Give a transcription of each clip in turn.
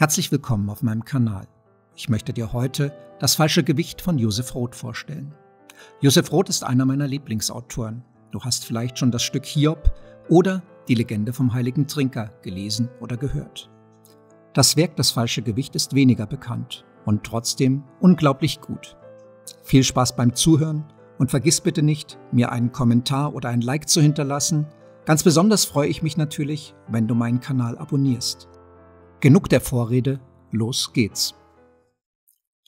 Herzlich willkommen auf meinem Kanal. Ich möchte dir heute das falsche Gewicht von Josef Roth vorstellen. Josef Roth ist einer meiner Lieblingsautoren. Du hast vielleicht schon das Stück Hiob oder die Legende vom heiligen Trinker gelesen oder gehört. Das Werk Das falsche Gewicht ist weniger bekannt und trotzdem unglaublich gut. Viel Spaß beim Zuhören und vergiss bitte nicht, mir einen Kommentar oder ein Like zu hinterlassen. Ganz besonders freue ich mich natürlich, wenn du meinen Kanal abonnierst. Genug der Vorrede, los geht's.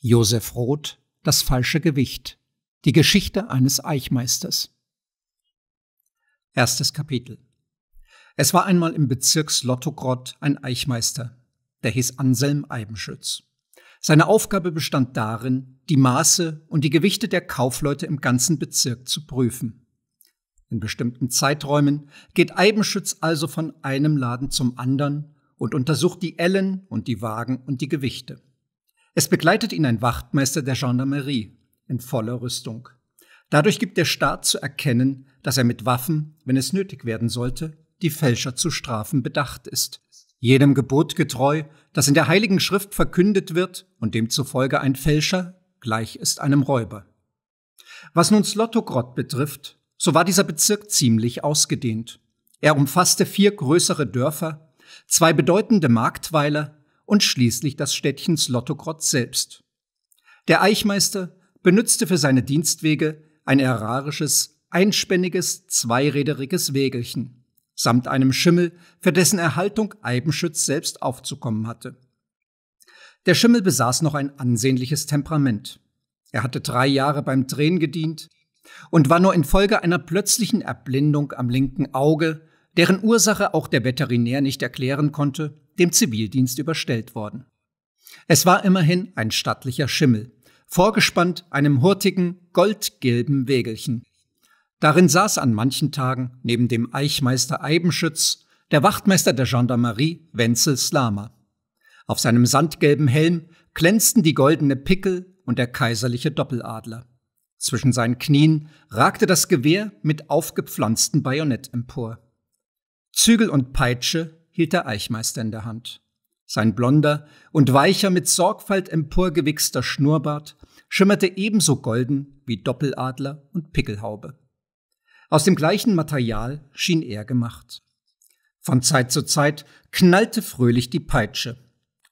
Josef Roth, Das falsche Gewicht. Die Geschichte eines Eichmeisters. Erstes Kapitel. Es war einmal im Bezirks Lottogrott ein Eichmeister, der hieß Anselm Eibenschütz. Seine Aufgabe bestand darin, die Maße und die Gewichte der Kaufleute im ganzen Bezirk zu prüfen. In bestimmten Zeiträumen geht Eibenschütz also von einem Laden zum anderen und untersucht die Ellen und die Wagen und die Gewichte. Es begleitet ihn ein Wachtmeister der Gendarmerie in voller Rüstung. Dadurch gibt der Staat zu erkennen, dass er mit Waffen, wenn es nötig werden sollte, die Fälscher zu strafen bedacht ist. Jedem Gebot getreu, das in der Heiligen Schrift verkündet wird und demzufolge ein Fälscher gleich ist einem Räuber. Was nun Slotogrod betrifft, so war dieser Bezirk ziemlich ausgedehnt. Er umfasste vier größere Dörfer zwei bedeutende Marktweiler und schließlich das Städtchen Slotogrod selbst. Der Eichmeister benützte für seine Dienstwege ein erarisches, einspänniges, zweiräderiges Wägelchen, samt einem Schimmel, für dessen Erhaltung Eibenschütz selbst aufzukommen hatte. Der Schimmel besaß noch ein ansehnliches Temperament. Er hatte drei Jahre beim Drehen gedient und war nur infolge einer plötzlichen Erblindung am linken Auge deren Ursache auch der Veterinär nicht erklären konnte, dem Zivildienst überstellt worden. Es war immerhin ein stattlicher Schimmel, vorgespannt einem hurtigen, goldgelben Wägelchen. Darin saß an manchen Tagen neben dem Eichmeister Eibenschütz der Wachtmeister der Gendarmerie Wenzel Slama. Auf seinem sandgelben Helm glänzten die goldene Pickel und der kaiserliche Doppeladler. Zwischen seinen Knien ragte das Gewehr mit aufgepflanztem Bajonett empor. Zügel und Peitsche hielt der Eichmeister in der Hand. Sein blonder und weicher, mit Sorgfalt emporgewichster Schnurrbart schimmerte ebenso golden wie Doppeladler und Pickelhaube. Aus dem gleichen Material schien er gemacht. Von Zeit zu Zeit knallte fröhlich die Peitsche,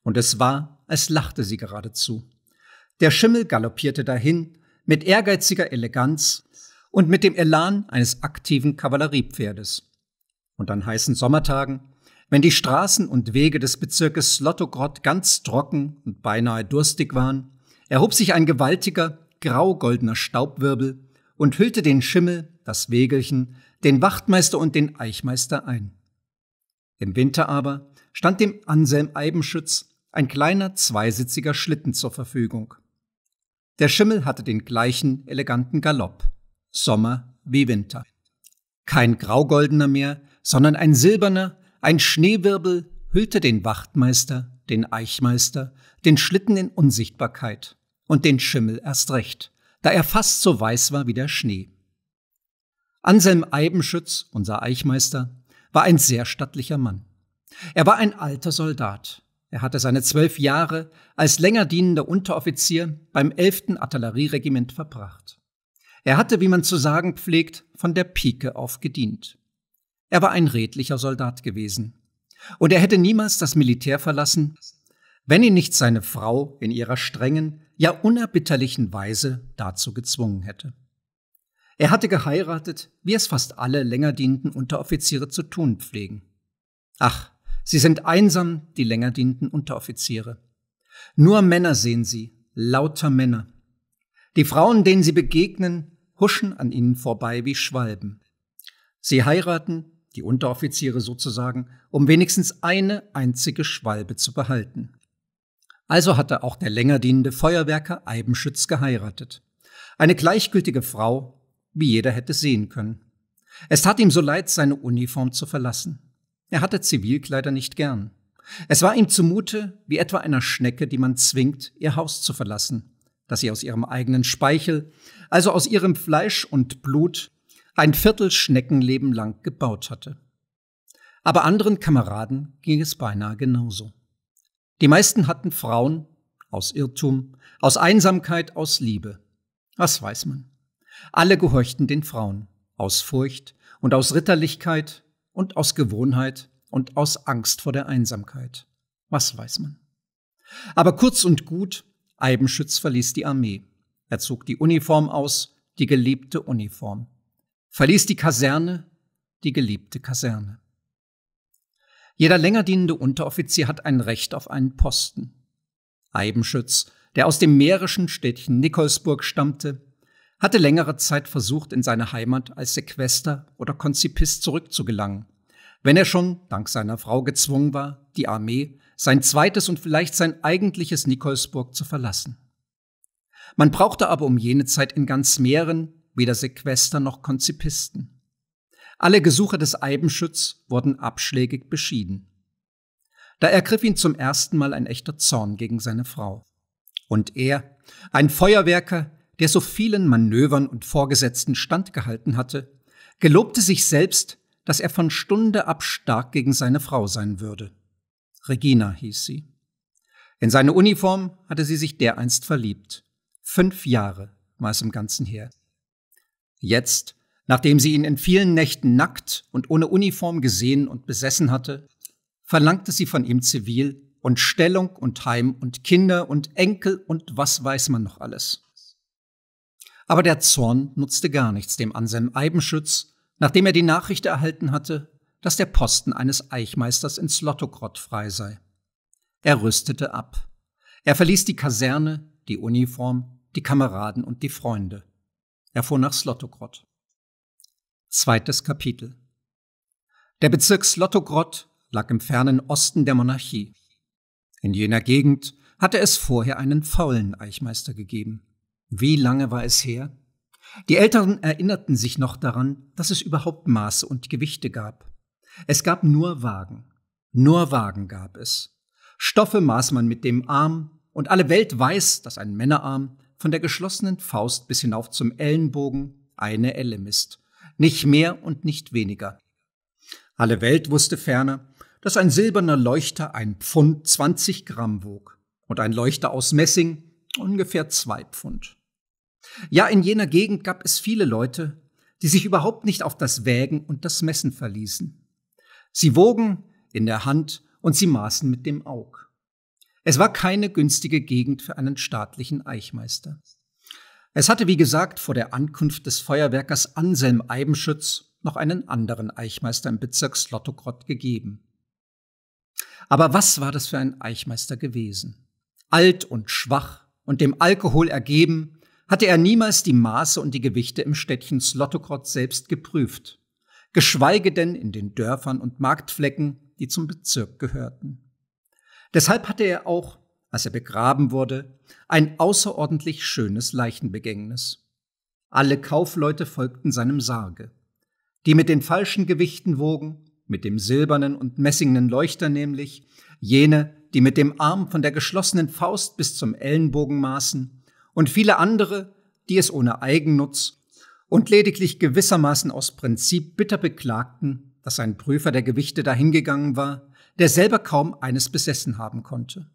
und es war, als lachte sie geradezu. Der Schimmel galoppierte dahin mit ehrgeiziger Eleganz und mit dem Elan eines aktiven Kavalleriepferdes und an heißen Sommertagen, wenn die Straßen und Wege des Bezirkes Slotogrod ganz trocken und beinahe durstig waren, erhob sich ein gewaltiger, graugoldener Staubwirbel und hüllte den Schimmel, das Wägelchen, den Wachtmeister und den Eichmeister ein. Im Winter aber stand dem Anselm Eibenschütz ein kleiner zweisitziger Schlitten zur Verfügung. Der Schimmel hatte den gleichen eleganten Galopp, Sommer wie Winter. Kein Graugoldener mehr, sondern ein silberner, ein Schneewirbel hüllte den Wachtmeister, den Eichmeister, den Schlitten in Unsichtbarkeit und den Schimmel erst recht, da er fast so weiß war wie der Schnee. Anselm Eibenschütz, unser Eichmeister, war ein sehr stattlicher Mann. Er war ein alter Soldat. Er hatte seine zwölf Jahre als länger dienender Unteroffizier beim 11. Artillerieregiment verbracht. Er hatte, wie man zu sagen pflegt, von der Pike auf gedient. Er war ein redlicher Soldat gewesen. Und er hätte niemals das Militär verlassen, wenn ihn nicht seine Frau in ihrer strengen, ja unerbitterlichen Weise dazu gezwungen hätte. Er hatte geheiratet, wie es fast alle länger dienten Unteroffiziere zu tun pflegen. Ach, sie sind einsam, die länger dienten Unteroffiziere. Nur Männer sehen sie, lauter Männer. Die Frauen, denen sie begegnen, huschen an ihnen vorbei wie Schwalben. Sie heiraten, die Unteroffiziere sozusagen, um wenigstens eine einzige Schwalbe zu behalten. Also hatte auch der länger dienende Feuerwerker Eibenschütz geheiratet. Eine gleichgültige Frau, wie jeder hätte sehen können. Es tat ihm so leid, seine Uniform zu verlassen. Er hatte Zivilkleider nicht gern. Es war ihm zumute wie etwa einer Schnecke, die man zwingt, ihr Haus zu verlassen, das sie aus ihrem eigenen Speichel, also aus ihrem Fleisch und Blut ein Viertel Schneckenleben lang gebaut hatte. Aber anderen Kameraden ging es beinahe genauso. Die meisten hatten Frauen aus Irrtum, aus Einsamkeit, aus Liebe. Was weiß man? Alle gehorchten den Frauen, aus Furcht und aus Ritterlichkeit und aus Gewohnheit und aus Angst vor der Einsamkeit. Was weiß man? Aber kurz und gut, Eibenschütz verließ die Armee. Er zog die Uniform aus, die geliebte Uniform verließ die Kaserne, die geliebte Kaserne. Jeder länger dienende Unteroffizier hat ein Recht auf einen Posten. Eibenschütz, der aus dem mährischen Städtchen Nikolsburg stammte, hatte längere Zeit versucht, in seine Heimat als Sequester oder Konzipist zurückzugelangen, wenn er schon, dank seiner Frau, gezwungen war, die Armee, sein zweites und vielleicht sein eigentliches Nikolsburg zu verlassen. Man brauchte aber um jene Zeit in ganz Mähren weder Sequester noch Konzipisten. Alle Gesuche des Eibenschütz wurden abschlägig beschieden. Da ergriff ihn zum ersten Mal ein echter Zorn gegen seine Frau. Und er, ein Feuerwerker, der so vielen Manövern und Vorgesetzten standgehalten hatte, gelobte sich selbst, dass er von Stunde ab stark gegen seine Frau sein würde. Regina hieß sie. In seine Uniform hatte sie sich dereinst verliebt. Fünf Jahre war es im Ganzen her. Jetzt, nachdem sie ihn in vielen Nächten nackt und ohne Uniform gesehen und besessen hatte, verlangte sie von ihm zivil und Stellung und Heim und Kinder und Enkel und was weiß man noch alles. Aber der Zorn nutzte gar nichts dem Anselm Eibenschütz, nachdem er die Nachricht erhalten hatte, dass der Posten eines Eichmeisters in Slottogrott frei sei. Er rüstete ab. Er verließ die Kaserne, die Uniform, die Kameraden und die Freunde. Er fuhr nach Slotogrod. Zweites Kapitel. Der Bezirk Slotogrod lag im fernen Osten der Monarchie. In jener Gegend hatte es vorher einen faulen Eichmeister gegeben. Wie lange war es her? Die Älteren erinnerten sich noch daran, dass es überhaupt Maße und Gewichte gab. Es gab nur Wagen. Nur Wagen gab es. Stoffe maß man mit dem Arm, und alle Welt weiß, dass ein Männerarm von der geschlossenen Faust bis hinauf zum Ellenbogen eine Elle misst. Nicht mehr und nicht weniger. Alle Welt wusste ferner, dass ein silberner Leuchter ein Pfund 20 Gramm wog und ein Leuchter aus Messing ungefähr zwei Pfund. Ja, in jener Gegend gab es viele Leute, die sich überhaupt nicht auf das Wägen und das Messen verließen. Sie wogen in der Hand und sie maßen mit dem Aug. Es war keine günstige Gegend für einen staatlichen Eichmeister. Es hatte, wie gesagt, vor der Ankunft des Feuerwerkers Anselm Eibenschütz noch einen anderen Eichmeister im Bezirk Slottogrott gegeben. Aber was war das für ein Eichmeister gewesen? Alt und schwach und dem Alkohol ergeben, hatte er niemals die Maße und die Gewichte im Städtchen Slottogrott selbst geprüft, geschweige denn in den Dörfern und Marktflecken, die zum Bezirk gehörten. Deshalb hatte er auch, als er begraben wurde, ein außerordentlich schönes Leichenbegängnis. Alle Kaufleute folgten seinem Sarge. Die mit den falschen Gewichten wogen, mit dem silbernen und messingenen Leuchter nämlich, jene, die mit dem Arm von der geschlossenen Faust bis zum Ellenbogen maßen, und viele andere, die es ohne Eigennutz und lediglich gewissermaßen aus Prinzip bitter beklagten, dass ein Prüfer der Gewichte dahingegangen war, der selber kaum eines besessen haben konnte.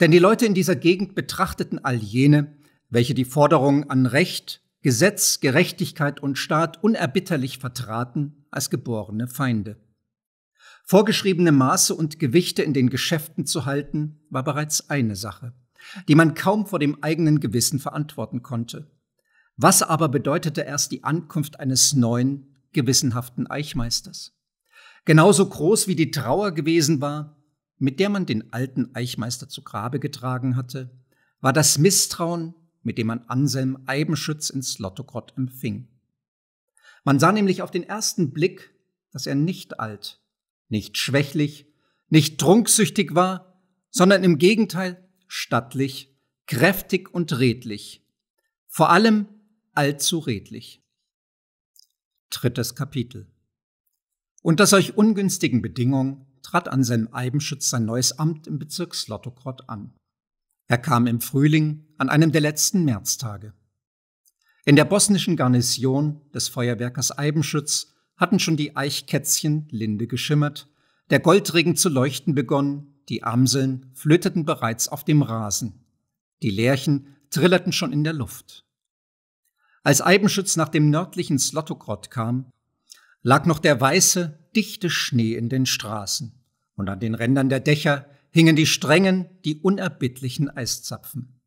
Denn die Leute in dieser Gegend betrachteten all jene, welche die Forderungen an Recht, Gesetz, Gerechtigkeit und Staat unerbitterlich vertraten, als geborene Feinde. Vorgeschriebene Maße und Gewichte in den Geschäften zu halten, war bereits eine Sache, die man kaum vor dem eigenen Gewissen verantworten konnte. Was aber bedeutete erst die Ankunft eines neuen, gewissenhaften Eichmeisters? genauso groß wie die Trauer gewesen war, mit der man den alten Eichmeister zu Grabe getragen hatte, war das Misstrauen, mit dem man Anselm Eibenschütz ins Lottogrott empfing. Man sah nämlich auf den ersten Blick, dass er nicht alt, nicht schwächlich, nicht trunksüchtig war, sondern im Gegenteil stattlich, kräftig und redlich, vor allem allzu redlich. Drittes Kapitel unter solch ungünstigen Bedingungen trat Anselm Eibenschütz sein neues Amt im Bezirk Lottokrott an. Er kam im Frühling an einem der letzten Märztage. In der bosnischen Garnison des Feuerwerkers Eibenschütz hatten schon die Eichkätzchen Linde geschimmert, der Goldregen zu leuchten begonnen, die Amseln flöteten bereits auf dem Rasen, die Lerchen trillerten schon in der Luft. Als Eibenschütz nach dem nördlichen Slotogrod kam, lag noch der weiße, dichte Schnee in den Straßen, und an den Rändern der Dächer hingen die strengen, die unerbittlichen Eiszapfen.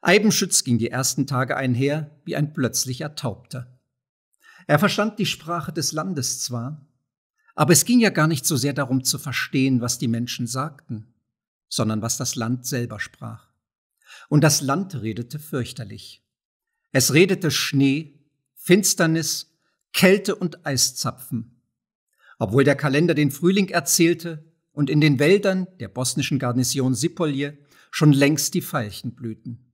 Eibenschütz ging die ersten Tage einher wie ein plötzlich Ertaubter. Er verstand die Sprache des Landes zwar, aber es ging ja gar nicht so sehr darum zu verstehen, was die Menschen sagten, sondern was das Land selber sprach. Und das Land redete fürchterlich. Es redete Schnee, Finsternis Kälte und Eiszapfen. Obwohl der Kalender den Frühling erzählte und in den Wäldern der bosnischen Garnison Sipolje schon längst die Veilchen blühten.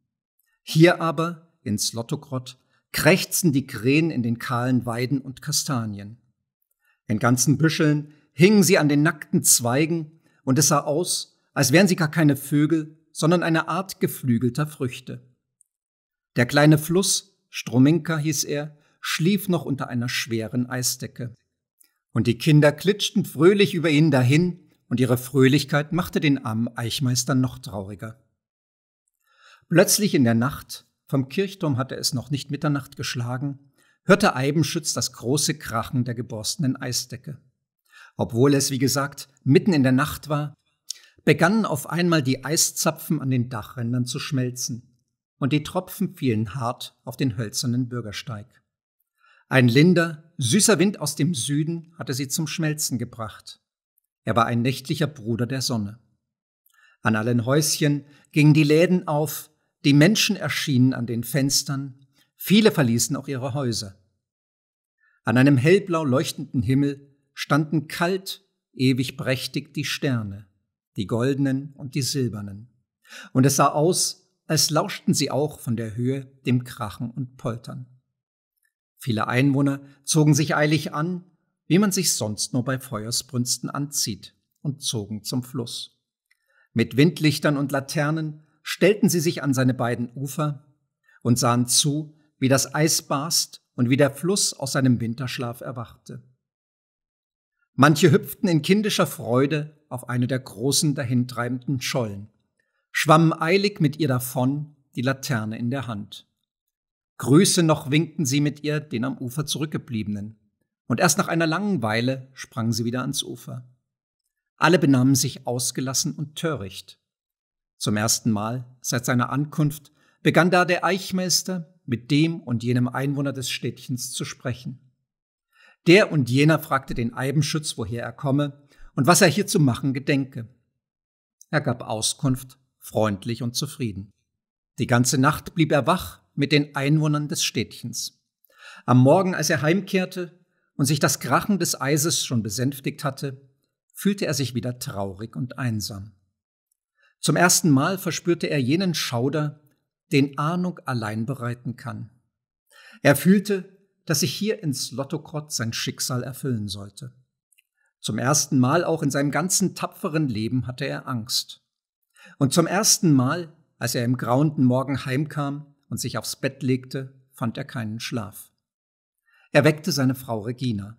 Hier aber, in Slotogrod, krächzen die Krähen in den kahlen Weiden und Kastanien. In ganzen Büscheln hingen sie an den nackten Zweigen und es sah aus, als wären sie gar keine Vögel, sondern eine Art geflügelter Früchte. Der kleine Fluss, Strominka hieß er, schlief noch unter einer schweren Eisdecke. Und die Kinder klitschten fröhlich über ihn dahin, und ihre Fröhlichkeit machte den armen Eichmeister noch trauriger. Plötzlich in der Nacht, vom Kirchturm hatte es noch nicht Mitternacht geschlagen, hörte Eibenschütz das große Krachen der geborstenen Eisdecke. Obwohl es, wie gesagt, mitten in der Nacht war, begannen auf einmal die Eiszapfen an den Dachrändern zu schmelzen, und die Tropfen fielen hart auf den hölzernen Bürgersteig. Ein linder, süßer Wind aus dem Süden hatte sie zum Schmelzen gebracht. Er war ein nächtlicher Bruder der Sonne. An allen Häuschen gingen die Läden auf, die Menschen erschienen an den Fenstern, viele verließen auch ihre Häuser. An einem hellblau leuchtenden Himmel standen kalt, ewig prächtig die Sterne, die goldenen und die silbernen. Und es sah aus, als lauschten sie auch von der Höhe dem Krachen und Poltern. Viele Einwohner zogen sich eilig an, wie man sich sonst nur bei Feuersbrünsten anzieht, und zogen zum Fluss. Mit Windlichtern und Laternen stellten sie sich an seine beiden Ufer und sahen zu, wie das Eis barst und wie der Fluss aus seinem Winterschlaf erwachte. Manche hüpften in kindischer Freude auf eine der großen dahintreibenden Schollen, schwammen eilig mit ihr davon, die Laterne in der Hand. Grüße noch winkten sie mit ihr den am Ufer zurückgebliebenen. Und erst nach einer langen Weile sprangen sie wieder ans Ufer. Alle benahmen sich ausgelassen und töricht. Zum ersten Mal seit seiner Ankunft begann da der Eichmeister mit dem und jenem Einwohner des Städtchens zu sprechen. Der und jener fragte den Eibenschütz, woher er komme und was er hier zu machen gedenke. Er gab Auskunft, freundlich und zufrieden. Die ganze Nacht blieb er wach mit den Einwohnern des Städtchens. Am Morgen, als er heimkehrte und sich das Krachen des Eises schon besänftigt hatte, fühlte er sich wieder traurig und einsam. Zum ersten Mal verspürte er jenen Schauder, den Ahnung allein bereiten kann. Er fühlte, dass sich hier ins Lottokrott sein Schicksal erfüllen sollte. Zum ersten Mal auch in seinem ganzen tapferen Leben hatte er Angst. Und zum ersten Mal, als er im grauenden Morgen heimkam, und sich aufs Bett legte, fand er keinen Schlaf. Er weckte seine Frau Regina.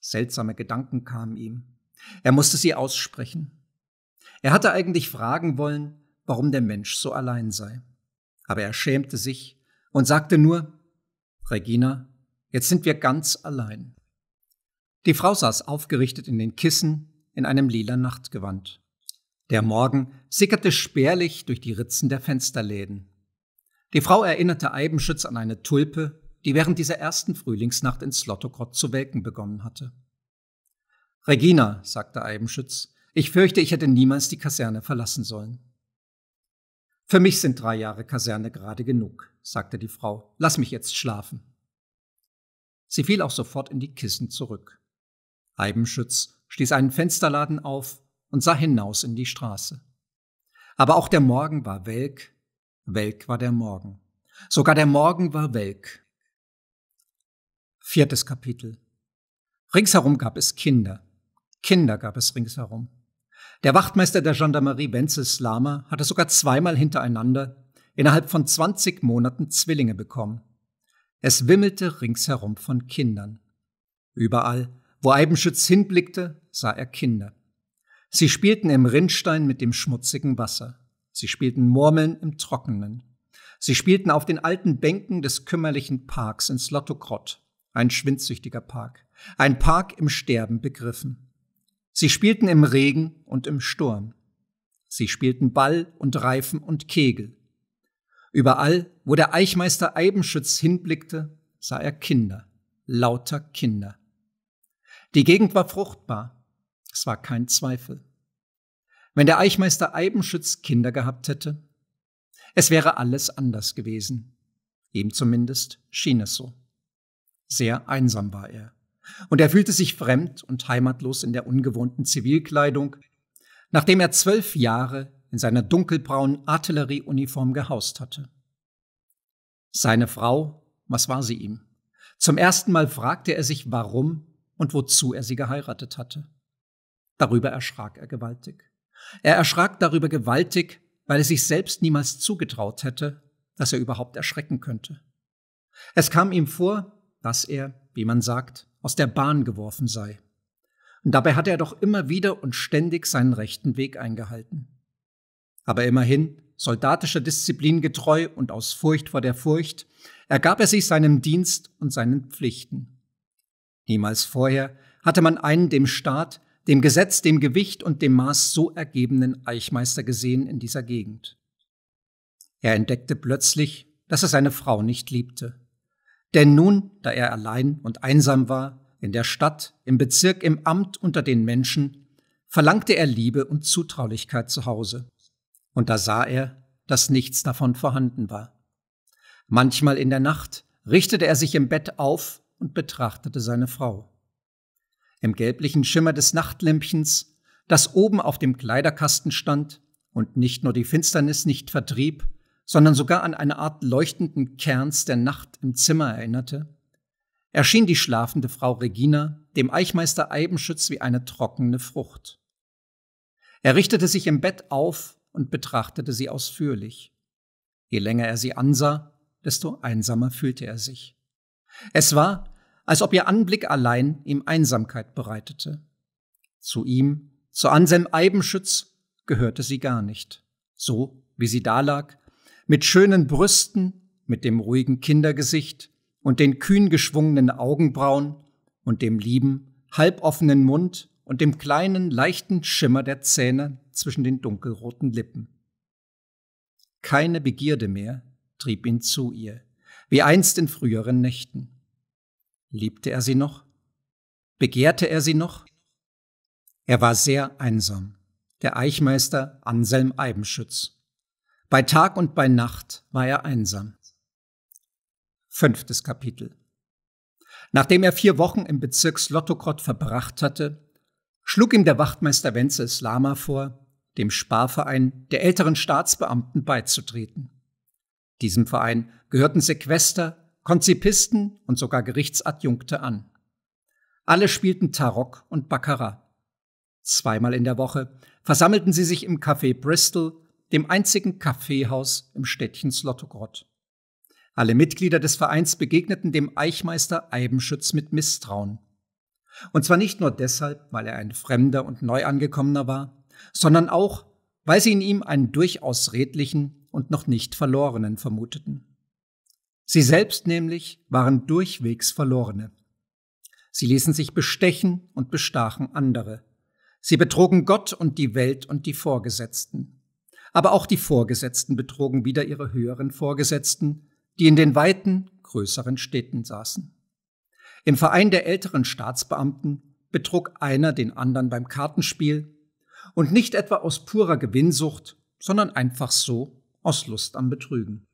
Seltsame Gedanken kamen ihm. Er musste sie aussprechen. Er hatte eigentlich fragen wollen, warum der Mensch so allein sei. Aber er schämte sich und sagte nur, Regina, jetzt sind wir ganz allein. Die Frau saß aufgerichtet in den Kissen in einem lila Nachtgewand. Der Morgen sickerte spärlich durch die Ritzen der Fensterläden. Die Frau erinnerte Eibenschütz an eine Tulpe, die während dieser ersten Frühlingsnacht in Slotogrod zu welken begonnen hatte. Regina, sagte Eibenschütz, ich fürchte, ich hätte niemals die Kaserne verlassen sollen. Für mich sind drei Jahre Kaserne gerade genug, sagte die Frau. Lass mich jetzt schlafen. Sie fiel auch sofort in die Kissen zurück. Eibenschütz stieß einen Fensterladen auf und sah hinaus in die Straße. Aber auch der Morgen war welk Welk war der Morgen. Sogar der Morgen war welk. Viertes Kapitel. Ringsherum gab es Kinder. Kinder gab es ringsherum. Der Wachtmeister der Gendarmerie Wenzelslama hatte sogar zweimal hintereinander innerhalb von 20 Monaten Zwillinge bekommen. Es wimmelte ringsherum von Kindern. Überall, wo Eibenschütz hinblickte, sah er Kinder. Sie spielten im Rinnstein mit dem schmutzigen Wasser. Sie spielten Murmeln im Trockenen. Sie spielten auf den alten Bänken des kümmerlichen Parks in Slotogrod, ein schwindsüchtiger Park, ein Park im Sterben begriffen. Sie spielten im Regen und im Sturm. Sie spielten Ball und Reifen und Kegel. Überall, wo der Eichmeister Eibenschütz hinblickte, sah er Kinder, lauter Kinder. Die Gegend war fruchtbar, es war kein Zweifel. Wenn der Eichmeister Eibenschütz Kinder gehabt hätte? Es wäre alles anders gewesen. Ihm zumindest schien es so. Sehr einsam war er. Und er fühlte sich fremd und heimatlos in der ungewohnten Zivilkleidung, nachdem er zwölf Jahre in seiner dunkelbraunen Artillerieuniform gehaust hatte. Seine Frau, was war sie ihm? Zum ersten Mal fragte er sich, warum und wozu er sie geheiratet hatte. Darüber erschrak er gewaltig. Er erschrak darüber gewaltig, weil er sich selbst niemals zugetraut hätte, dass er überhaupt erschrecken könnte. Es kam ihm vor, dass er, wie man sagt, aus der Bahn geworfen sei. Und dabei hatte er doch immer wieder und ständig seinen rechten Weg eingehalten. Aber immerhin, soldatischer Disziplin getreu und aus Furcht vor der Furcht, ergab er sich seinem Dienst und seinen Pflichten. Niemals vorher hatte man einen dem Staat, dem Gesetz, dem Gewicht und dem Maß so ergebenen Eichmeister gesehen in dieser Gegend. Er entdeckte plötzlich, dass er seine Frau nicht liebte. Denn nun, da er allein und einsam war, in der Stadt, im Bezirk, im Amt unter den Menschen, verlangte er Liebe und Zutraulichkeit zu Hause. Und da sah er, dass nichts davon vorhanden war. Manchmal in der Nacht richtete er sich im Bett auf und betrachtete seine Frau im gelblichen Schimmer des Nachtlämpchens, das oben auf dem Kleiderkasten stand und nicht nur die Finsternis nicht vertrieb, sondern sogar an eine Art leuchtenden Kerns der Nacht im Zimmer erinnerte, erschien die schlafende Frau Regina dem Eichmeister Eibenschütz wie eine trockene Frucht. Er richtete sich im Bett auf und betrachtete sie ausführlich. Je länger er sie ansah, desto einsamer fühlte er sich. Es war, als ob ihr Anblick allein ihm Einsamkeit bereitete. Zu ihm, zu Anselm Eibenschütz, gehörte sie gar nicht. So, wie sie dalag, mit schönen Brüsten, mit dem ruhigen Kindergesicht und den kühn geschwungenen Augenbrauen und dem lieben, halboffenen Mund und dem kleinen, leichten Schimmer der Zähne zwischen den dunkelroten Lippen. Keine Begierde mehr trieb ihn zu ihr, wie einst in früheren Nächten. Liebte er sie noch? Begehrte er sie noch? Er war sehr einsam, der Eichmeister Anselm Eibenschütz. Bei Tag und bei Nacht war er einsam. Fünftes Kapitel. Nachdem er vier Wochen im Bezirks Lottokrott verbracht hatte, schlug ihm der Wachtmeister Wenzel Lama vor, dem Sparverein der älteren Staatsbeamten beizutreten. Diesem Verein gehörten Sequester, Konzipisten und sogar Gerichtsadjunkte an. Alle spielten Tarok und Baccarat. Zweimal in der Woche versammelten sie sich im Café Bristol, dem einzigen Kaffeehaus im Städtchen Slotogrod. Alle Mitglieder des Vereins begegneten dem Eichmeister Eibenschütz mit Misstrauen. Und zwar nicht nur deshalb, weil er ein Fremder und Neuangekommener war, sondern auch, weil sie in ihm einen durchaus redlichen und noch nicht verlorenen vermuteten. Sie selbst nämlich waren durchwegs Verlorene. Sie ließen sich bestechen und bestachen andere. Sie betrogen Gott und die Welt und die Vorgesetzten. Aber auch die Vorgesetzten betrogen wieder ihre höheren Vorgesetzten, die in den weiten, größeren Städten saßen. Im Verein der älteren Staatsbeamten betrug einer den anderen beim Kartenspiel und nicht etwa aus purer Gewinnsucht, sondern einfach so aus Lust am Betrügen.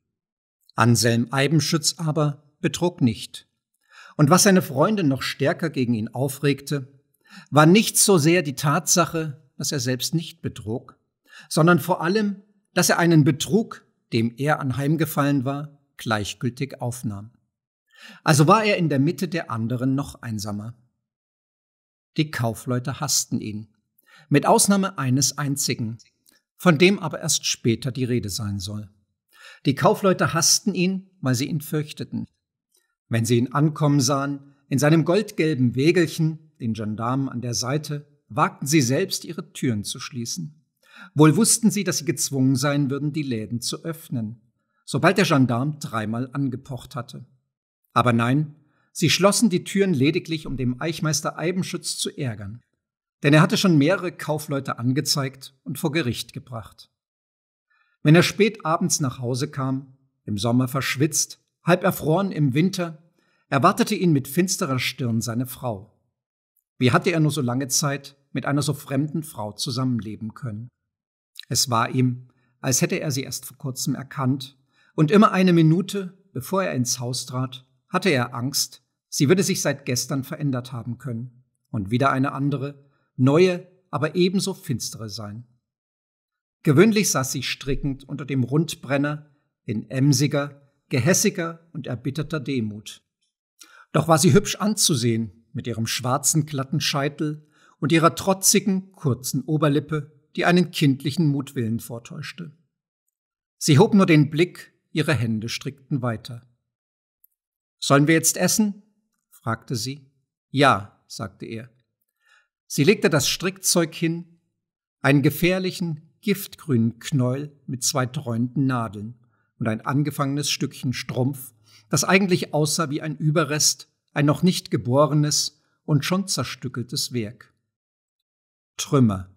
Anselm Eibenschütz aber betrug nicht. Und was seine Freunde noch stärker gegen ihn aufregte, war nicht so sehr die Tatsache, dass er selbst nicht betrug, sondern vor allem, dass er einen Betrug, dem er anheimgefallen war, gleichgültig aufnahm. Also war er in der Mitte der anderen noch einsamer. Die Kaufleute hassten ihn, mit Ausnahme eines einzigen, von dem aber erst später die Rede sein soll. Die Kaufleute hassten ihn, weil sie ihn fürchteten. Wenn sie ihn ankommen sahen, in seinem goldgelben Wägelchen, den Gendarmen an der Seite, wagten sie selbst, ihre Türen zu schließen. Wohl wussten sie, dass sie gezwungen sein würden, die Läden zu öffnen, sobald der Gendarm dreimal angepocht hatte. Aber nein, sie schlossen die Türen lediglich, um dem Eichmeister Eibenschütz zu ärgern. Denn er hatte schon mehrere Kaufleute angezeigt und vor Gericht gebracht. Wenn er spät abends nach Hause kam, im Sommer verschwitzt, halb erfroren im Winter, erwartete ihn mit finsterer Stirn seine Frau. Wie hatte er nur so lange Zeit mit einer so fremden Frau zusammenleben können? Es war ihm, als hätte er sie erst vor kurzem erkannt, und immer eine Minute, bevor er ins Haus trat, hatte er Angst, sie würde sich seit gestern verändert haben können, und wieder eine andere, neue, aber ebenso finstere sein. Gewöhnlich saß sie strickend unter dem Rundbrenner in emsiger, gehässiger und erbitterter Demut. Doch war sie hübsch anzusehen mit ihrem schwarzen, glatten Scheitel und ihrer trotzigen, kurzen Oberlippe, die einen kindlichen Mutwillen vortäuschte. Sie hob nur den Blick, ihre Hände strickten weiter. Sollen wir jetzt essen? fragte sie. Ja, sagte er. Sie legte das Strickzeug hin, einen gefährlichen, giftgrünen Knäuel mit zwei treuenden Nadeln und ein angefangenes Stückchen Strumpf, das eigentlich aussah wie ein Überrest, ein noch nicht geborenes und schon zerstückeltes Werk. Trümmer,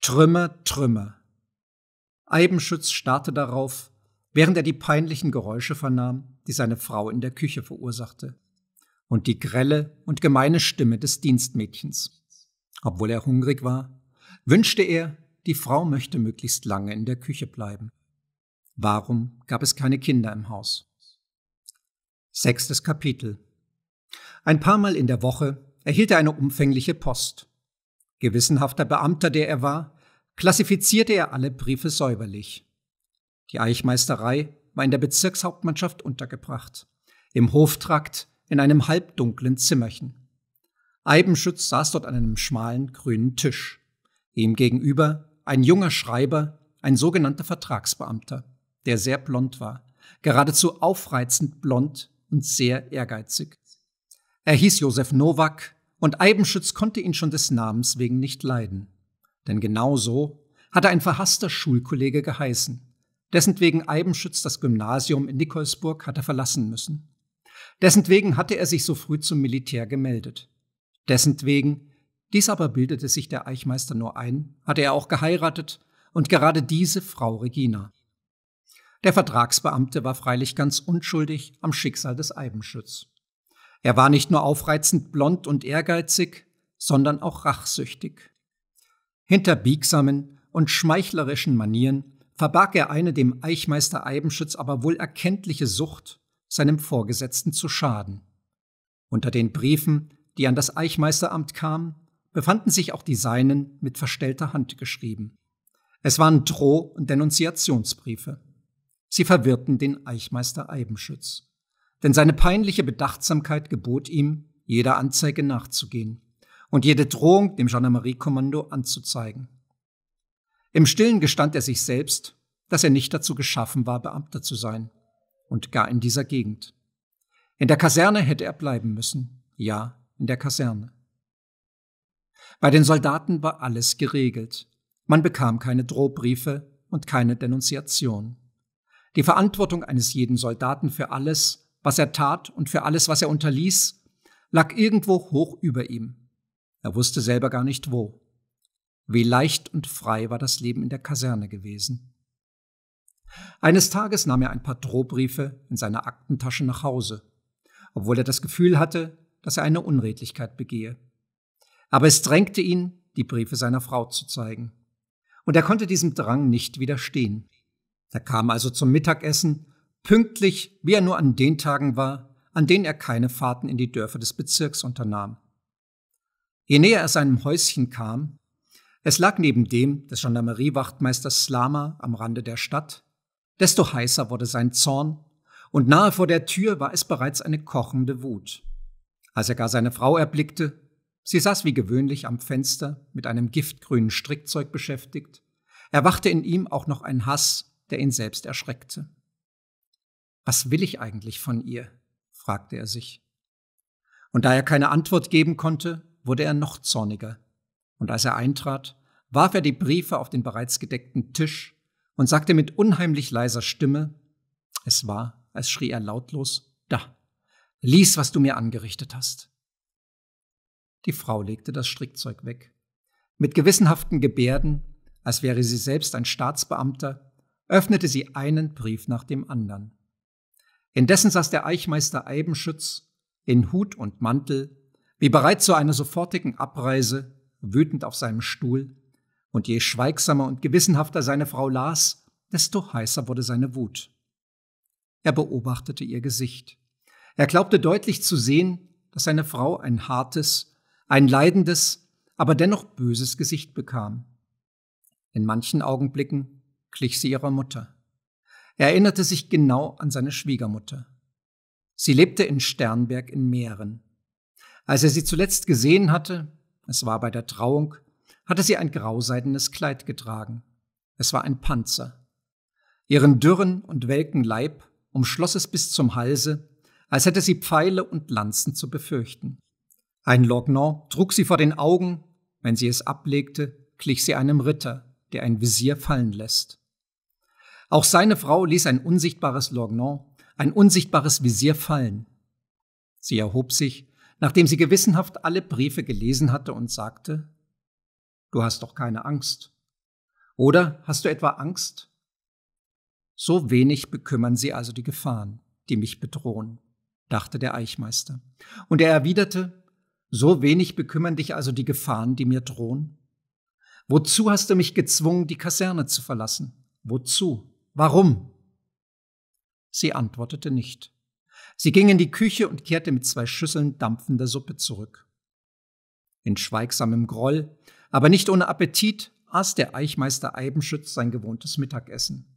Trümmer, Trümmer. Eibenschütz starrte darauf, während er die peinlichen Geräusche vernahm, die seine Frau in der Küche verursachte, und die grelle und gemeine Stimme des Dienstmädchens. Obwohl er hungrig war, wünschte er, die Frau möchte möglichst lange in der Küche bleiben. Warum gab es keine Kinder im Haus? Sechstes Kapitel. Ein paar Mal in der Woche erhielt er eine umfängliche Post. Gewissenhafter Beamter, der er war, klassifizierte er alle Briefe säuberlich. Die Eichmeisterei war in der Bezirkshauptmannschaft untergebracht, im Hoftrakt in einem halbdunklen Zimmerchen. Eibenschütz saß dort an einem schmalen grünen Tisch. Ihm gegenüber ein junger Schreiber, ein sogenannter Vertragsbeamter, der sehr blond war, geradezu aufreizend blond und sehr ehrgeizig. Er hieß Josef Nowak und Eibenschütz konnte ihn schon des Namens wegen nicht leiden. Denn genau so hatte ein verhasster Schulkollege geheißen, dessentwegen Eibenschütz das Gymnasium in Nikolsburg hatte verlassen müssen. Dessentwegen hatte er sich so früh zum Militär gemeldet. Dessentwegen dies aber bildete sich der Eichmeister nur ein, hatte er auch geheiratet, und gerade diese Frau Regina. Der Vertragsbeamte war freilich ganz unschuldig am Schicksal des Eibenschütz. Er war nicht nur aufreizend blond und ehrgeizig, sondern auch rachsüchtig. Hinter biegsamen und schmeichlerischen Manieren verbarg er eine dem Eichmeister Eibenschütz aber wohl erkenntliche Sucht, seinem Vorgesetzten zu schaden. Unter den Briefen, die an das Eichmeisteramt kamen, befanden sich auch die seinen mit verstellter Hand geschrieben. Es waren Droh- und Denunziationsbriefe. Sie verwirrten den Eichmeister Eibenschütz. Denn seine peinliche Bedachtsamkeit gebot ihm, jeder Anzeige nachzugehen und jede Drohung dem Gendarmerie-Kommando anzuzeigen. Im Stillen gestand er sich selbst, dass er nicht dazu geschaffen war, Beamter zu sein. Und gar in dieser Gegend. In der Kaserne hätte er bleiben müssen. Ja, in der Kaserne. Bei den Soldaten war alles geregelt. Man bekam keine Drohbriefe und keine Denunziation. Die Verantwortung eines jeden Soldaten für alles, was er tat und für alles, was er unterließ, lag irgendwo hoch über ihm. Er wusste selber gar nicht wo. Wie leicht und frei war das Leben in der Kaserne gewesen. Eines Tages nahm er ein paar Drohbriefe in seiner Aktentasche nach Hause, obwohl er das Gefühl hatte, dass er eine Unredlichkeit begehe. Aber es drängte ihn, die Briefe seiner Frau zu zeigen. Und er konnte diesem Drang nicht widerstehen. Er kam also zum Mittagessen, pünktlich, wie er nur an den Tagen war, an denen er keine Fahrten in die Dörfer des Bezirks unternahm. Je näher er seinem Häuschen kam, es lag neben dem des Gendarmeriewachtmeisters Slama am Rande der Stadt, desto heißer wurde sein Zorn, und nahe vor der Tür war es bereits eine kochende Wut. Als er gar seine Frau erblickte, Sie saß wie gewöhnlich am Fenster mit einem giftgrünen Strickzeug beschäftigt. Erwachte in ihm auch noch ein Hass, der ihn selbst erschreckte. Was will ich eigentlich von ihr? fragte er sich. Und da er keine Antwort geben konnte, wurde er noch zorniger. Und als er eintrat, warf er die Briefe auf den bereits gedeckten Tisch und sagte mit unheimlich leiser Stimme, es war, als schrie er lautlos, da, lies, was du mir angerichtet hast. Die Frau legte das Strickzeug weg. Mit gewissenhaften Gebärden, als wäre sie selbst ein Staatsbeamter, öffnete sie einen Brief nach dem anderen. Indessen saß der Eichmeister Eibenschütz in Hut und Mantel, wie bereit zu einer sofortigen Abreise, wütend auf seinem Stuhl, und je schweigsamer und gewissenhafter seine Frau las, desto heißer wurde seine Wut. Er beobachtete ihr Gesicht. Er glaubte deutlich zu sehen, dass seine Frau ein hartes, ein leidendes, aber dennoch böses Gesicht bekam. In manchen Augenblicken glich sie ihrer Mutter. Er erinnerte sich genau an seine Schwiegermutter. Sie lebte in Sternberg in Mähren. Als er sie zuletzt gesehen hatte, es war bei der Trauung, hatte sie ein grauseidenes Kleid getragen. Es war ein Panzer. Ihren dürren und welken Leib umschloss es bis zum Halse, als hätte sie Pfeile und Lanzen zu befürchten. Ein Lognon trug sie vor den Augen, wenn sie es ablegte, glich sie einem Ritter, der ein Visier fallen lässt. Auch seine Frau ließ ein unsichtbares Lognon, ein unsichtbares Visier fallen. Sie erhob sich, nachdem sie gewissenhaft alle Briefe gelesen hatte und sagte, Du hast doch keine Angst. Oder hast du etwa Angst? So wenig bekümmern sie also die Gefahren, die mich bedrohen, dachte der Eichmeister. Und er erwiderte, so wenig bekümmern dich also die Gefahren, die mir drohen? Wozu hast du mich gezwungen, die Kaserne zu verlassen? Wozu? Warum? Sie antwortete nicht. Sie ging in die Küche und kehrte mit zwei Schüsseln dampfender Suppe zurück. In schweigsamem Groll, aber nicht ohne Appetit, aß der Eichmeister Eibenschütz sein gewohntes Mittagessen.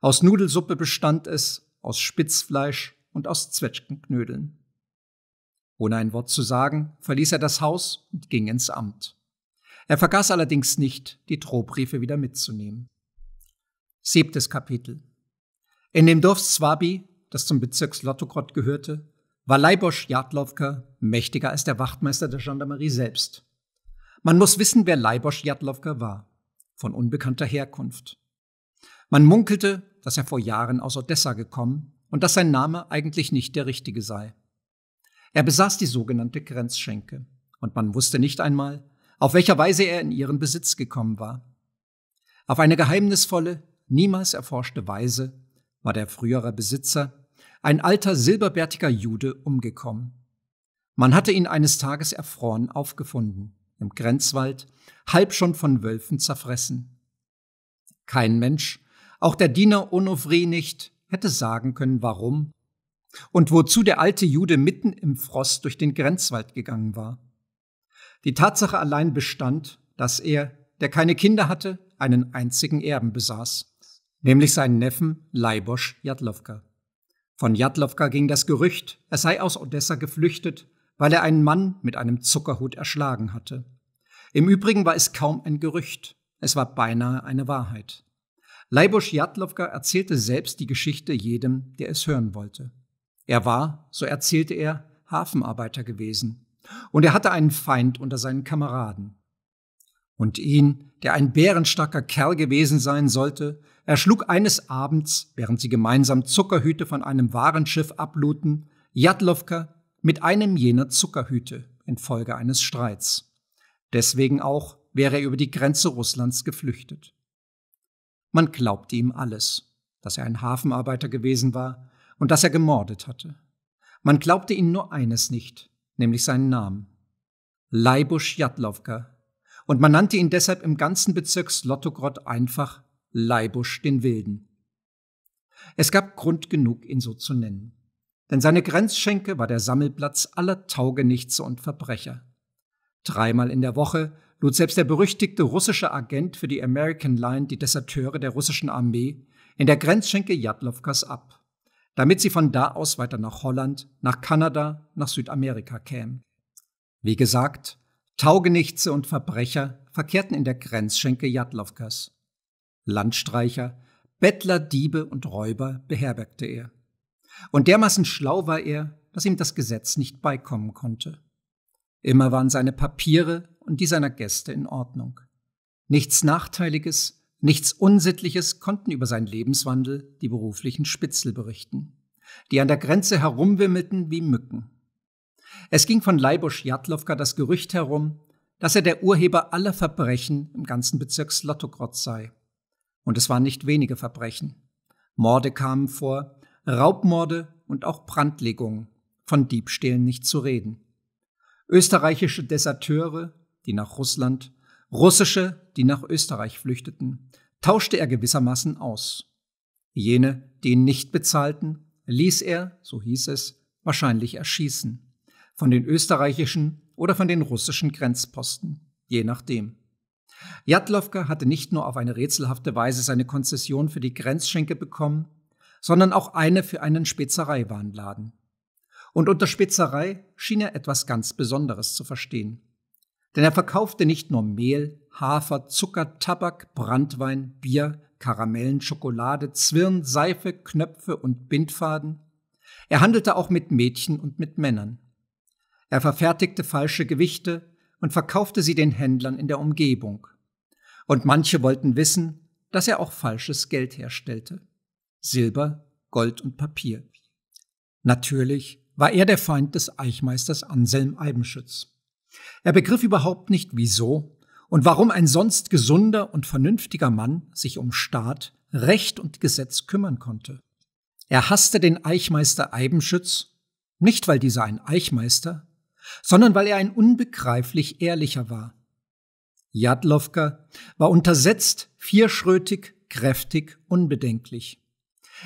Aus Nudelsuppe bestand es, aus Spitzfleisch und aus Zwetschgenknödeln. Ohne ein Wort zu sagen, verließ er das Haus und ging ins Amt. Er vergaß allerdings nicht, die Drohbriefe wieder mitzunehmen. Siebtes Kapitel. In dem Dorf Swabi, das zum Bezirks Lottogrott gehörte, war Leibosch Jadlowka mächtiger als der Wachtmeister der Gendarmerie selbst. Man muss wissen, wer Leibosch Jadlowka war, von unbekannter Herkunft. Man munkelte, dass er vor Jahren aus Odessa gekommen und dass sein Name eigentlich nicht der richtige sei. Er besaß die sogenannte Grenzschenke, und man wusste nicht einmal, auf welcher Weise er in ihren Besitz gekommen war. Auf eine geheimnisvolle, niemals erforschte Weise war der frühere Besitzer, ein alter silberbärtiger Jude, umgekommen. Man hatte ihn eines Tages erfroren aufgefunden, im Grenzwald, halb schon von Wölfen zerfressen. Kein Mensch, auch der Diener Onofri nicht, hätte sagen können, warum und wozu der alte Jude mitten im Frost durch den Grenzwald gegangen war. Die Tatsache allein bestand, dass er, der keine Kinder hatte, einen einzigen Erben besaß, nämlich seinen Neffen Leibosch Jadlowka. Von Jadlowka ging das Gerücht, er sei aus Odessa geflüchtet, weil er einen Mann mit einem Zuckerhut erschlagen hatte. Im Übrigen war es kaum ein Gerücht, es war beinahe eine Wahrheit. Leibosch Jadlowka erzählte selbst die Geschichte jedem, der es hören wollte. Er war, so erzählte er, Hafenarbeiter gewesen. Und er hatte einen Feind unter seinen Kameraden. Und ihn, der ein bärenstarker Kerl gewesen sein sollte, erschlug eines Abends, während sie gemeinsam Zuckerhüte von einem Warenschiff abluten, Jadlowka mit einem jener Zuckerhüte infolge eines Streits. Deswegen auch wäre er über die Grenze Russlands geflüchtet. Man glaubte ihm alles, dass er ein Hafenarbeiter gewesen war, und dass er gemordet hatte. Man glaubte ihm nur eines nicht, nämlich seinen Namen. Leibusch Jadlovka. Und man nannte ihn deshalb im ganzen Bezirk Slotogrod einfach Leibusch den Wilden. Es gab Grund genug, ihn so zu nennen. Denn seine Grenzschenke war der Sammelplatz aller Taugenichtse und Verbrecher. Dreimal in der Woche lud selbst der berüchtigte russische Agent für die American Line die Deserteure der russischen Armee in der Grenzschenke Jadlovkas ab damit sie von da aus weiter nach Holland, nach Kanada, nach Südamerika kämen. Wie gesagt, Taugenichtse und Verbrecher verkehrten in der Grenzschenke Jadlovkas. Landstreicher, Bettler, Diebe und Räuber beherbergte er. Und dermaßen schlau war er, dass ihm das Gesetz nicht beikommen konnte. Immer waren seine Papiere und die seiner Gäste in Ordnung. Nichts Nachteiliges, Nichts Unsittliches konnten über seinen Lebenswandel die beruflichen Spitzel berichten, die an der Grenze herumwimmelten wie Mücken. Es ging von Leibusch Jatlowka das Gerücht herum, dass er der Urheber aller Verbrechen im ganzen Bezirk Slotogrod sei. Und es waren nicht wenige Verbrechen. Morde kamen vor, Raubmorde und auch Brandlegungen, von Diebstählen nicht zu reden. Österreichische Deserteure, die nach Russland Russische, die nach Österreich flüchteten, tauschte er gewissermaßen aus. Jene, die ihn nicht bezahlten, ließ er, so hieß es, wahrscheinlich erschießen. Von den österreichischen oder von den russischen Grenzposten, je nachdem. Jadlowka hatte nicht nur auf eine rätselhafte Weise seine Konzession für die Grenzschenke bekommen, sondern auch eine für einen Spezereiwarenladen. Und unter Spezerei schien er etwas ganz Besonderes zu verstehen. Denn er verkaufte nicht nur Mehl, Hafer, Zucker, Tabak, Branntwein, Bier, Karamellen, Schokolade, Zwirn, Seife, Knöpfe und Bindfaden. Er handelte auch mit Mädchen und mit Männern. Er verfertigte falsche Gewichte und verkaufte sie den Händlern in der Umgebung. Und manche wollten wissen, dass er auch falsches Geld herstellte. Silber, Gold und Papier. Natürlich war er der Feind des Eichmeisters Anselm Eibenschütz. Er begriff überhaupt nicht, wieso und warum ein sonst gesunder und vernünftiger Mann sich um Staat, Recht und Gesetz kümmern konnte. Er hasste den Eichmeister Eibenschütz, nicht weil dieser ein Eichmeister, sondern weil er ein unbegreiflich ehrlicher war. Jadlowka war untersetzt, vierschrötig, kräftig, unbedenklich.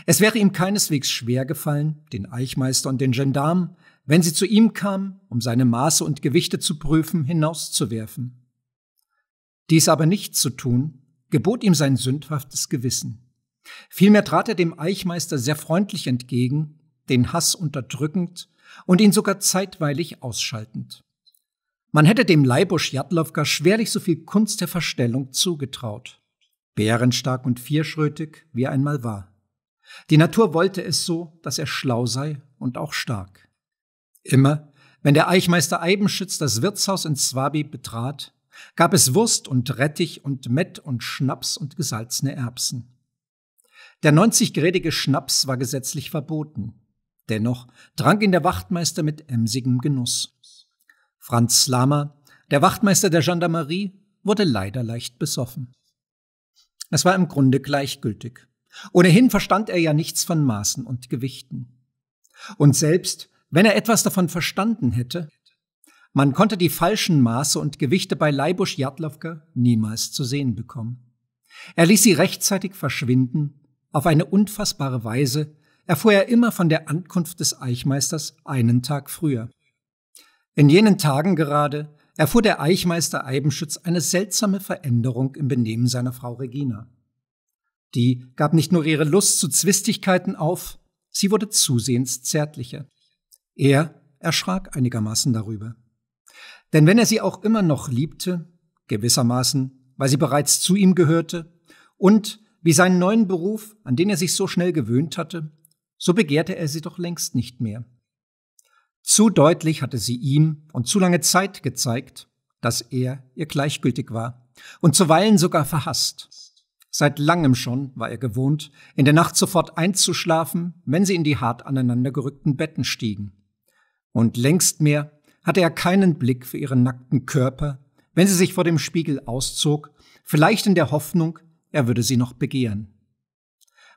Es wäre ihm keineswegs schwer gefallen, den Eichmeister und den Gendarmen, wenn sie zu ihm kam, um seine Maße und Gewichte zu prüfen, hinauszuwerfen. Dies aber nicht zu tun, gebot ihm sein sündhaftes Gewissen. Vielmehr trat er dem Eichmeister sehr freundlich entgegen, den Hass unterdrückend und ihn sogar zeitweilig ausschaltend. Man hätte dem Leibusch Jadlowka schwerlich so viel Kunst der Verstellung zugetraut. Bärenstark und vierschrötig, wie er einmal war. Die Natur wollte es so, dass er schlau sei und auch stark. Immer, wenn der Eichmeister Eibenschütz das Wirtshaus in Swabi betrat, gab es Wurst und Rettich und Mett und Schnaps und gesalzene Erbsen. Der 90-grädige Schnaps war gesetzlich verboten. Dennoch trank ihn der Wachtmeister mit emsigem Genuss. Franz Lamer, der Wachtmeister der Gendarmerie, wurde leider leicht besoffen. Es war im Grunde gleichgültig. Ohnehin verstand er ja nichts von Maßen und Gewichten. Und selbst wenn er etwas davon verstanden hätte, man konnte die falschen Maße und Gewichte bei Leibusch Jadlowka niemals zu sehen bekommen. Er ließ sie rechtzeitig verschwinden, auf eine unfassbare Weise erfuhr er immer von der Ankunft des Eichmeisters einen Tag früher. In jenen Tagen gerade erfuhr der Eichmeister Eibenschütz eine seltsame Veränderung im Benehmen seiner Frau Regina. Die gab nicht nur ihre Lust zu Zwistigkeiten auf, sie wurde zusehends zärtlicher. Er erschrak einigermaßen darüber. Denn wenn er sie auch immer noch liebte, gewissermaßen, weil sie bereits zu ihm gehörte, und wie seinen neuen Beruf, an den er sich so schnell gewöhnt hatte, so begehrte er sie doch längst nicht mehr. Zu deutlich hatte sie ihm und zu lange Zeit gezeigt, dass er ihr gleichgültig war und zuweilen sogar verhasst. Seit langem schon war er gewohnt, in der Nacht sofort einzuschlafen, wenn sie in die hart aneinandergerückten Betten stiegen. Und längst mehr hatte er keinen Blick für ihren nackten Körper, wenn sie sich vor dem Spiegel auszog, vielleicht in der Hoffnung, er würde sie noch begehren.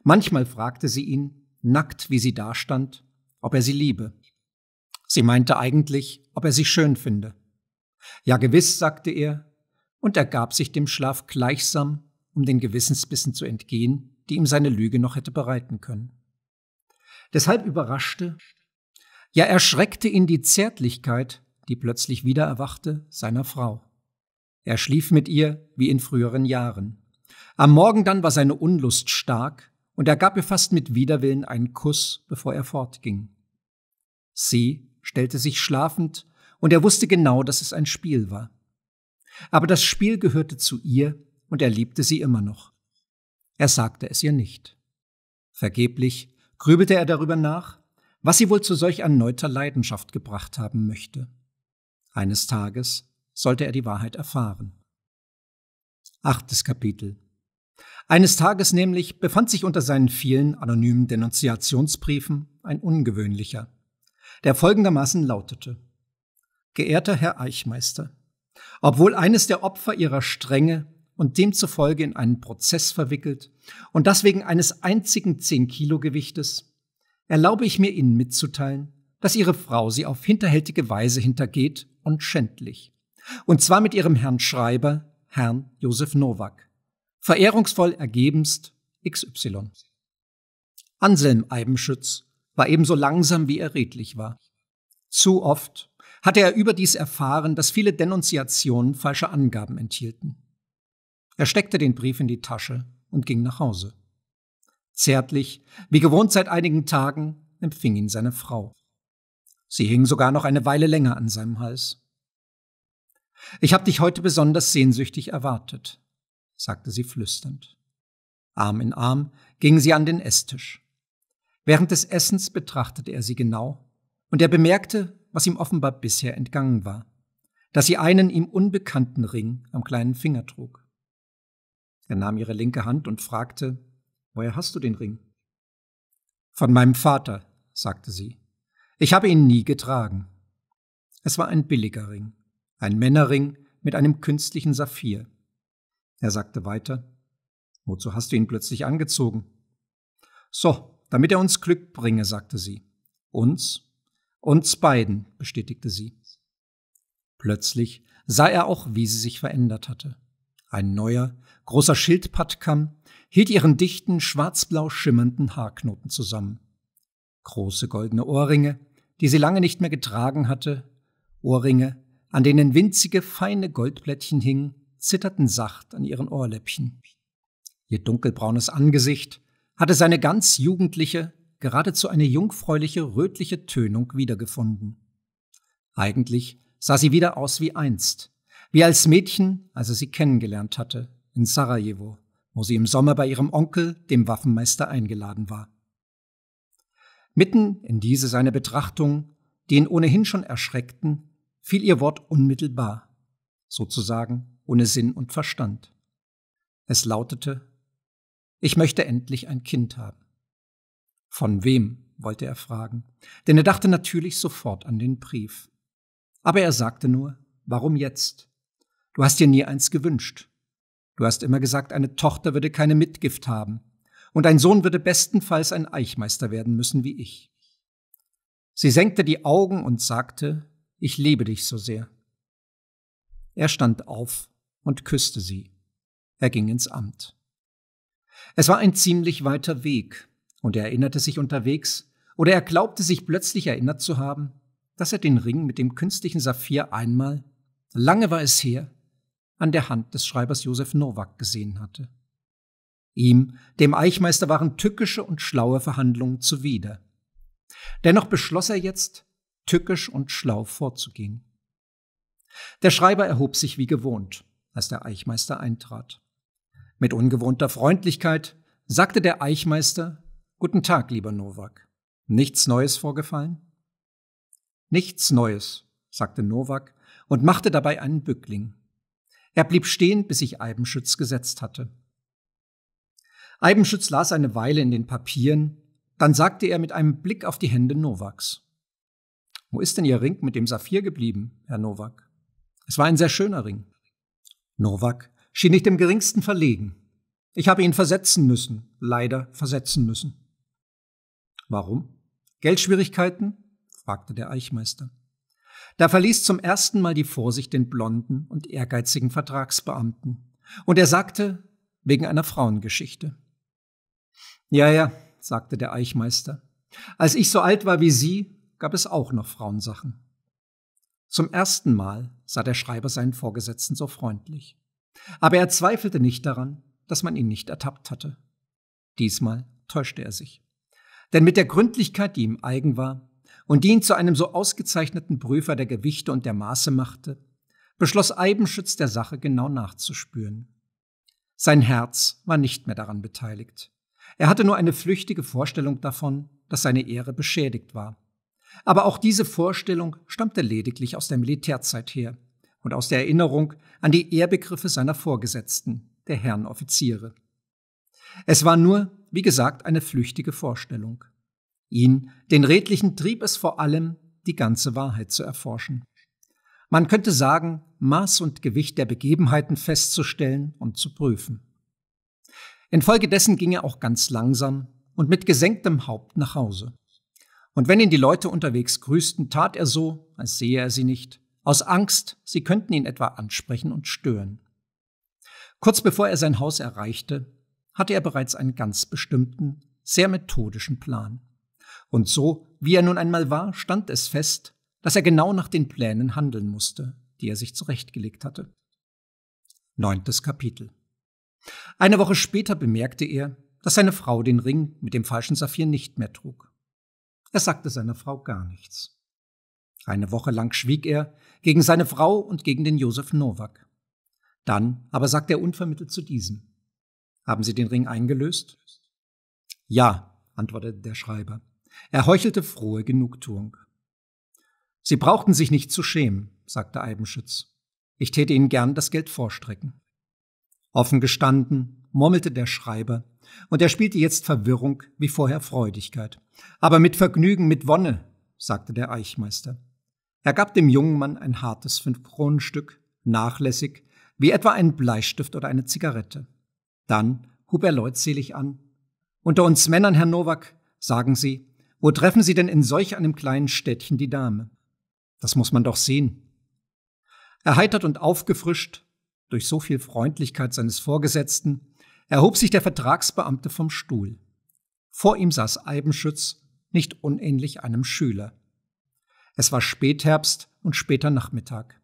Manchmal fragte sie ihn, nackt wie sie dastand, ob er sie liebe. Sie meinte eigentlich, ob er sie schön finde. Ja gewiss, sagte er, und ergab sich dem Schlaf gleichsam, um den Gewissensbissen zu entgehen, die ihm seine Lüge noch hätte bereiten können. Deshalb überraschte ja erschreckte ihn die Zärtlichkeit, die plötzlich wieder erwachte, seiner Frau. Er schlief mit ihr wie in früheren Jahren. Am Morgen dann war seine Unlust stark und er gab ihr fast mit Widerwillen einen Kuss, bevor er fortging. Sie stellte sich schlafend und er wusste genau, dass es ein Spiel war. Aber das Spiel gehörte zu ihr und er liebte sie immer noch. Er sagte es ihr nicht. Vergeblich grübelte er darüber nach was sie wohl zu solch erneuter Leidenschaft gebracht haben möchte. Eines Tages sollte er die Wahrheit erfahren. Achtes Kapitel. Eines Tages nämlich befand sich unter seinen vielen anonymen Denunziationsbriefen ein ungewöhnlicher, der folgendermaßen lautete Geehrter Herr Eichmeister, obwohl eines der Opfer Ihrer Strenge und demzufolge in einen Prozess verwickelt und das wegen eines einzigen zehn Kilo Gewichtes, erlaube ich mir Ihnen mitzuteilen, dass Ihre Frau Sie auf hinterhältige Weise hintergeht und schändlich. Und zwar mit Ihrem Herrn Schreiber, Herrn Josef Nowak. Verehrungsvoll ergebenst XY. Anselm Eibenschütz war ebenso langsam, wie er redlich war. Zu oft hatte er überdies erfahren, dass viele Denunziationen falsche Angaben enthielten. Er steckte den Brief in die Tasche und ging nach Hause. Zärtlich, wie gewohnt seit einigen Tagen, empfing ihn seine Frau. Sie hing sogar noch eine Weile länger an seinem Hals. Ich hab dich heute besonders sehnsüchtig erwartet, sagte sie flüsternd. Arm in Arm gingen sie an den Esstisch. Während des Essens betrachtete er sie genau, und er bemerkte, was ihm offenbar bisher entgangen war, dass sie einen ihm unbekannten Ring am kleinen Finger trug. Er nahm ihre linke Hand und fragte, Woher hast du den Ring? Von meinem Vater, sagte sie. Ich habe ihn nie getragen. Es war ein billiger Ring, ein Männerring mit einem künstlichen Saphir. Er sagte weiter, Wozu hast du ihn plötzlich angezogen? So, damit er uns Glück bringe, sagte sie. Uns? Uns beiden, bestätigte sie. Plötzlich sah er auch, wie sie sich verändert hatte. Ein neuer, großer Schildpattkamm hielt ihren dichten, schwarzblau schimmernden Haarknoten zusammen. Große goldene Ohrringe, die sie lange nicht mehr getragen hatte, Ohrringe, an denen winzige, feine Goldplättchen hingen, zitterten sacht an ihren Ohrläppchen. Ihr dunkelbraunes Angesicht hatte seine ganz jugendliche, geradezu eine jungfräuliche, rötliche Tönung wiedergefunden. Eigentlich sah sie wieder aus wie einst, wie als Mädchen, als er sie kennengelernt hatte, in Sarajevo, wo sie im Sommer bei ihrem Onkel, dem Waffenmeister, eingeladen war. Mitten in diese seine Betrachtung, die ihn ohnehin schon erschreckten, fiel ihr Wort unmittelbar, sozusagen ohne Sinn und Verstand. Es lautete Ich möchte endlich ein Kind haben. Von wem? wollte er fragen, denn er dachte natürlich sofort an den Brief. Aber er sagte nur Warum jetzt? Du hast dir nie eins gewünscht. Du hast immer gesagt, eine Tochter würde keine Mitgift haben und ein Sohn würde bestenfalls ein Eichmeister werden müssen wie ich. Sie senkte die Augen und sagte, ich liebe dich so sehr. Er stand auf und küsste sie. Er ging ins Amt. Es war ein ziemlich weiter Weg, und er erinnerte sich unterwegs, oder er glaubte sich plötzlich erinnert zu haben, dass er den Ring mit dem künstlichen Saphir einmal, lange war es her, an der Hand des Schreibers Josef Nowak gesehen hatte. Ihm, dem Eichmeister, waren tückische und schlaue Verhandlungen zuwider. Dennoch beschloss er jetzt, tückisch und schlau vorzugehen. Der Schreiber erhob sich wie gewohnt, als der Eichmeister eintrat. Mit ungewohnter Freundlichkeit sagte der Eichmeister Guten Tag, lieber Nowak. Nichts Neues vorgefallen? Nichts Neues, sagte Nowak und machte dabei einen Bückling. Er blieb stehen, bis sich Eibenschütz gesetzt hatte. Eibenschütz las eine Weile in den Papieren, dann sagte er mit einem Blick auf die Hände Novaks. Wo ist denn Ihr Ring mit dem Saphir geblieben, Herr Novak? Es war ein sehr schöner Ring. Novak schien nicht im geringsten verlegen. Ich habe ihn versetzen müssen, leider versetzen müssen. Warum? Geldschwierigkeiten? fragte der Eichmeister. Da verließ zum ersten Mal die Vorsicht den blonden und ehrgeizigen Vertragsbeamten. Und er sagte, wegen einer Frauengeschichte. Ja, ja, sagte der Eichmeister. Als ich so alt war wie Sie, gab es auch noch Frauensachen. Zum ersten Mal sah der Schreiber seinen Vorgesetzten so freundlich. Aber er zweifelte nicht daran, dass man ihn nicht ertappt hatte. Diesmal täuschte er sich. Denn mit der Gründlichkeit, die ihm eigen war, und die ihn zu einem so ausgezeichneten Prüfer der Gewichte und der Maße machte, beschloss Eibenschütz der Sache genau nachzuspüren. Sein Herz war nicht mehr daran beteiligt. Er hatte nur eine flüchtige Vorstellung davon, dass seine Ehre beschädigt war. Aber auch diese Vorstellung stammte lediglich aus der Militärzeit her und aus der Erinnerung an die Ehrbegriffe seiner Vorgesetzten, der Herren Offiziere. Es war nur, wie gesagt, eine flüchtige Vorstellung ihn, den Redlichen, trieb es vor allem, die ganze Wahrheit zu erforschen. Man könnte sagen, Maß und Gewicht der Begebenheiten festzustellen und zu prüfen. Infolgedessen ging er auch ganz langsam und mit gesenktem Haupt nach Hause. Und wenn ihn die Leute unterwegs grüßten, tat er so, als sehe er sie nicht, aus Angst, sie könnten ihn etwa ansprechen und stören. Kurz bevor er sein Haus erreichte, hatte er bereits einen ganz bestimmten, sehr methodischen Plan. Und so, wie er nun einmal war, stand es fest, dass er genau nach den Plänen handeln musste, die er sich zurechtgelegt hatte. Neuntes Kapitel. Eine Woche später bemerkte er, dass seine Frau den Ring mit dem falschen Saphir nicht mehr trug. Er sagte seiner Frau gar nichts. Eine Woche lang schwieg er gegen seine Frau und gegen den Josef Nowak. Dann aber sagte er unvermittelt zu diesem. Haben Sie den Ring eingelöst? Ja, antwortete der Schreiber. Er heuchelte frohe Genugtuung. Sie brauchten sich nicht zu schämen, sagte Eibenschütz. Ich täte Ihnen gern das Geld vorstrecken. Offen gestanden, murmelte der Schreiber, und er spielte jetzt Verwirrung wie vorher Freudigkeit. Aber mit Vergnügen, mit Wonne, sagte der Eichmeister. Er gab dem jungen Mann ein hartes Fünf-Kronenstück, nachlässig, wie etwa einen Bleistift oder eine Zigarette. Dann hub er leutselig an. Unter uns Männern, Herr Nowak, sagen Sie, wo treffen Sie denn in solch einem kleinen Städtchen die Dame? Das muss man doch sehen. Erheitert und aufgefrischt durch so viel Freundlichkeit seines Vorgesetzten, erhob sich der Vertragsbeamte vom Stuhl. Vor ihm saß Eibenschütz, nicht unähnlich einem Schüler. Es war Spätherbst und später Nachmittag.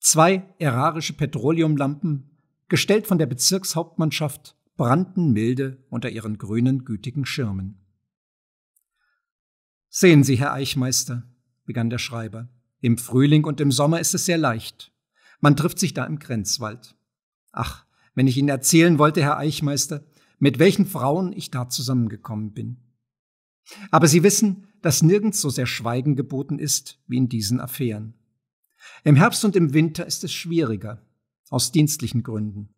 Zwei erarische Petroleumlampen, gestellt von der Bezirkshauptmannschaft, brannten milde unter ihren grünen, gütigen Schirmen. Sehen Sie, Herr Eichmeister, begann der Schreiber, im Frühling und im Sommer ist es sehr leicht. Man trifft sich da im Grenzwald. Ach, wenn ich Ihnen erzählen wollte, Herr Eichmeister, mit welchen Frauen ich da zusammengekommen bin. Aber Sie wissen, dass nirgends so sehr Schweigen geboten ist wie in diesen Affären. Im Herbst und im Winter ist es schwieriger, aus dienstlichen Gründen.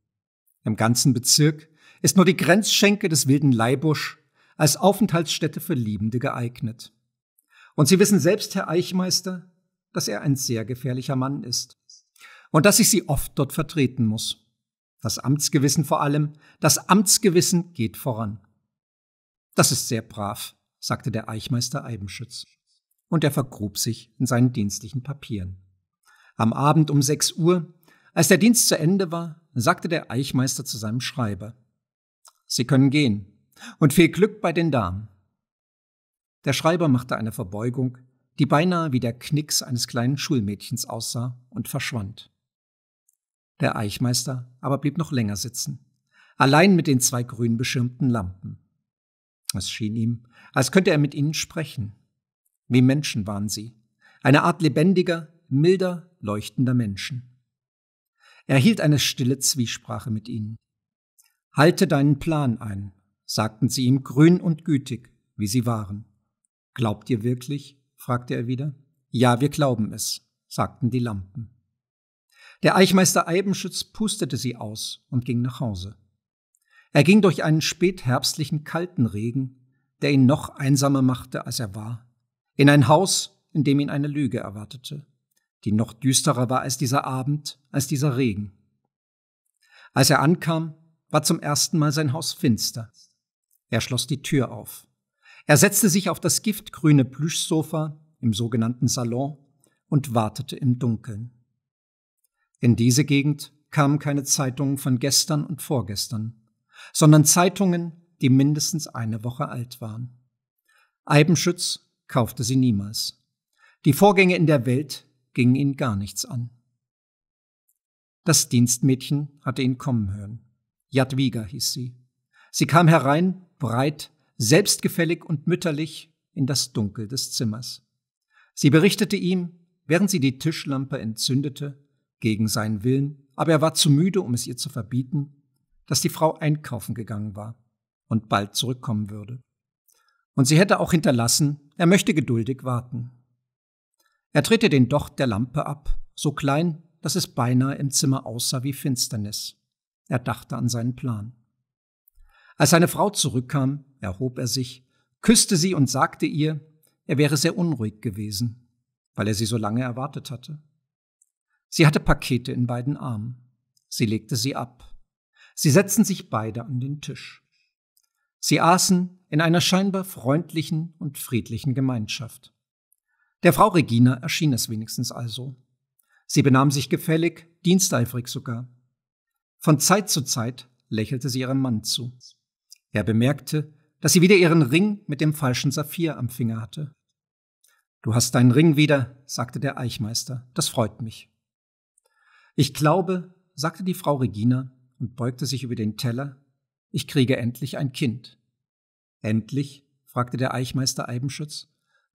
Im ganzen Bezirk ist nur die Grenzschenke des wilden Leibusch als Aufenthaltsstätte für Liebende geeignet. Und Sie wissen selbst, Herr Eichmeister, dass er ein sehr gefährlicher Mann ist und dass ich Sie oft dort vertreten muss. Das Amtsgewissen vor allem, das Amtsgewissen geht voran. Das ist sehr brav, sagte der Eichmeister Eibenschütz. Und er vergrub sich in seinen dienstlichen Papieren. Am Abend um sechs Uhr, als der Dienst zu Ende war, sagte der Eichmeister zu seinem Schreiber, Sie können gehen und viel Glück bei den Damen. Der Schreiber machte eine Verbeugung, die beinahe wie der Knicks eines kleinen Schulmädchens aussah, und verschwand. Der Eichmeister aber blieb noch länger sitzen, allein mit den zwei grün beschirmten Lampen. Es schien ihm, als könnte er mit ihnen sprechen. Wie Menschen waren sie, eine Art lebendiger, milder, leuchtender Menschen. Er hielt eine stille Zwiesprache mit ihnen. Halte deinen Plan ein, sagten sie ihm grün und gütig, wie sie waren. Glaubt ihr wirklich? fragte er wieder. Ja, wir glauben es, sagten die Lampen. Der Eichmeister Eibenschütz pustete sie aus und ging nach Hause. Er ging durch einen spätherbstlichen kalten Regen, der ihn noch einsamer machte, als er war, in ein Haus, in dem ihn eine Lüge erwartete, die noch düsterer war als dieser Abend, als dieser Regen. Als er ankam, war zum ersten Mal sein Haus finster. Er schloss die Tür auf. Er setzte sich auf das giftgrüne Plüschsofa im sogenannten Salon und wartete im Dunkeln. In diese Gegend kamen keine Zeitungen von gestern und vorgestern, sondern Zeitungen, die mindestens eine Woche alt waren. Eibenschütz kaufte sie niemals. Die Vorgänge in der Welt gingen ihn gar nichts an. Das Dienstmädchen hatte ihn kommen hören. Jadwiga hieß sie. Sie kam herein, breit, selbstgefällig und mütterlich in das Dunkel des Zimmers. Sie berichtete ihm, während sie die Tischlampe entzündete, gegen seinen Willen, aber er war zu müde, um es ihr zu verbieten, dass die Frau einkaufen gegangen war und bald zurückkommen würde. Und sie hätte auch hinterlassen, er möchte geduldig warten. Er drehte den Docht der Lampe ab, so klein, dass es beinahe im Zimmer aussah wie Finsternis. Er dachte an seinen Plan. Als seine Frau zurückkam, erhob er sich, küsste sie und sagte ihr, er wäre sehr unruhig gewesen, weil er sie so lange erwartet hatte. Sie hatte Pakete in beiden Armen. Sie legte sie ab. Sie setzten sich beide an den Tisch. Sie aßen in einer scheinbar freundlichen und friedlichen Gemeinschaft. Der Frau Regina erschien es wenigstens also. Sie benahm sich gefällig, diensteifrig sogar. Von Zeit zu Zeit lächelte sie ihrem Mann zu. Er bemerkte, dass sie wieder ihren Ring mit dem falschen Saphir am Finger hatte. Du hast deinen Ring wieder, sagte der Eichmeister, das freut mich. Ich glaube, sagte die Frau Regina und beugte sich über den Teller, ich kriege endlich ein Kind. Endlich? fragte der Eichmeister Eibenschütz.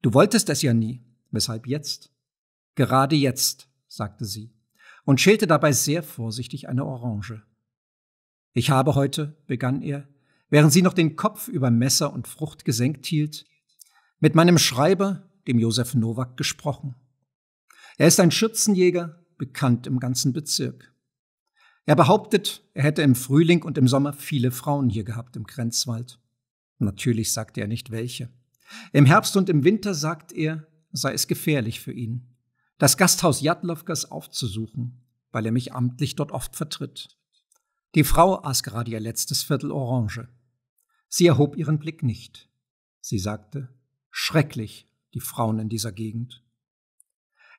Du wolltest es ja nie. Weshalb jetzt? Gerade jetzt, sagte sie und schälte dabei sehr vorsichtig eine Orange. Ich habe heute, begann er, während sie noch den Kopf über Messer und Frucht gesenkt hielt, mit meinem Schreiber, dem Josef Nowak, gesprochen. Er ist ein Schützenjäger, bekannt im ganzen Bezirk. Er behauptet, er hätte im Frühling und im Sommer viele Frauen hier gehabt im Grenzwald. Natürlich sagte er nicht welche. Im Herbst und im Winter, sagt er, sei es gefährlich für ihn, das Gasthaus Jadlovkas aufzusuchen, weil er mich amtlich dort oft vertritt. Die Frau aß gerade ihr letztes Viertel Orange. Sie erhob ihren Blick nicht. Sie sagte, schrecklich, die Frauen in dieser Gegend.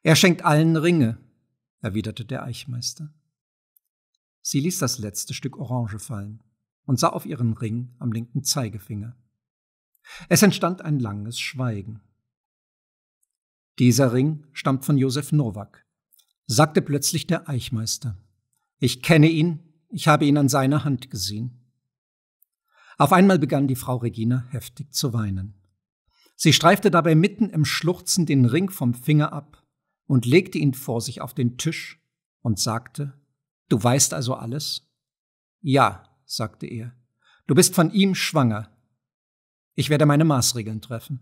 Er schenkt allen Ringe, erwiderte der Eichmeister. Sie ließ das letzte Stück Orange fallen und sah auf ihren Ring am linken Zeigefinger. Es entstand ein langes Schweigen. Dieser Ring stammt von Josef Nowak, sagte plötzlich der Eichmeister. Ich kenne ihn, ich habe ihn an seiner Hand gesehen. Auf einmal begann die Frau Regina heftig zu weinen. Sie streifte dabei mitten im Schluchzen den Ring vom Finger ab und legte ihn vor sich auf den Tisch und sagte, Du weißt also alles? Ja, sagte er, du bist von ihm schwanger. Ich werde meine Maßregeln treffen.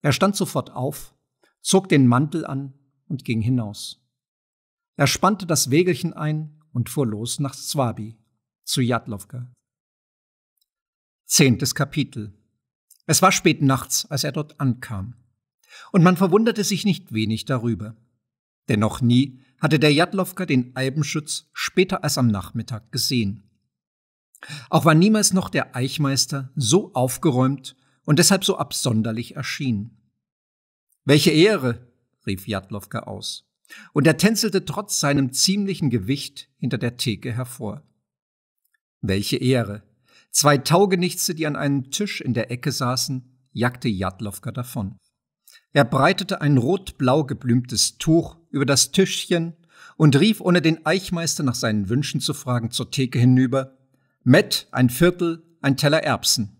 Er stand sofort auf, zog den Mantel an und ging hinaus. Er spannte das Wägelchen ein und fuhr los nach Swabi, zu Jadlowka. Zehntes Kapitel. Es war spät nachts, als er dort ankam. Und man verwunderte sich nicht wenig darüber. Denn noch nie hatte der Jadlowka den Albenschütz später als am Nachmittag gesehen. Auch war niemals noch der Eichmeister so aufgeräumt und deshalb so absonderlich erschienen. Welche Ehre! rief Jadlowka aus. Und er tänzelte trotz seinem ziemlichen Gewicht hinter der Theke hervor. Welche Ehre! Zwei Taugenichtse, die an einem Tisch in der Ecke saßen, jagte Jadlowka davon. Er breitete ein rot-blau geblümtes Tuch über das Tischchen und rief, ohne den Eichmeister nach seinen Wünschen zu fragen, zur Theke hinüber, Mett, ein Viertel, ein Teller Erbsen.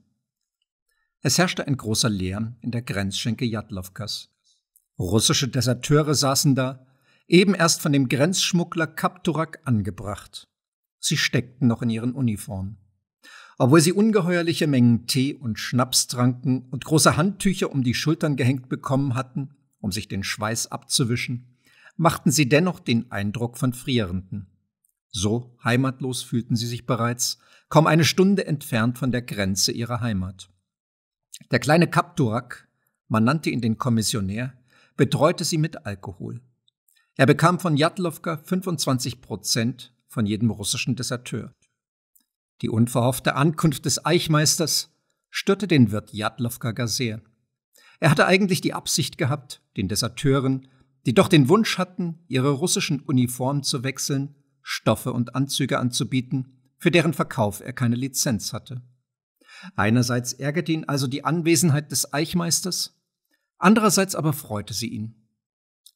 Es herrschte ein großer Lärm in der Grenzschenke Jadlowkas. Russische Deserteure saßen da, eben erst von dem Grenzschmuggler Kapturak angebracht. Sie steckten noch in ihren Uniformen. Obwohl sie ungeheuerliche Mengen Tee und Schnaps tranken und große Handtücher um die Schultern gehängt bekommen hatten, um sich den Schweiß abzuwischen, machten sie dennoch den Eindruck von Frierenden. So heimatlos fühlten sie sich bereits, kaum eine Stunde entfernt von der Grenze ihrer Heimat. Der kleine Kapturak, man nannte ihn den Kommissionär, betreute sie mit Alkohol. Er bekam von Jadlovka 25 Prozent von jedem russischen Deserteur. Die unverhoffte Ankunft des Eichmeisters störte den Wirt Jadlovka gar sehr. Er hatte eigentlich die Absicht gehabt, den Deserteuren, die doch den Wunsch hatten, ihre russischen Uniformen zu wechseln, Stoffe und Anzüge anzubieten, für deren Verkauf er keine Lizenz hatte. Einerseits ärgerte ihn also die Anwesenheit des Eichmeisters, andererseits aber freute sie ihn.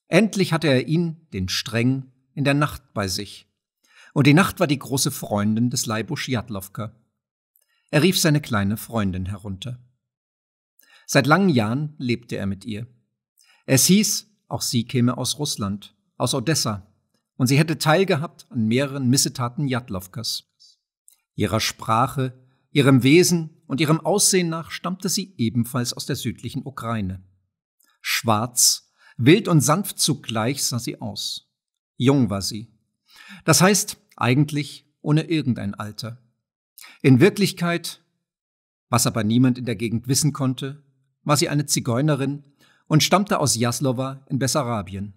Endlich hatte er ihn, den Streng, in der Nacht bei sich, und die Nacht war die große Freundin des Leibusch Jadlowka. Er rief seine kleine Freundin herunter. Seit langen Jahren lebte er mit ihr. Es hieß, auch sie käme aus Russland, aus Odessa, und sie hätte teilgehabt an mehreren Missetaten Jadlowkas. Ihrer Sprache, ihrem Wesen und ihrem Aussehen nach stammte sie ebenfalls aus der südlichen Ukraine. Schwarz, wild und sanft zugleich sah sie aus. Jung war sie. Das heißt, eigentlich ohne irgendein Alter. In Wirklichkeit, was aber niemand in der Gegend wissen konnte, war sie eine Zigeunerin und stammte aus Jaslowa in Bessarabien.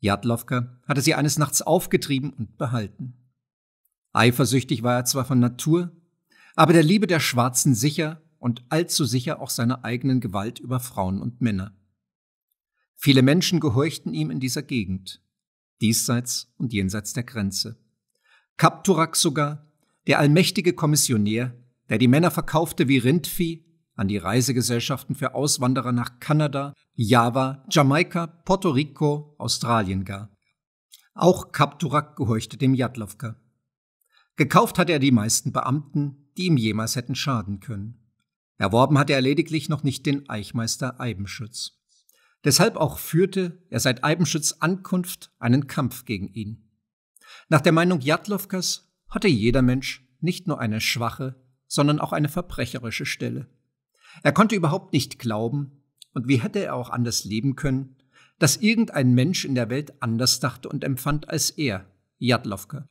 Jadlowka hatte sie eines Nachts aufgetrieben und behalten. Eifersüchtig war er zwar von Natur, aber der Liebe der Schwarzen sicher und allzu sicher auch seiner eigenen Gewalt über Frauen und Männer. Viele Menschen gehorchten ihm in dieser Gegend diesseits und jenseits der Grenze. Kapturak sogar, der allmächtige Kommissionär, der die Männer verkaufte wie Rindvieh an die Reisegesellschaften für Auswanderer nach Kanada, Java, Jamaika, Puerto Rico, Australien gar. Auch Kapturak gehorchte dem Jadlovka. Gekauft hatte er die meisten Beamten, die ihm jemals hätten schaden können. Erworben hatte er lediglich noch nicht den Eichmeister Eibenschütz. Deshalb auch führte er seit Eibenschütz Ankunft einen Kampf gegen ihn. Nach der Meinung Jatlowkas hatte jeder Mensch nicht nur eine schwache, sondern auch eine verbrecherische Stelle. Er konnte überhaupt nicht glauben, und wie hätte er auch anders leben können, dass irgendein Mensch in der Welt anders dachte und empfand als er, Jadlowka.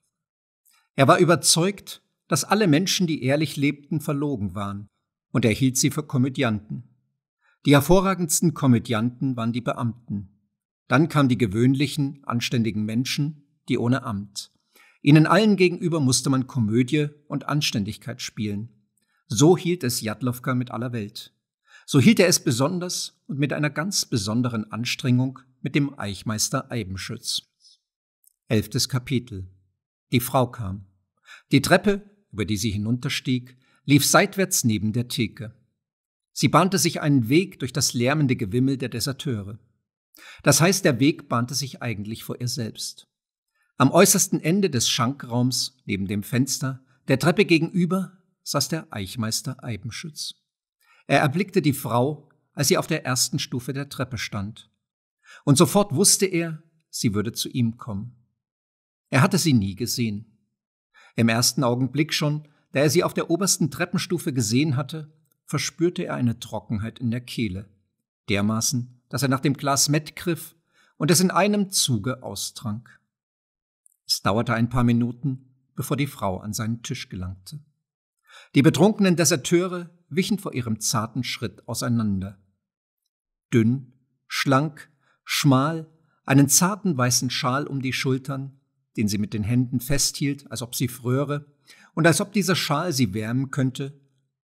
Er war überzeugt, dass alle Menschen, die ehrlich lebten, verlogen waren, und er hielt sie für Komödianten. Die hervorragendsten Komödianten waren die Beamten. Dann kamen die gewöhnlichen, anständigen Menschen, die ohne Amt. Ihnen allen gegenüber musste man Komödie und Anständigkeit spielen. So hielt es Jadlowka mit aller Welt. So hielt er es besonders und mit einer ganz besonderen Anstrengung mit dem Eichmeister Eibenschütz. Elftes Kapitel. Die Frau kam. Die Treppe, über die sie hinunterstieg, lief seitwärts neben der Theke. Sie bahnte sich einen Weg durch das lärmende Gewimmel der Deserteure. Das heißt, der Weg bahnte sich eigentlich vor ihr selbst. Am äußersten Ende des Schankraums, neben dem Fenster, der Treppe gegenüber, saß der Eichmeister Eibenschütz. Er erblickte die Frau, als sie auf der ersten Stufe der Treppe stand. Und sofort wusste er, sie würde zu ihm kommen. Er hatte sie nie gesehen. Im ersten Augenblick schon, da er sie auf der obersten Treppenstufe gesehen hatte, verspürte er eine Trockenheit in der Kehle, dermaßen, dass er nach dem Glas Mett griff und es in einem Zuge austrank. Es dauerte ein paar Minuten, bevor die Frau an seinen Tisch gelangte. Die betrunkenen Deserteure wichen vor ihrem zarten Schritt auseinander. Dünn, schlank, schmal, einen zarten weißen Schal um die Schultern, den sie mit den Händen festhielt, als ob sie fröre, und als ob dieser Schal sie wärmen könnte,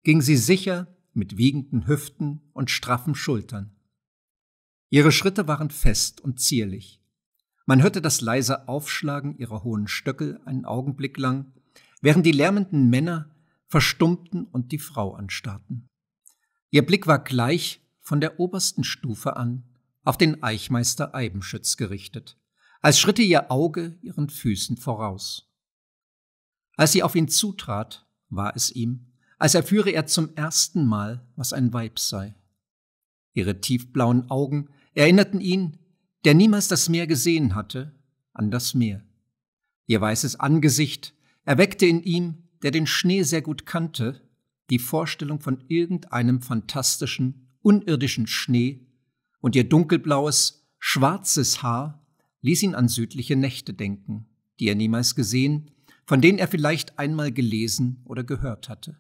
ging sie sicher mit wiegenden Hüften und straffen Schultern. Ihre Schritte waren fest und zierlich. Man hörte das leise Aufschlagen ihrer hohen Stöckel einen Augenblick lang, während die lärmenden Männer verstummten und die Frau anstarrten. Ihr Blick war gleich von der obersten Stufe an auf den Eichmeister Eibenschütz gerichtet, als schritte ihr Auge ihren Füßen voraus. Als sie auf ihn zutrat, war es ihm, als erführe er zum ersten Mal, was ein Weib sei. Ihre tiefblauen Augen erinnerten ihn, der niemals das Meer gesehen hatte, an das Meer. Ihr weißes Angesicht erweckte in ihm, der den Schnee sehr gut kannte, die Vorstellung von irgendeinem fantastischen, unirdischen Schnee, und ihr dunkelblaues, schwarzes Haar ließ ihn an südliche Nächte denken, die er niemals gesehen, von denen er vielleicht einmal gelesen oder gehört hatte.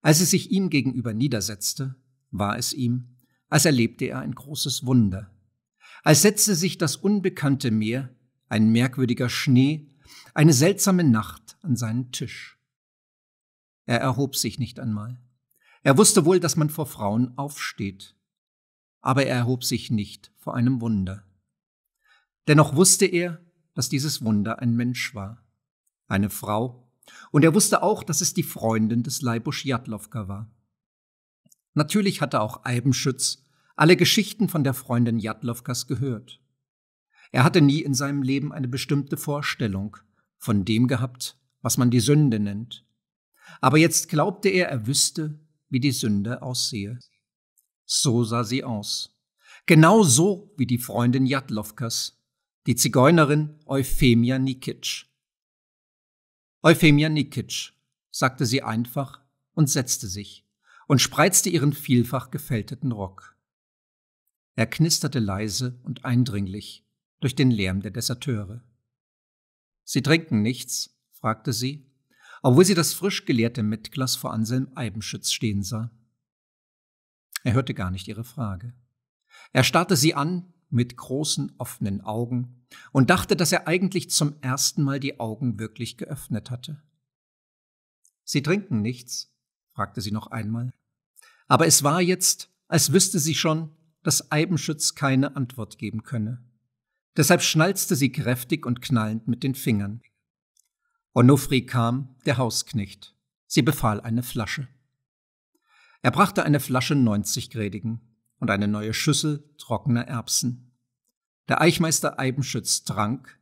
Als sie sich ihm gegenüber niedersetzte, war es ihm, als erlebte er ein großes Wunder. Als setzte sich das unbekannte Meer, ein merkwürdiger Schnee, eine seltsame Nacht an seinen Tisch. Er erhob sich nicht einmal. Er wusste wohl, dass man vor Frauen aufsteht. Aber er erhob sich nicht vor einem Wunder. Dennoch wusste er, dass dieses Wunder ein Mensch war. Eine Frau, und er wusste auch, dass es die Freundin des Leibusch-Jadlowka war. Natürlich hatte auch Eibenschütz alle Geschichten von der Freundin Jadlowkas gehört. Er hatte nie in seinem Leben eine bestimmte Vorstellung von dem gehabt, was man die Sünde nennt. Aber jetzt glaubte er, er wüsste, wie die Sünde aussehe. So sah sie aus. Genau so wie die Freundin Jadlowkas, die Zigeunerin Euphemia Nikitsch, Euphemia Nikic, sagte sie einfach und setzte sich und spreizte ihren vielfach gefälteten Rock. Er knisterte leise und eindringlich durch den Lärm der Deserteure. Sie trinken nichts? fragte sie, obwohl sie das frisch geleerte Mitglas vor Anselm Eibenschütz stehen sah. Er hörte gar nicht ihre Frage. Er starrte sie an, mit großen offenen Augen und dachte, dass er eigentlich zum ersten Mal die Augen wirklich geöffnet hatte. Sie trinken nichts? fragte sie noch einmal. Aber es war jetzt, als wüsste sie schon, dass Eibenschütz keine Antwort geben könne. Deshalb schnalzte sie kräftig und knallend mit den Fingern. Onofri kam, der Hausknecht. Sie befahl eine Flasche. Er brachte eine Flasche 90-Gredigen und eine neue Schüssel trockener Erbsen. Der Eichmeister Eibenschütz trank,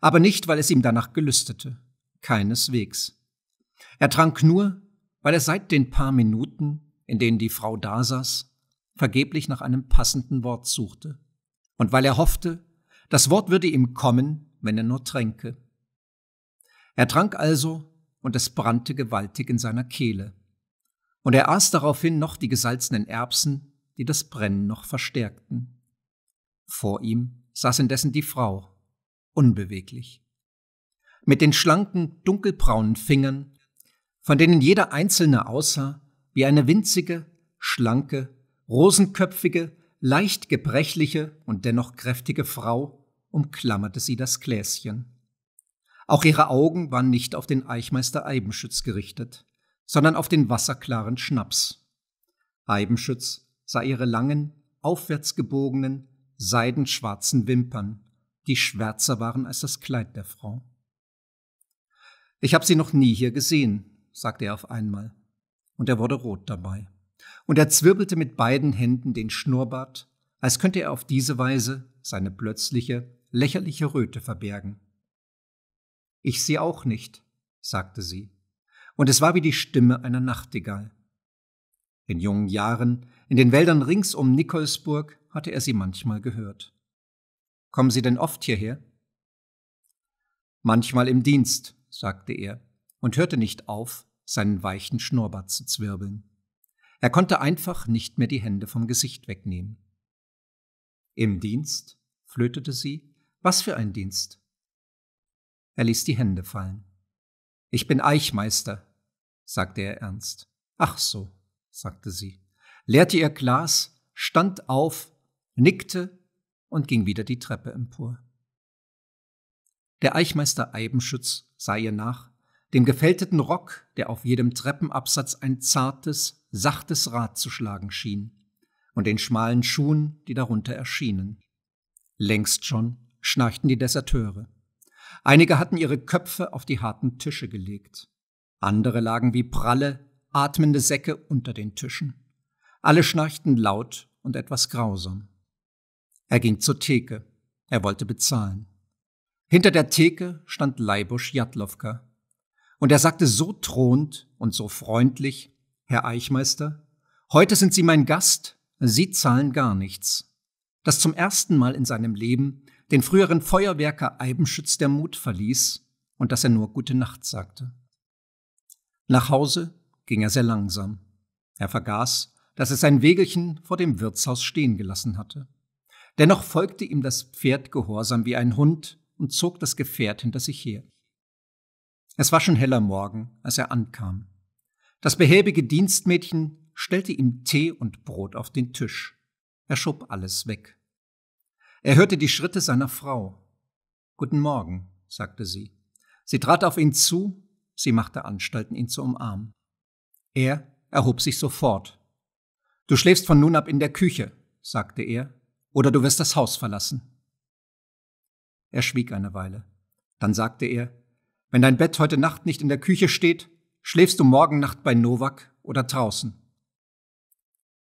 aber nicht, weil es ihm danach gelüstete. Keineswegs. Er trank nur, weil er seit den paar Minuten, in denen die Frau dasaß, vergeblich nach einem passenden Wort suchte. Und weil er hoffte, das Wort würde ihm kommen, wenn er nur tränke. Er trank also, und es brannte gewaltig in seiner Kehle. Und er aß daraufhin noch die gesalzenen Erbsen, die das Brennen noch verstärkten. Vor ihm saß indessen die Frau, unbeweglich. Mit den schlanken, dunkelbraunen Fingern, von denen jeder einzelne aussah wie eine winzige, schlanke, rosenköpfige, leicht gebrechliche und dennoch kräftige Frau, umklammerte sie das Gläschen. Auch ihre Augen waren nicht auf den Eichmeister Eibenschütz gerichtet, sondern auf den wasserklaren Schnaps. Eibenschütz sah ihre langen, aufwärts gebogenen, seidenschwarzen Wimpern, die schwärzer waren als das Kleid der Frau. Ich habe sie noch nie hier gesehen, sagte er auf einmal, und er wurde rot dabei. Und er zwirbelte mit beiden Händen den Schnurrbart, als könnte er auf diese Weise seine plötzliche, lächerliche Röte verbergen. Ich sie auch nicht, sagte sie, und es war wie die Stimme einer Nachtigall. In jungen Jahren in den Wäldern rings um Nikolsburg hatte er sie manchmal gehört. Kommen Sie denn oft hierher? Manchmal im Dienst, sagte er und hörte nicht auf, seinen weichen Schnurrbart zu zwirbeln. Er konnte einfach nicht mehr die Hände vom Gesicht wegnehmen. Im Dienst? flötete sie. Was für ein Dienst? Er ließ die Hände fallen. Ich bin Eichmeister, sagte er ernst. Ach so, sagte sie leerte ihr Glas, stand auf, nickte und ging wieder die Treppe empor. Der Eichmeister Eibenschütz sah ihr nach, dem gefälteten Rock, der auf jedem Treppenabsatz ein zartes, sachtes Rad zu schlagen schien, und den schmalen Schuhen, die darunter erschienen. Längst schon schnarchten die Deserteure. Einige hatten ihre Köpfe auf die harten Tische gelegt. Andere lagen wie pralle, atmende Säcke unter den Tischen. Alle schnarchten laut und etwas grausam. Er ging zur Theke. Er wollte bezahlen. Hinter der Theke stand Leibusch Jatlowka. Und er sagte so thront und so freundlich, Herr Eichmeister, heute sind Sie mein Gast, Sie zahlen gar nichts. Dass zum ersten Mal in seinem Leben den früheren Feuerwerker Eibenschütz der Mut verließ und dass er nur Gute Nacht sagte. Nach Hause ging er sehr langsam. Er vergaß, dass es sein Wägelchen vor dem Wirtshaus stehen gelassen hatte. Dennoch folgte ihm das Pferd gehorsam wie ein Hund und zog das Gefährt hinter sich her. Es war schon heller Morgen, als er ankam. Das behäbige Dienstmädchen stellte ihm Tee und Brot auf den Tisch. Er schob alles weg. Er hörte die Schritte seiner Frau. Guten Morgen, sagte sie. Sie trat auf ihn zu, sie machte Anstalten, ihn zu umarmen. Er erhob sich sofort Du schläfst von nun ab in der Küche, sagte er, oder du wirst das Haus verlassen. Er schwieg eine Weile. Dann sagte er, wenn dein Bett heute Nacht nicht in der Küche steht, schläfst du morgen Nacht bei Novak oder draußen.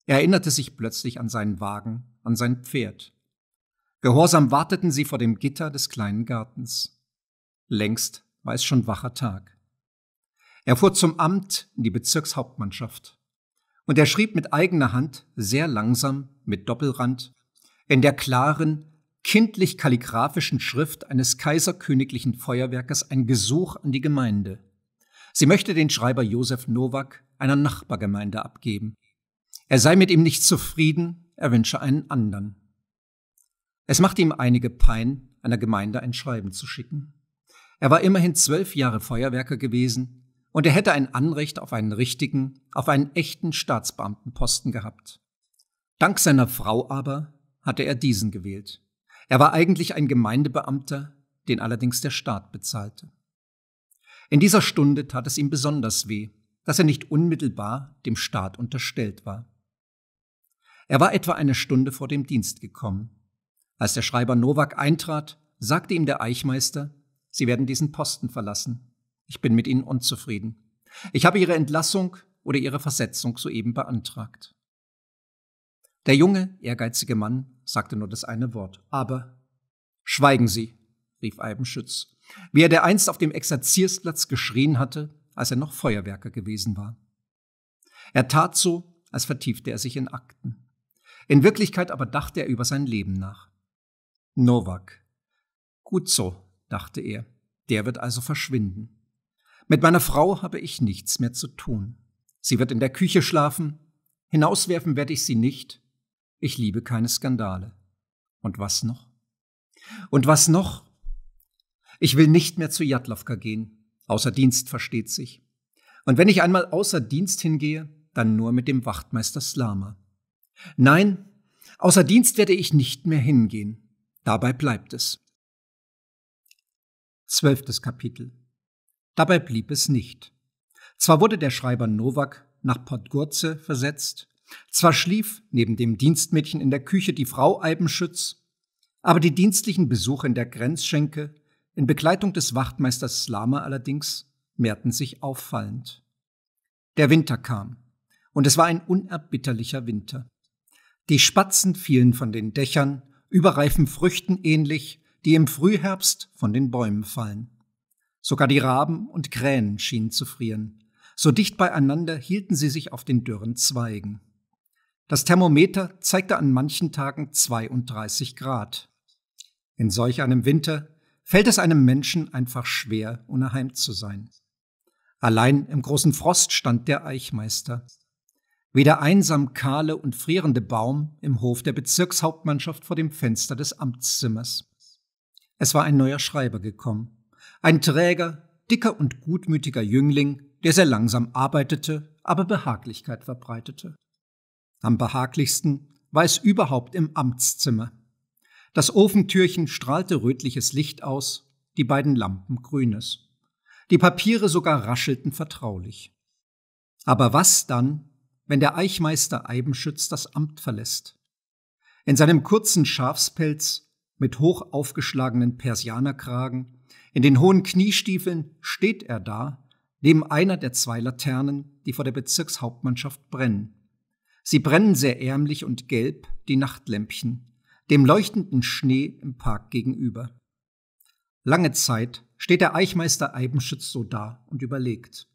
Er erinnerte sich plötzlich an seinen Wagen, an sein Pferd. Gehorsam warteten sie vor dem Gitter des kleinen Gartens. Längst war es schon wacher Tag. Er fuhr zum Amt in die Bezirkshauptmannschaft. Und er schrieb mit eigener Hand, sehr langsam, mit Doppelrand, in der klaren, kindlich kalligraphischen Schrift eines kaiserköniglichen Feuerwerkes ein Gesuch an die Gemeinde. Sie möchte den Schreiber Josef Nowak einer Nachbargemeinde abgeben. Er sei mit ihm nicht zufrieden, er wünsche einen anderen. Es machte ihm einige Pein, einer Gemeinde ein Schreiben zu schicken. Er war immerhin zwölf Jahre Feuerwerker gewesen, und er hätte ein Anrecht auf einen richtigen, auf einen echten Staatsbeamtenposten gehabt. Dank seiner Frau aber hatte er diesen gewählt. Er war eigentlich ein Gemeindebeamter, den allerdings der Staat bezahlte. In dieser Stunde tat es ihm besonders weh, dass er nicht unmittelbar dem Staat unterstellt war. Er war etwa eine Stunde vor dem Dienst gekommen. Als der Schreiber Nowak eintrat, sagte ihm der Eichmeister, Sie werden diesen Posten verlassen. Ich bin mit Ihnen unzufrieden. Ich habe Ihre Entlassung oder Ihre Versetzung soeben beantragt. Der junge, ehrgeizige Mann sagte nur das eine Wort. Aber schweigen Sie, rief Eibenschütz, wie er der einst auf dem Exerzierplatz geschrien hatte, als er noch Feuerwerker gewesen war. Er tat so, als vertiefte er sich in Akten. In Wirklichkeit aber dachte er über sein Leben nach. Novak. Gut so, dachte er. Der wird also verschwinden. Mit meiner Frau habe ich nichts mehr zu tun. Sie wird in der Küche schlafen, hinauswerfen werde ich sie nicht. Ich liebe keine Skandale. Und was noch? Und was noch? Ich will nicht mehr zu Jadlovka gehen. Außer Dienst versteht sich. Und wenn ich einmal außer Dienst hingehe, dann nur mit dem Wachtmeister Slama. Nein, außer Dienst werde ich nicht mehr hingehen. Dabei bleibt es. Zwölftes Kapitel Dabei blieb es nicht. Zwar wurde der Schreiber Nowak nach Podgurze versetzt, zwar schlief neben dem Dienstmädchen in der Küche die Frau Eibenschütz, aber die dienstlichen Besuche in der Grenzschenke, in Begleitung des Wachtmeisters Slama allerdings, mehrten sich auffallend. Der Winter kam, und es war ein unerbitterlicher Winter. Die Spatzen fielen von den Dächern, überreifen Früchten ähnlich, die im Frühherbst von den Bäumen fallen. Sogar die Raben und Krähen schienen zu frieren. So dicht beieinander hielten sie sich auf den dürren Zweigen. Das Thermometer zeigte an manchen Tagen 32 Grad. In solch einem Winter fällt es einem Menschen einfach schwer, ohne Heim zu sein. Allein im großen Frost stand der Eichmeister. Wie der einsam kahle und frierende Baum im Hof der Bezirkshauptmannschaft vor dem Fenster des Amtszimmers. Es war ein neuer Schreiber gekommen. Ein träger, dicker und gutmütiger Jüngling, der sehr langsam arbeitete, aber Behaglichkeit verbreitete. Am behaglichsten war es überhaupt im Amtszimmer. Das Ofentürchen strahlte rötliches Licht aus, die beiden Lampen grünes. Die Papiere sogar raschelten vertraulich. Aber was dann, wenn der Eichmeister Eibenschütz das Amt verlässt? In seinem kurzen Schafspelz mit hoch aufgeschlagenen Persianerkragen in den hohen Kniestiefeln steht er da, neben einer der zwei Laternen, die vor der Bezirkshauptmannschaft brennen. Sie brennen sehr ärmlich und gelb, die Nachtlämpchen, dem leuchtenden Schnee im Park gegenüber. Lange Zeit steht der Eichmeister Eibenschütz so da und überlegt.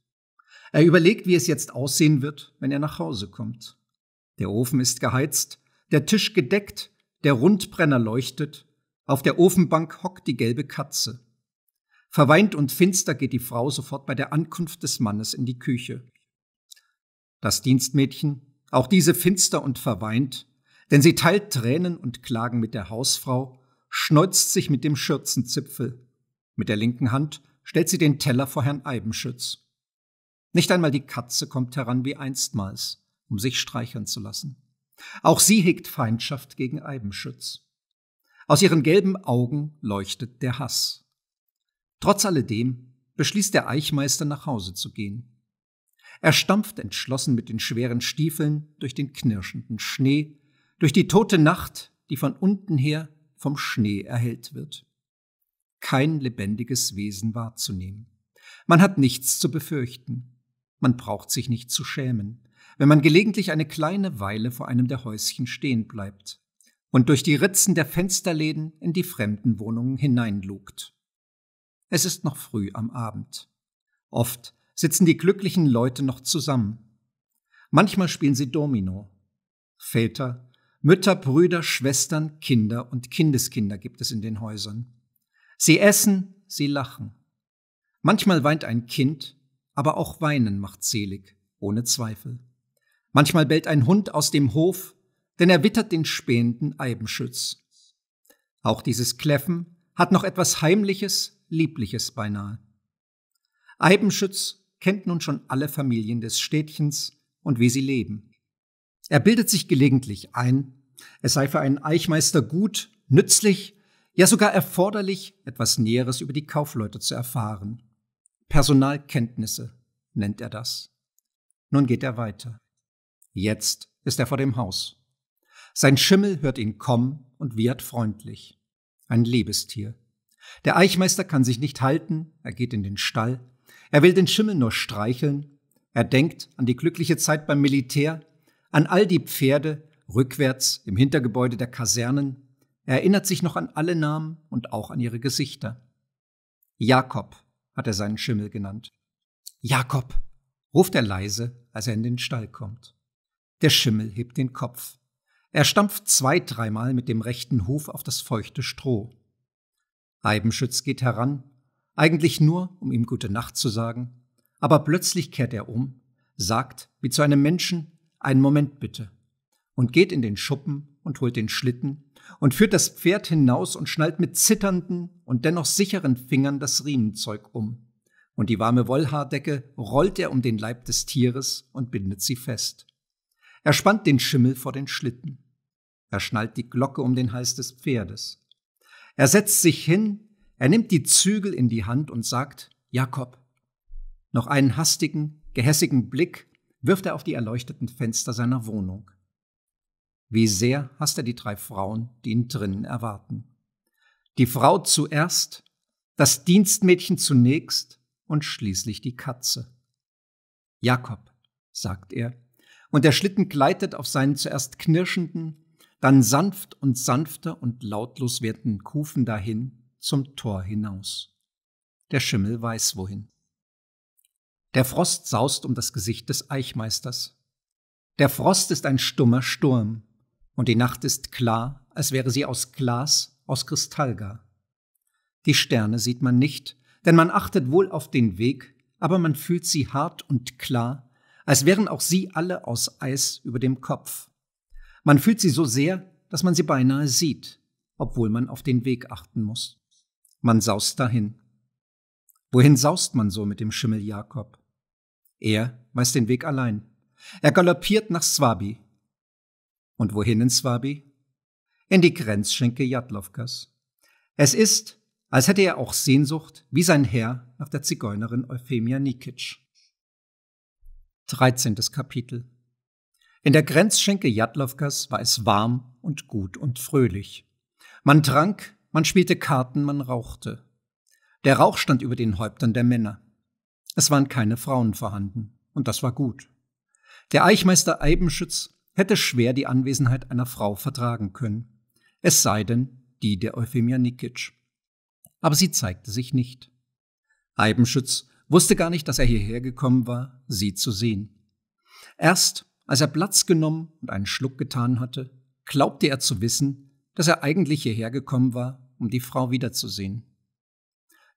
Er überlegt, wie es jetzt aussehen wird, wenn er nach Hause kommt. Der Ofen ist geheizt, der Tisch gedeckt, der Rundbrenner leuchtet, auf der Ofenbank hockt die gelbe Katze. Verweint und finster geht die Frau sofort bei der Ankunft des Mannes in die Küche. Das Dienstmädchen, auch diese finster und verweint, denn sie teilt Tränen und Klagen mit der Hausfrau, schneuzt sich mit dem Schürzenzipfel. Mit der linken Hand stellt sie den Teller vor Herrn Eibenschütz. Nicht einmal die Katze kommt heran wie einstmals, um sich streicheln zu lassen. Auch sie hegt Feindschaft gegen Eibenschütz. Aus ihren gelben Augen leuchtet der Hass. Trotz alledem beschließt der Eichmeister nach Hause zu gehen. Er stampft entschlossen mit den schweren Stiefeln durch den knirschenden Schnee, durch die tote Nacht, die von unten her vom Schnee erhellt wird. Kein lebendiges Wesen wahrzunehmen. Man hat nichts zu befürchten. Man braucht sich nicht zu schämen, wenn man gelegentlich eine kleine Weile vor einem der Häuschen stehen bleibt und durch die Ritzen der Fensterläden in die fremden Wohnungen hineinlugt. Es ist noch früh am Abend. Oft sitzen die glücklichen Leute noch zusammen. Manchmal spielen sie Domino. Väter, Mütter, Brüder, Schwestern, Kinder und Kindeskinder gibt es in den Häusern. Sie essen, sie lachen. Manchmal weint ein Kind, aber auch Weinen macht selig, ohne Zweifel. Manchmal bellt ein Hund aus dem Hof, denn er wittert den spähenden Eibenschütz. Auch dieses Kläffen hat noch etwas Heimliches, Liebliches beinahe. Eibenschütz kennt nun schon alle Familien des Städtchens und wie sie leben. Er bildet sich gelegentlich ein, es sei für einen Eichmeister gut, nützlich, ja sogar erforderlich, etwas Näheres über die Kaufleute zu erfahren. Personalkenntnisse nennt er das. Nun geht er weiter. Jetzt ist er vor dem Haus. Sein Schimmel hört ihn kommen und wiehert freundlich. Ein Liebestier. Der Eichmeister kann sich nicht halten, er geht in den Stall. Er will den Schimmel nur streicheln. Er denkt an die glückliche Zeit beim Militär, an all die Pferde, rückwärts im Hintergebäude der Kasernen. Er erinnert sich noch an alle Namen und auch an ihre Gesichter. Jakob hat er seinen Schimmel genannt. Jakob, ruft er leise, als er in den Stall kommt. Der Schimmel hebt den Kopf. Er stampft zwei, dreimal mit dem rechten Huf auf das feuchte Stroh. Eibenschütz geht heran, eigentlich nur, um ihm gute Nacht zu sagen, aber plötzlich kehrt er um, sagt, wie zu einem Menschen, einen Moment bitte, und geht in den Schuppen und holt den Schlitten und führt das Pferd hinaus und schnallt mit zitternden und dennoch sicheren Fingern das Riemenzeug um. Und die warme Wollhaardecke rollt er um den Leib des Tieres und bindet sie fest. Er spannt den Schimmel vor den Schlitten. Er schnallt die Glocke um den Hals des Pferdes. Er setzt sich hin, er nimmt die Zügel in die Hand und sagt, Jakob. Noch einen hastigen, gehässigen Blick wirft er auf die erleuchteten Fenster seiner Wohnung. Wie sehr hasst er die drei Frauen, die ihn drinnen erwarten. Die Frau zuerst, das Dienstmädchen zunächst und schließlich die Katze. Jakob, sagt er, und der Schlitten gleitet auf seinen zuerst knirschenden, dann sanft und sanfter und lautlos werden Kufen dahin zum Tor hinaus. Der Schimmel weiß wohin. Der Frost saust um das Gesicht des Eichmeisters. Der Frost ist ein stummer Sturm, und die Nacht ist klar, als wäre sie aus Glas, aus Kristall gar. Die Sterne sieht man nicht, denn man achtet wohl auf den Weg, aber man fühlt sie hart und klar, als wären auch sie alle aus Eis über dem Kopf. Man fühlt sie so sehr, dass man sie beinahe sieht, obwohl man auf den Weg achten muss. Man saust dahin. Wohin saust man so mit dem Schimmel Jakob? Er weiß den Weg allein. Er galoppiert nach Swabi. Und wohin in Swabi? In die Grenzschenke Jadlovkas. Es ist, als hätte er auch Sehnsucht, wie sein Herr, nach der Zigeunerin Euphemia Nikic. 13. Kapitel in der Grenzschenke Jadlovkas war es warm und gut und fröhlich. Man trank, man spielte Karten, man rauchte. Der Rauch stand über den Häuptern der Männer. Es waren keine Frauen vorhanden, und das war gut. Der Eichmeister Eibenschütz hätte schwer die Anwesenheit einer Frau vertragen können, es sei denn die der Euphemia Nikic. Aber sie zeigte sich nicht. Eibenschütz wusste gar nicht, dass er hierher gekommen war, sie zu sehen. Erst als er Platz genommen und einen Schluck getan hatte, glaubte er zu wissen, dass er eigentlich hierher gekommen war, um die Frau wiederzusehen.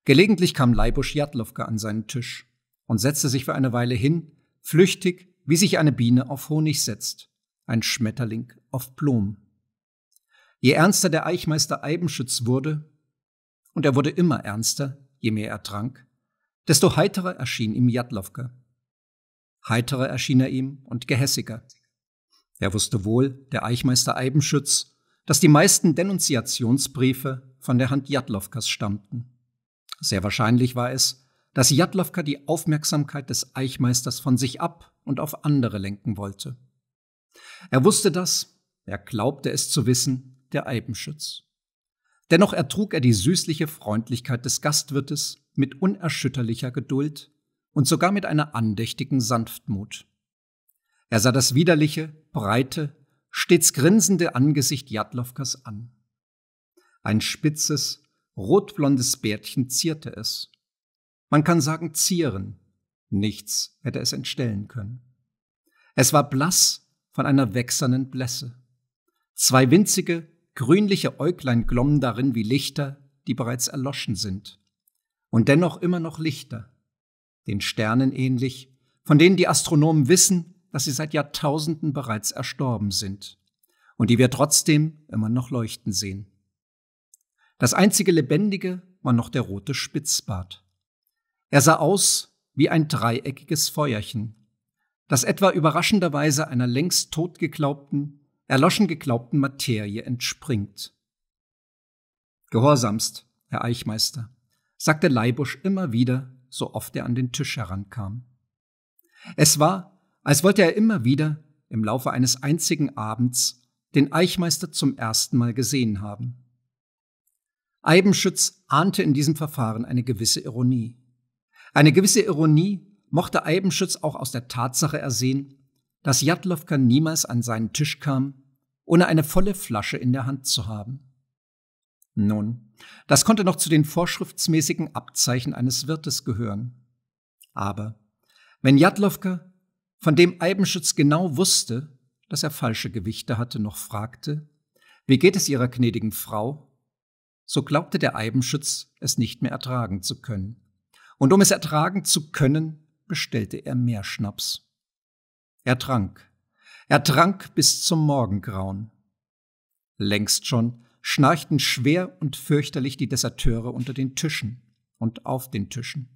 Gelegentlich kam Leibusch Jadlowka an seinen Tisch und setzte sich für eine Weile hin, flüchtig, wie sich eine Biene auf Honig setzt, ein Schmetterling auf Blumen. Je ernster der Eichmeister Eibenschütz wurde, und er wurde immer ernster, je mehr er trank, desto heiterer erschien ihm Jadlowka heiterer erschien er ihm und gehässiger. Er wusste wohl, der Eichmeister Eibenschütz, dass die meisten Denunziationsbriefe von der Hand Jadlowkas stammten. Sehr wahrscheinlich war es, dass Jadlowka die Aufmerksamkeit des Eichmeisters von sich ab und auf andere lenken wollte. Er wusste das, er glaubte es zu wissen, der Eibenschütz. Dennoch ertrug er die süßliche Freundlichkeit des Gastwirtes mit unerschütterlicher Geduld und sogar mit einer andächtigen Sanftmut. Er sah das widerliche, breite, stets grinsende Angesicht Jadlowkas an. Ein spitzes, rotblondes Bärtchen zierte es. Man kann sagen zieren, nichts hätte es entstellen können. Es war blass von einer wächsernen Blässe. Zwei winzige, grünliche Äuglein glommen darin wie Lichter, die bereits erloschen sind. Und dennoch immer noch Lichter den Sternen ähnlich, von denen die Astronomen wissen, dass sie seit Jahrtausenden bereits erstorben sind und die wir trotzdem immer noch leuchten sehen. Das einzige Lebendige war noch der rote Spitzbart. Er sah aus wie ein dreieckiges Feuerchen, das etwa überraschenderweise einer längst tot geglaubten, erloschen geglaubten Materie entspringt. Gehorsamst, Herr Eichmeister, sagte Leibusch immer wieder, so oft er an den Tisch herankam. Es war, als wollte er immer wieder im Laufe eines einzigen Abends den Eichmeister zum ersten Mal gesehen haben. Eibenschütz ahnte in diesem Verfahren eine gewisse Ironie. Eine gewisse Ironie mochte Eibenschütz auch aus der Tatsache ersehen, dass Jadlowka niemals an seinen Tisch kam, ohne eine volle Flasche in der Hand zu haben. Nun, das konnte noch zu den vorschriftsmäßigen Abzeichen eines Wirtes gehören. Aber wenn Jadlowka, von dem Eibenschütz genau wusste, dass er falsche Gewichte hatte, noch fragte, wie geht es Ihrer gnädigen Frau? So glaubte der Eibenschütz, es nicht mehr ertragen zu können. Und um es ertragen zu können, bestellte er mehr Schnaps. Er trank. Er trank bis zum Morgengrauen. Längst schon schnarchten schwer und fürchterlich die Deserteure unter den Tischen und auf den Tischen.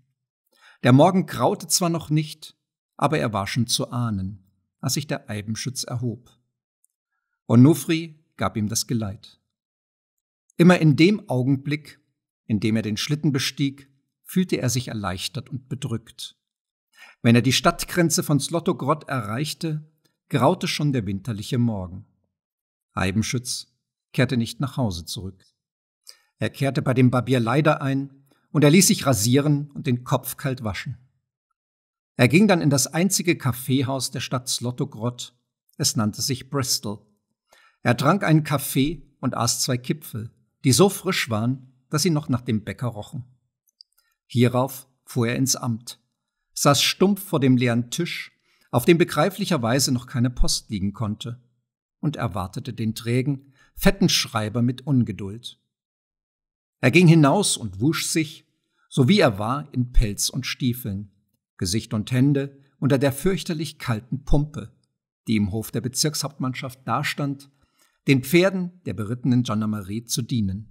Der Morgen graute zwar noch nicht, aber er war schon zu ahnen, als sich der Eibenschütz erhob. Onufri gab ihm das Geleit. Immer in dem Augenblick, in dem er den Schlitten bestieg, fühlte er sich erleichtert und bedrückt. Wenn er die Stadtgrenze von Slotogrod erreichte, graute schon der winterliche Morgen. Eibenschütz kehrte nicht nach Hause zurück. Er kehrte bei dem Barbier leider ein und er ließ sich rasieren und den Kopf kalt waschen. Er ging dann in das einzige Kaffeehaus der Stadt Slotogrod. Es nannte sich Bristol. Er trank einen Kaffee und aß zwei Kipfel, die so frisch waren, dass sie noch nach dem Bäcker rochen. Hierauf fuhr er ins Amt, saß stumpf vor dem leeren Tisch, auf dem begreiflicherweise noch keine Post liegen konnte, und erwartete den trägen, fetten Schreiber mit Ungeduld. Er ging hinaus und wusch sich, so wie er war, in Pelz und Stiefeln, Gesicht und Hände unter der fürchterlich kalten Pumpe, die im Hof der Bezirkshauptmannschaft dastand, den Pferden der berittenen Gendarmerie zu dienen.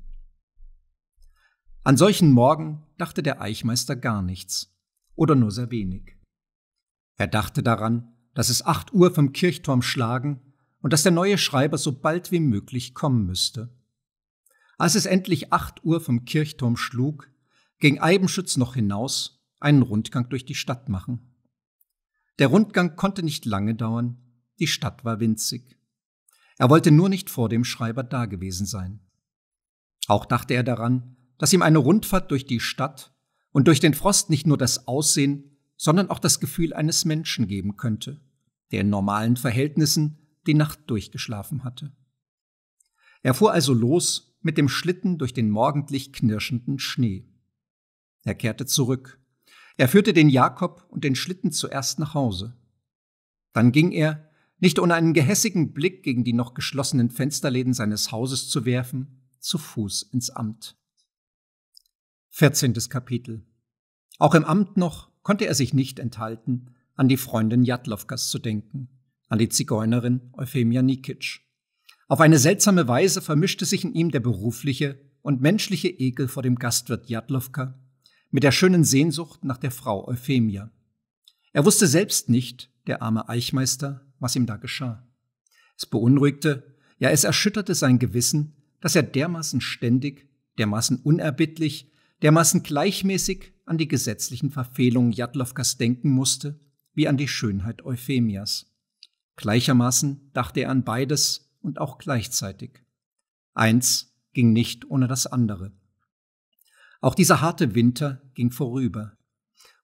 An solchen Morgen dachte der Eichmeister gar nichts oder nur sehr wenig. Er dachte daran, dass es acht Uhr vom Kirchturm schlagen und dass der neue Schreiber so bald wie möglich kommen müsste. Als es endlich acht Uhr vom Kirchturm schlug, ging Eibenschütz noch hinaus, einen Rundgang durch die Stadt machen. Der Rundgang konnte nicht lange dauern, die Stadt war winzig. Er wollte nur nicht vor dem Schreiber dagewesen sein. Auch dachte er daran, dass ihm eine Rundfahrt durch die Stadt und durch den Frost nicht nur das Aussehen, sondern auch das Gefühl eines Menschen geben könnte, der in normalen Verhältnissen die Nacht durchgeschlafen hatte. Er fuhr also los mit dem Schlitten durch den morgendlich knirschenden Schnee. Er kehrte zurück. Er führte den Jakob und den Schlitten zuerst nach Hause. Dann ging er, nicht ohne einen gehässigen Blick gegen die noch geschlossenen Fensterläden seines Hauses zu werfen, zu Fuß ins Amt. 14. Kapitel. Auch im Amt noch konnte er sich nicht enthalten, an die Freundin Jadlowkas zu denken an die Zigeunerin Euphemia Nikic. Auf eine seltsame Weise vermischte sich in ihm der berufliche und menschliche Ekel vor dem Gastwirt Jadlovka mit der schönen Sehnsucht nach der Frau Euphemia. Er wusste selbst nicht, der arme Eichmeister, was ihm da geschah. Es beunruhigte, ja es erschütterte sein Gewissen, dass er dermaßen ständig, dermaßen unerbittlich, dermaßen gleichmäßig an die gesetzlichen Verfehlungen Jadlovkas denken musste, wie an die Schönheit Euphemias. Gleichermaßen dachte er an beides und auch gleichzeitig. Eins ging nicht ohne das andere. Auch dieser harte Winter ging vorüber.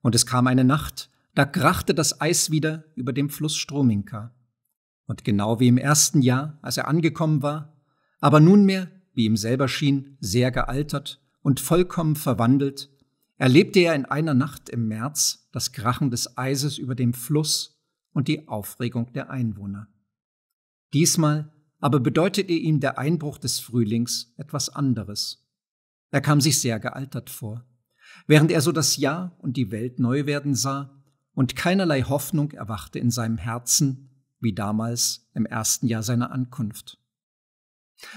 Und es kam eine Nacht, da krachte das Eis wieder über dem Fluss Strominka. Und genau wie im ersten Jahr, als er angekommen war, aber nunmehr, wie ihm selber schien, sehr gealtert und vollkommen verwandelt, erlebte er in einer Nacht im März das Krachen des Eises über dem Fluss und die Aufregung der Einwohner. Diesmal aber bedeutete ihm der Einbruch des Frühlings etwas anderes. Er kam sich sehr gealtert vor. Während er so das Jahr und die Welt neu werden sah und keinerlei Hoffnung erwachte in seinem Herzen, wie damals im ersten Jahr seiner Ankunft.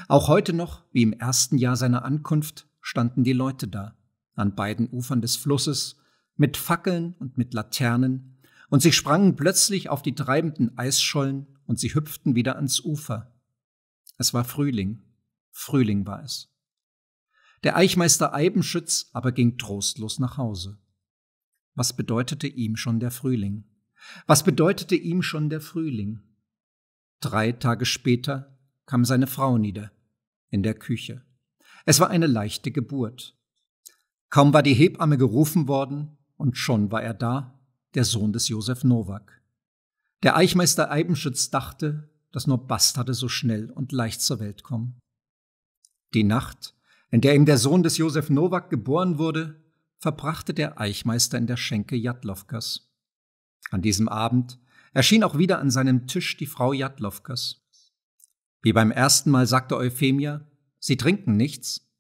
Auch heute noch, wie im ersten Jahr seiner Ankunft, standen die Leute da, an beiden Ufern des Flusses, mit Fackeln und mit Laternen, und sie sprangen plötzlich auf die treibenden Eisschollen und sie hüpften wieder ans Ufer. Es war Frühling. Frühling war es. Der Eichmeister Eibenschütz aber ging trostlos nach Hause. Was bedeutete ihm schon der Frühling? Was bedeutete ihm schon der Frühling? Drei Tage später kam seine Frau nieder, in der Küche. Es war eine leichte Geburt. Kaum war die Hebamme gerufen worden, und schon war er da der Sohn des Josef Nowak. Der Eichmeister Eibenschütz dachte, dass nur Bastarde so schnell und leicht zur Welt kommen. Die Nacht, in der ihm der Sohn des Josef Nowak geboren wurde, verbrachte der Eichmeister in der Schenke Jadlowkas. An diesem Abend erschien auch wieder an seinem Tisch die Frau Jadlowkas. Wie beim ersten Mal sagte Euphemia, Sie trinken nichts.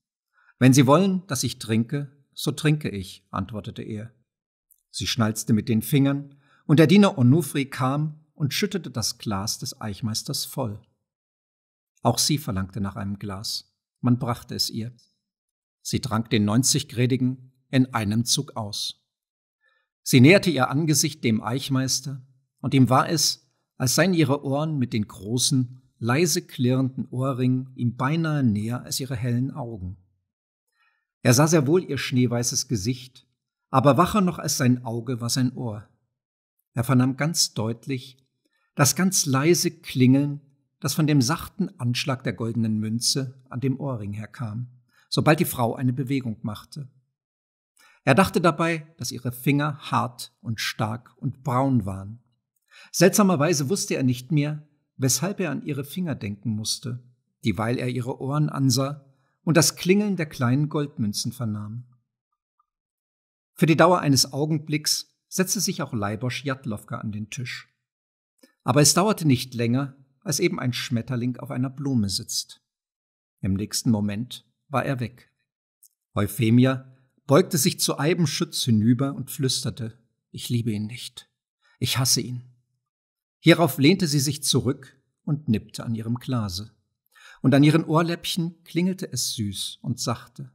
Wenn Sie wollen, dass ich trinke, so trinke ich, antwortete er. Sie schnalzte mit den Fingern, und der Diener Onufri kam und schüttete das Glas des Eichmeisters voll. Auch sie verlangte nach einem Glas. Man brachte es ihr. Sie trank den 90 neunziggrädigen in einem Zug aus. Sie näherte ihr Angesicht dem Eichmeister, und ihm war es, als seien ihre Ohren mit den großen, leise klirrenden Ohrringen ihm beinahe näher als ihre hellen Augen. Er sah sehr wohl ihr schneeweißes Gesicht aber wacher noch als sein Auge war sein Ohr. Er vernahm ganz deutlich das ganz leise Klingeln, das von dem sachten Anschlag der goldenen Münze an dem Ohrring herkam, sobald die Frau eine Bewegung machte. Er dachte dabei, dass ihre Finger hart und stark und braun waren. Seltsamerweise wusste er nicht mehr, weshalb er an ihre Finger denken musste, dieweil er ihre Ohren ansah und das Klingeln der kleinen Goldmünzen vernahm. Für die Dauer eines Augenblicks setzte sich auch Leibosch Jatlowka an den Tisch. Aber es dauerte nicht länger, als eben ein Schmetterling auf einer Blume sitzt. Im nächsten Moment war er weg. Euphemia beugte sich zu Eibenschütz hinüber und flüsterte, ich liebe ihn nicht. Ich hasse ihn. Hierauf lehnte sie sich zurück und nippte an ihrem Glase. Und an ihren Ohrläppchen klingelte es süß und sachte.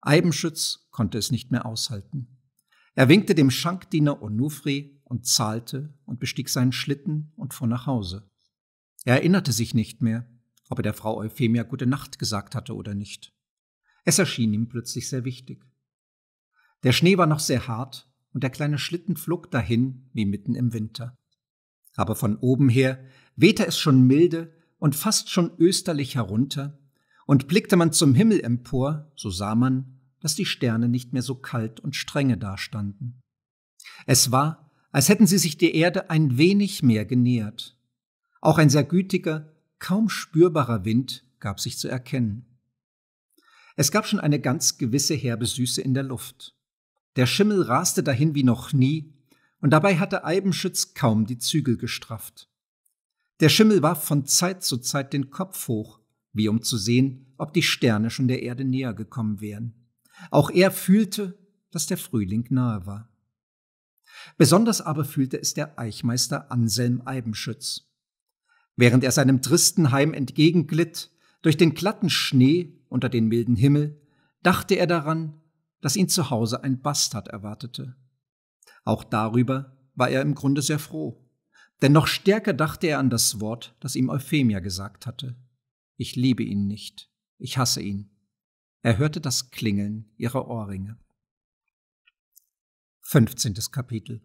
Eibenschütz konnte es nicht mehr aushalten. Er winkte dem Schankdiener Onufri und zahlte und bestieg seinen Schlitten und fuhr nach Hause. Er erinnerte sich nicht mehr, ob er der Frau Euphemia gute Nacht gesagt hatte oder nicht. Es erschien ihm plötzlich sehr wichtig. Der Schnee war noch sehr hart und der kleine Schlitten flog dahin wie mitten im Winter. Aber von oben her wehte es schon milde und fast schon österlich herunter und blickte man zum Himmel empor, so sah man, dass die Sterne nicht mehr so kalt und strenge dastanden. Es war, als hätten sie sich der Erde ein wenig mehr genähert. Auch ein sehr gütiger, kaum spürbarer Wind gab sich zu erkennen. Es gab schon eine ganz gewisse herbe Süße in der Luft. Der Schimmel raste dahin wie noch nie, und dabei hatte Eibenschütz kaum die Zügel gestrafft. Der Schimmel warf von Zeit zu Zeit den Kopf hoch, wie um zu sehen, ob die Sterne schon der Erde näher gekommen wären. Auch er fühlte, dass der Frühling nahe war. Besonders aber fühlte es der Eichmeister Anselm Eibenschütz. Während er seinem tristen Heim entgegenglitt, durch den glatten Schnee unter den milden Himmel, dachte er daran, dass ihn zu Hause ein Bastard erwartete. Auch darüber war er im Grunde sehr froh, denn noch stärker dachte er an das Wort, das ihm Euphemia gesagt hatte. Ich liebe ihn nicht. Ich hasse ihn. Er hörte das Klingeln ihrer Ohrringe. 15. Kapitel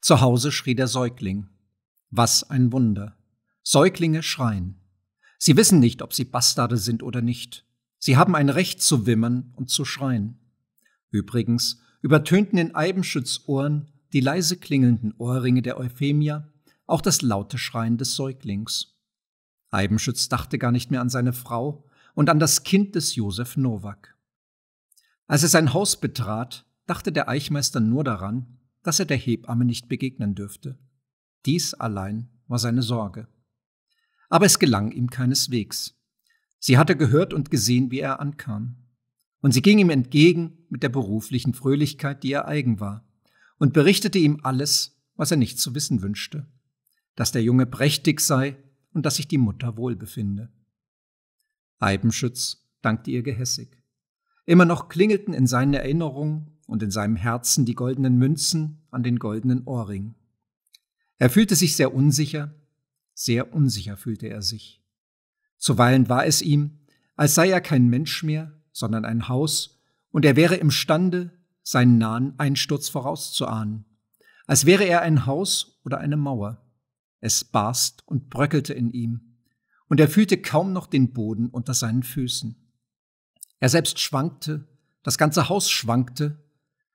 Zu Hause schrie der Säugling. Was ein Wunder. Säuglinge schreien. Sie wissen nicht, ob sie Bastarde sind oder nicht. Sie haben ein Recht zu wimmern und zu schreien. Übrigens übertönten in Eibenschütz Ohren die leise klingelnden Ohrringe der Euphemia auch das laute Schreien des Säuglings. Eibenschütz dachte gar nicht mehr an seine Frau und an das Kind des Josef Nowak. Als er sein Haus betrat, dachte der Eichmeister nur daran, dass er der Hebamme nicht begegnen dürfte. Dies allein war seine Sorge. Aber es gelang ihm keineswegs. Sie hatte gehört und gesehen, wie er ankam. Und sie ging ihm entgegen mit der beruflichen Fröhlichkeit, die ihr eigen war, und berichtete ihm alles, was er nicht zu wissen wünschte. Dass der Junge prächtig sei und dass sich die Mutter wohl befinde. Eibenschütz dankte ihr gehässig. Immer noch klingelten in seinen Erinnerungen und in seinem Herzen die goldenen Münzen an den goldenen Ohrring. Er fühlte sich sehr unsicher, sehr unsicher fühlte er sich. Zuweilen war es ihm, als sei er kein Mensch mehr, sondern ein Haus, und er wäre imstande, seinen nahen Einsturz vorauszuahnen, als wäre er ein Haus oder eine Mauer. Es barst und bröckelte in ihm, und er fühlte kaum noch den Boden unter seinen Füßen. Er selbst schwankte, das ganze Haus schwankte,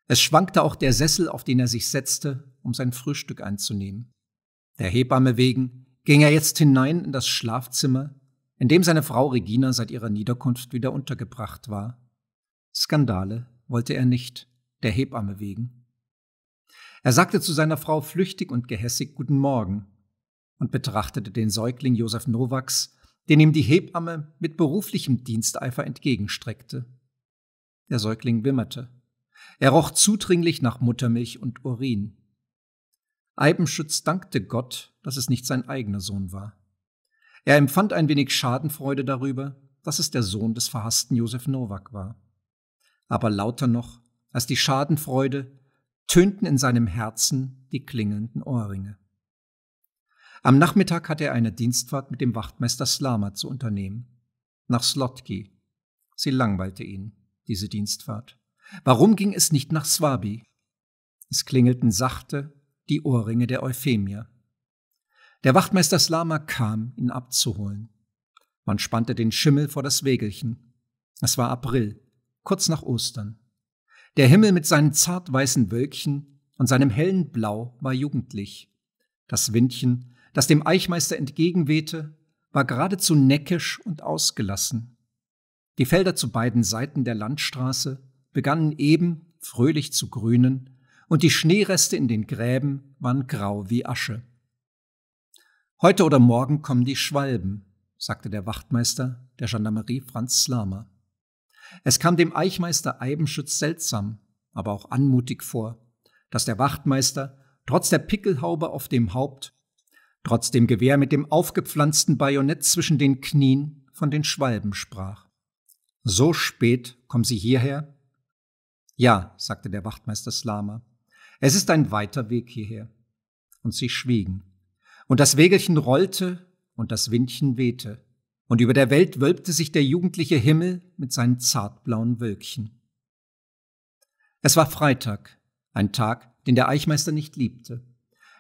es schwankte auch der Sessel, auf den er sich setzte, um sein Frühstück einzunehmen. Der Hebamme wegen ging er jetzt hinein in das Schlafzimmer, in dem seine Frau Regina seit ihrer Niederkunft wieder untergebracht war. Skandale wollte er nicht, der Hebamme wegen. Er sagte zu seiner Frau flüchtig und gehässig Guten Morgen und betrachtete den Säugling Josef Nowaks, den ihm die Hebamme mit beruflichem Diensteifer entgegenstreckte. Der Säugling wimmerte. Er roch zudringlich nach Muttermilch und Urin. Eibenschütz dankte Gott, dass es nicht sein eigener Sohn war. Er empfand ein wenig Schadenfreude darüber, dass es der Sohn des verhassten Josef Nowak war. Aber lauter noch als die Schadenfreude tönten in seinem Herzen die klingelnden Ohrringe. Am Nachmittag hatte er eine Dienstfahrt mit dem Wachtmeister Slama zu unternehmen. Nach Slotki. Sie langweilte ihn, diese Dienstfahrt. Warum ging es nicht nach Swabi? Es klingelten sachte die Ohrringe der Euphemia. Der Wachtmeister Slama kam, ihn abzuholen. Man spannte den Schimmel vor das Wägelchen. Es war April, kurz nach Ostern. Der Himmel mit seinen zart weißen Wölkchen und seinem hellen Blau war jugendlich. Das Windchen das dem Eichmeister entgegenwehte, war geradezu neckisch und ausgelassen. Die Felder zu beiden Seiten der Landstraße begannen eben fröhlich zu grünen, und die Schneereste in den Gräben waren grau wie Asche. Heute oder morgen kommen die Schwalben, sagte der Wachtmeister der Gendarmerie Franz Slamer. Es kam dem Eichmeister Eibenschütz seltsam, aber auch anmutig vor, dass der Wachtmeister trotz der Pickelhaube auf dem Haupt trotz dem Gewehr mit dem aufgepflanzten Bajonett zwischen den Knien von den Schwalben sprach. So spät kommen Sie hierher? Ja, sagte der Wachtmeister Slama. Es ist ein weiter Weg hierher. Und sie schwiegen. Und das Wägelchen rollte und das Windchen wehte. Und über der Welt wölbte sich der jugendliche Himmel mit seinen zartblauen Wölkchen. Es war Freitag, ein Tag, den der Eichmeister nicht liebte.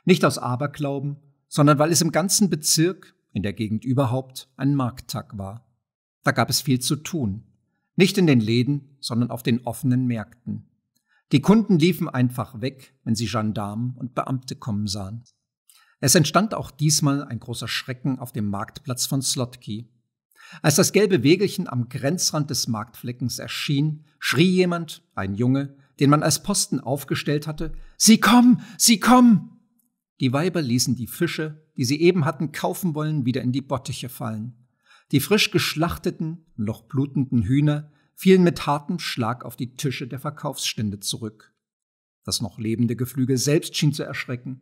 Nicht aus Aberglauben, sondern weil es im ganzen Bezirk, in der Gegend überhaupt, ein Markttag war. Da gab es viel zu tun. Nicht in den Läden, sondern auf den offenen Märkten. Die Kunden liefen einfach weg, wenn sie Gendarmen und Beamte kommen sahen. Es entstand auch diesmal ein großer Schrecken auf dem Marktplatz von Slotki. Als das gelbe Wägelchen am Grenzrand des Marktfleckens erschien, schrie jemand, ein Junge, den man als Posten aufgestellt hatte, Sie kommen, Sie kommen! Die Weiber ließen die Fische, die sie eben hatten kaufen wollen, wieder in die Bottiche fallen. Die frisch geschlachteten, noch blutenden Hühner fielen mit hartem Schlag auf die Tische der Verkaufsstände zurück. Das noch lebende Geflügel selbst schien zu erschrecken.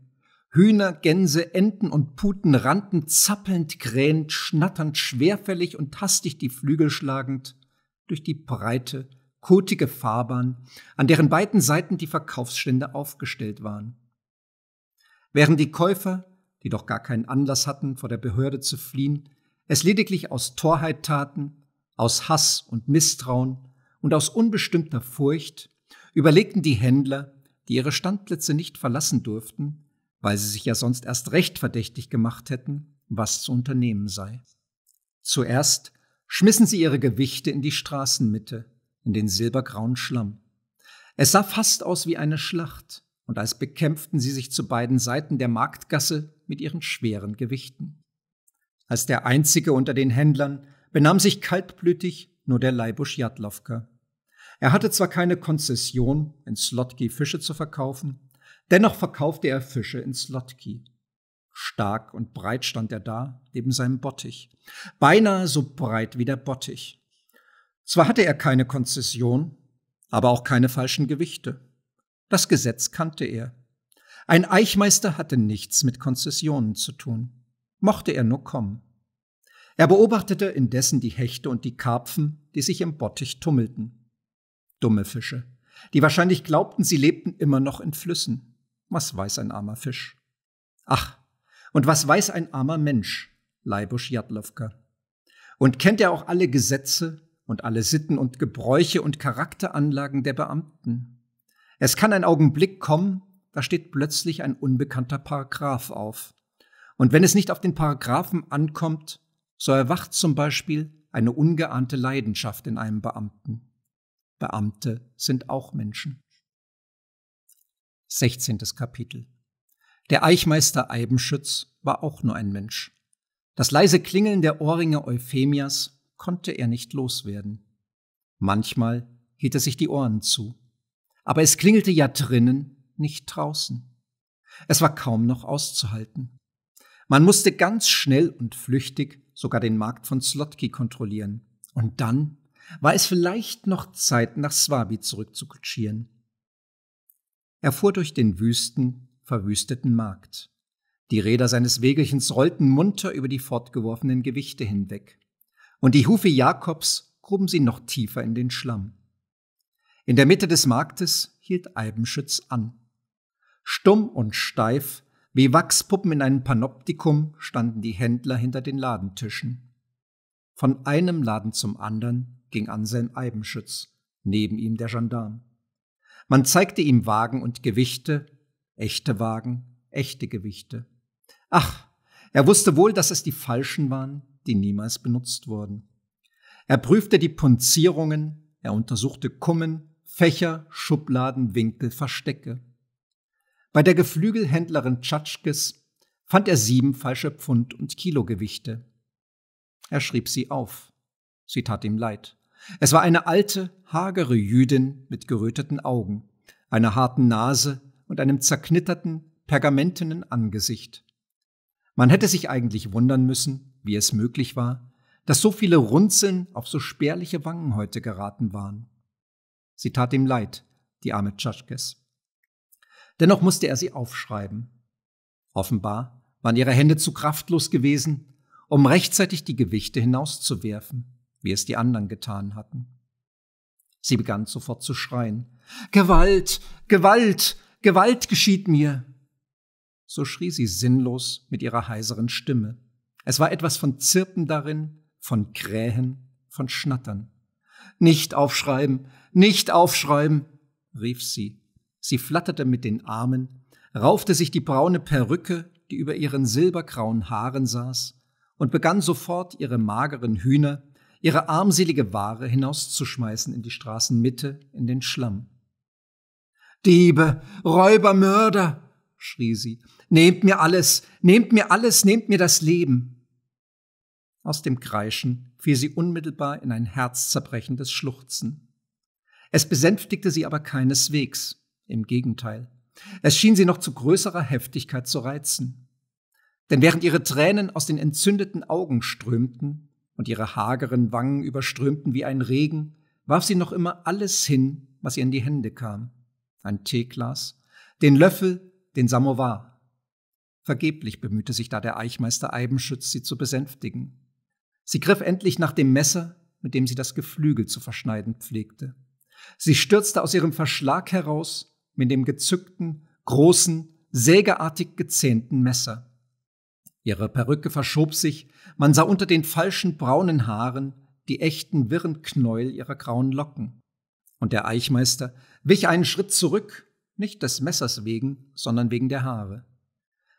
Hühner, Gänse, Enten und Puten rannten zappelnd, krähend, schnatternd, schwerfällig und hastig die Flügel schlagend durch die breite, kotige Fahrbahn, an deren beiden Seiten die Verkaufsstände aufgestellt waren während die Käufer, die doch gar keinen Anlass hatten, vor der Behörde zu fliehen, es lediglich aus Torheit taten, aus Hass und Misstrauen und aus unbestimmter Furcht, überlegten die Händler, die ihre Standplätze nicht verlassen durften, weil sie sich ja sonst erst recht verdächtig gemacht hätten, was zu unternehmen sei. Zuerst schmissen sie ihre Gewichte in die Straßenmitte, in den silbergrauen Schlamm. Es sah fast aus wie eine Schlacht, und als bekämpften sie sich zu beiden Seiten der Marktgasse mit ihren schweren Gewichten. Als der einzige unter den Händlern benahm sich kaltblütig nur der Leibusch Jadlowka. Er hatte zwar keine Konzession, in Slotki Fische zu verkaufen, dennoch verkaufte er Fische in Slotki. Stark und breit stand er da, neben seinem Bottich. Beinahe so breit wie der Bottich. Zwar hatte er keine Konzession, aber auch keine falschen Gewichte. Das Gesetz kannte er. Ein Eichmeister hatte nichts mit Konzessionen zu tun, mochte er nur kommen. Er beobachtete indessen die Hechte und die Karpfen, die sich im Bottich tummelten. Dumme Fische, die wahrscheinlich glaubten, sie lebten immer noch in Flüssen. Was weiß ein armer Fisch? Ach, und was weiß ein armer Mensch, Leibusch Jadlowka? Und kennt er auch alle Gesetze und alle Sitten und Gebräuche und Charakteranlagen der Beamten? Es kann ein Augenblick kommen, da steht plötzlich ein unbekannter Paragraph auf. Und wenn es nicht auf den Paragraphen ankommt, so erwacht zum Beispiel eine ungeahnte Leidenschaft in einem Beamten. Beamte sind auch Menschen. 16. Kapitel. Der Eichmeister Eibenschütz war auch nur ein Mensch. Das leise Klingeln der Ohrringe Euphemias konnte er nicht loswerden. Manchmal hielt er sich die Ohren zu aber es klingelte ja drinnen, nicht draußen. Es war kaum noch auszuhalten. Man musste ganz schnell und flüchtig sogar den Markt von Slotki kontrollieren. Und dann war es vielleicht noch Zeit, nach Swabi zurückzukutschieren. Er fuhr durch den wüsten, verwüsteten Markt. Die Räder seines Wegelchens rollten munter über die fortgeworfenen Gewichte hinweg. Und die Hufe Jakobs gruben sie noch tiefer in den Schlamm. In der Mitte des Marktes hielt Eibenschütz an. Stumm und steif, wie Wachspuppen in einem Panoptikum, standen die Händler hinter den Ladentischen. Von einem Laden zum anderen ging Anselm Eibenschütz, neben ihm der Gendarm. Man zeigte ihm Wagen und Gewichte, echte Wagen, echte Gewichte. Ach, er wusste wohl, dass es die falschen waren, die niemals benutzt wurden. Er prüfte die Punzierungen, er untersuchte Kummen, Fächer, Schubladen, Winkel, Verstecke. Bei der Geflügelhändlerin Tschatschkes fand er sieben falsche Pfund- und Kilogewichte. Er schrieb sie auf. Sie tat ihm leid. Es war eine alte, hagere Jüdin mit geröteten Augen, einer harten Nase und einem zerknitterten, pergamentenen Angesicht. Man hätte sich eigentlich wundern müssen, wie es möglich war, dass so viele Runzeln auf so spärliche Wangenhäute geraten waren. Sie tat ihm leid, die arme Tschaschkes. Dennoch musste er sie aufschreiben. Offenbar waren ihre Hände zu kraftlos gewesen, um rechtzeitig die Gewichte hinauszuwerfen, wie es die anderen getan hatten. Sie begann sofort zu schreien. Gewalt, Gewalt, Gewalt geschieht mir. So schrie sie sinnlos mit ihrer heiseren Stimme. Es war etwas von Zirpen darin, von Krähen, von Schnattern. Nicht aufschreiben, nicht aufschreiben, rief sie. Sie flatterte mit den Armen, raufte sich die braune Perücke, die über ihren silbergrauen Haaren saß, und begann sofort ihre mageren Hühner, ihre armselige Ware hinauszuschmeißen in die Straßenmitte, in den Schlamm. Diebe, Räuber, Mörder, schrie sie, nehmt mir alles, nehmt mir alles, nehmt mir das Leben. Aus dem Kreischen fiel sie unmittelbar in ein herzzerbrechendes Schluchzen. Es besänftigte sie aber keineswegs, im Gegenteil. Es schien sie noch zu größerer Heftigkeit zu reizen. Denn während ihre Tränen aus den entzündeten Augen strömten und ihre hageren Wangen überströmten wie ein Regen, warf sie noch immer alles hin, was ihr in die Hände kam. Ein Teeglas, den Löffel, den Samovar. Vergeblich bemühte sich da der Eichmeister Eibenschütz, sie zu besänftigen. Sie griff endlich nach dem Messer, mit dem sie das Geflügel zu verschneiden pflegte. Sie stürzte aus ihrem Verschlag heraus mit dem gezückten, großen, sägeartig gezähnten Messer. Ihre Perücke verschob sich, man sah unter den falschen braunen Haaren die echten wirren Knäuel ihrer grauen Locken. Und der Eichmeister wich einen Schritt zurück, nicht des Messers wegen, sondern wegen der Haare.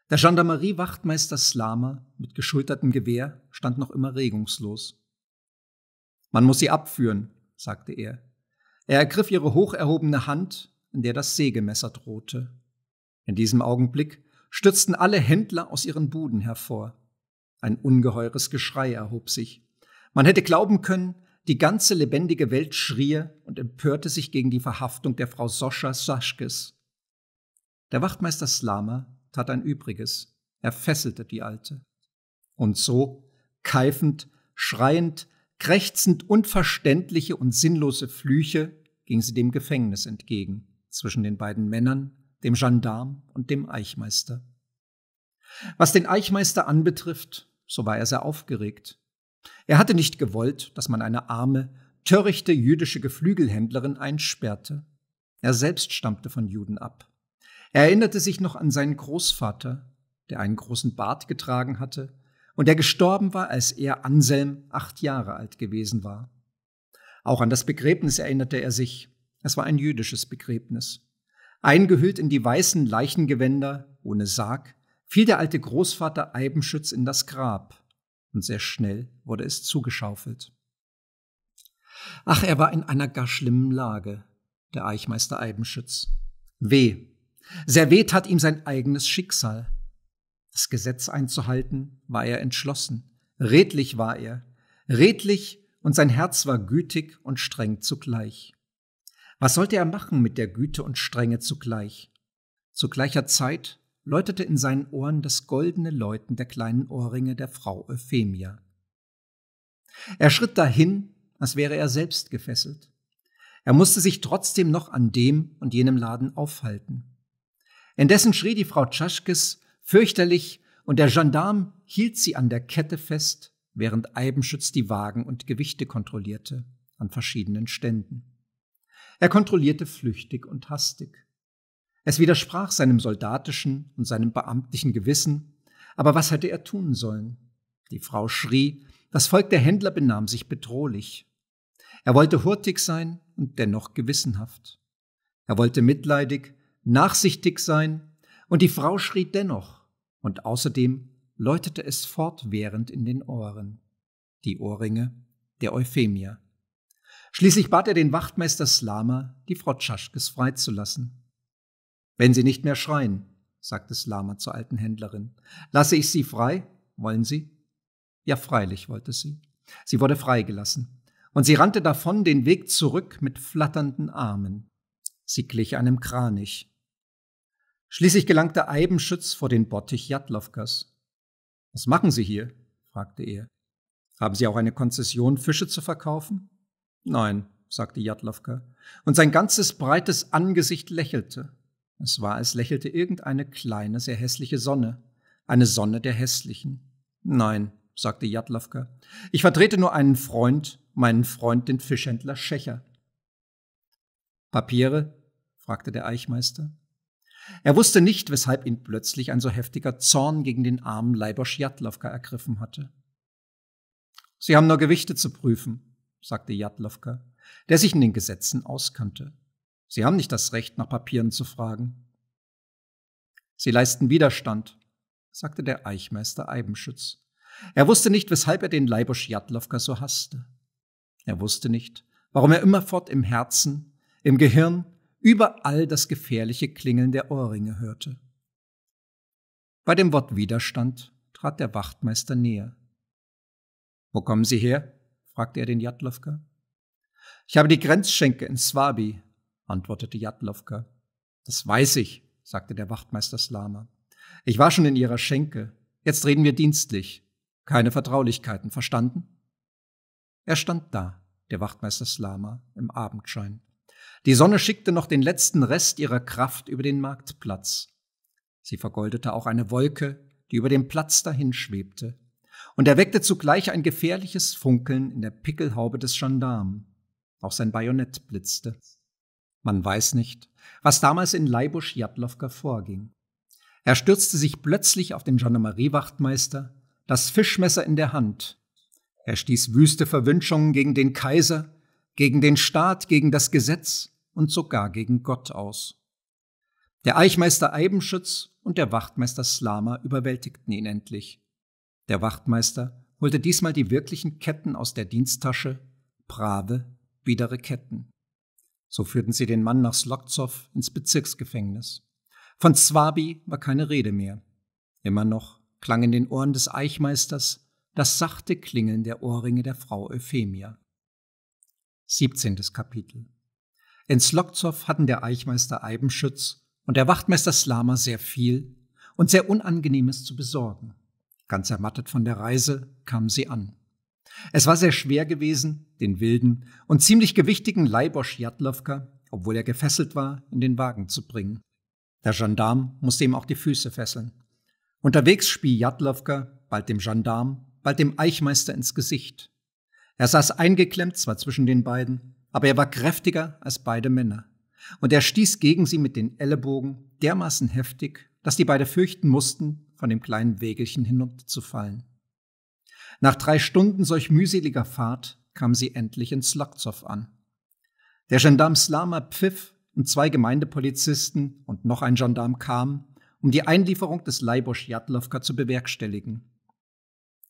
Der Gendarmerie-Wachtmeister Slama mit geschultertem Gewehr stand noch immer regungslos. Man muss sie abführen, sagte er. Er ergriff ihre hoch erhobene Hand, in der das Sägemesser drohte. In diesem Augenblick stürzten alle Händler aus ihren Buden hervor. Ein ungeheures Geschrei erhob sich. Man hätte glauben können, die ganze lebendige Welt schrie und empörte sich gegen die Verhaftung der Frau Soscha Saschkes. Der Wachtmeister Slama tat ein Übriges. Er fesselte die Alte. Und so, keifend, schreiend, krächzend unverständliche und sinnlose Flüche, ging sie dem Gefängnis entgegen, zwischen den beiden Männern, dem Gendarm und dem Eichmeister. Was den Eichmeister anbetrifft, so war er sehr aufgeregt. Er hatte nicht gewollt, dass man eine arme, törichte jüdische Geflügelhändlerin einsperrte. Er selbst stammte von Juden ab. Er erinnerte sich noch an seinen Großvater, der einen großen Bart getragen hatte und der gestorben war, als er Anselm acht Jahre alt gewesen war. Auch an das Begräbnis erinnerte er sich. Es war ein jüdisches Begräbnis. Eingehüllt in die weißen Leichengewänder, ohne Sarg, fiel der alte Großvater Eibenschütz in das Grab und sehr schnell wurde es zugeschaufelt. Ach, er war in einer gar schlimmen Lage, der Eichmeister Eibenschütz. Weh, Servet hat ihm sein eigenes Schicksal. Das Gesetz einzuhalten war er entschlossen. Redlich war er. Redlich und sein Herz war gütig und streng zugleich. Was sollte er machen mit der Güte und Strenge zugleich? Zu gleicher Zeit läutete in seinen Ohren das goldene Läuten der kleinen Ohrringe der Frau Euphemia. Er schritt dahin, als wäre er selbst gefesselt. Er musste sich trotzdem noch an dem und jenem Laden aufhalten. Indessen schrie die Frau Tschaschkes fürchterlich und der Gendarm hielt sie an der Kette fest, während Eibenschütz die Wagen und Gewichte kontrollierte an verschiedenen Ständen. Er kontrollierte flüchtig und hastig. Es widersprach seinem soldatischen und seinem beamtlichen Gewissen, aber was hätte er tun sollen? Die Frau schrie, das Volk der Händler benahm sich bedrohlich. Er wollte hurtig sein und dennoch gewissenhaft. Er wollte mitleidig nachsichtig sein, und die Frau schrie dennoch, und außerdem läutete es fortwährend in den Ohren, die Ohrringe der Euphemia. Schließlich bat er den Wachtmeister Slama, die Frau Tschaschkes freizulassen. Wenn sie nicht mehr schreien, sagte Slama zur alten Händlerin, lasse ich sie frei? Wollen Sie? Ja, freilich wollte sie. Sie wurde freigelassen, und sie rannte davon den Weg zurück mit flatternden Armen. Sie glich einem Kranich, Schließlich gelangte Eibenschütz vor den Bottich Jatlowkas. Was machen Sie hier? fragte er. Haben Sie auch eine Konzession, Fische zu verkaufen? Nein, sagte Jatlowka, und sein ganzes breites Angesicht lächelte. Es war, als lächelte irgendeine kleine, sehr hässliche Sonne, eine Sonne der Hässlichen. Nein, sagte Jatlowka, ich vertrete nur einen Freund, meinen Freund den Fischhändler Schächer. Papiere? fragte der Eichmeister. Er wusste nicht, weshalb ihn plötzlich ein so heftiger Zorn gegen den armen Leiber Schiatlowka ergriffen hatte. Sie haben nur Gewichte zu prüfen, sagte Jatlowka, der sich in den Gesetzen auskannte. Sie haben nicht das Recht, nach Papieren zu fragen. Sie leisten Widerstand, sagte der Eichmeister Eibenschütz. Er wusste nicht, weshalb er den Leibosch Jatlowka so hasste. Er wusste nicht, warum er immerfort im Herzen, im Gehirn überall das gefährliche Klingeln der Ohrringe hörte. Bei dem Wort Widerstand trat der Wachtmeister näher. Wo kommen Sie her? fragte er den Jatlowka. Ich habe die Grenzschenke in Swabi, antwortete Jatlowka. Das weiß ich, sagte der Wachtmeister Slama. Ich war schon in Ihrer Schenke. Jetzt reden wir dienstlich. Keine Vertraulichkeiten, verstanden? Er stand da, der Wachtmeister Slama, im Abendschein, die Sonne schickte noch den letzten Rest ihrer Kraft über den Marktplatz. Sie vergoldete auch eine Wolke, die über den Platz dahinschwebte und erweckte zugleich ein gefährliches Funkeln in der Pickelhaube des Gendarmen. Auch sein Bajonett blitzte. Man weiß nicht, was damals in Leibusch-Jadlowka vorging. Er stürzte sich plötzlich auf den Gendarmeriewachtmeister, das Fischmesser in der Hand. Er stieß wüste Verwünschungen gegen den Kaiser, gegen den Staat, gegen das Gesetz und sogar gegen Gott aus. Der Eichmeister Eibenschütz und der Wachtmeister Slama überwältigten ihn endlich. Der Wachtmeister holte diesmal die wirklichen Ketten aus der Diensttasche, brave, biedere Ketten. So führten sie den Mann nach Slokzow ins Bezirksgefängnis. Von Zwabi war keine Rede mehr. Immer noch klang in den Ohren des Eichmeisters das sachte Klingeln der Ohrringe der Frau Euphemia. 17. Kapitel in Slokzow hatten der Eichmeister Eibenschütz und der Wachtmeister Slama sehr viel und sehr Unangenehmes zu besorgen. Ganz ermattet von der Reise kamen sie an. Es war sehr schwer gewesen, den wilden und ziemlich gewichtigen Leibosch Jatlowka, obwohl er gefesselt war, in den Wagen zu bringen. Der Gendarm musste ihm auch die Füße fesseln. Unterwegs spie Jatlowka bald dem Gendarm, bald dem Eichmeister ins Gesicht. Er saß eingeklemmt zwar zwischen den beiden, aber er war kräftiger als beide Männer. Und er stieß gegen sie mit den Ellenbogen dermaßen heftig, dass die beide fürchten mussten, von dem kleinen Wägelchen hinunterzufallen. Nach drei Stunden solch mühseliger Fahrt kamen sie endlich in Slokzow an. Der Gendarm Slama pfiff und zwei Gemeindepolizisten und noch ein Gendarm kamen, um die Einlieferung des Leibosch Jatlowka zu bewerkstelligen.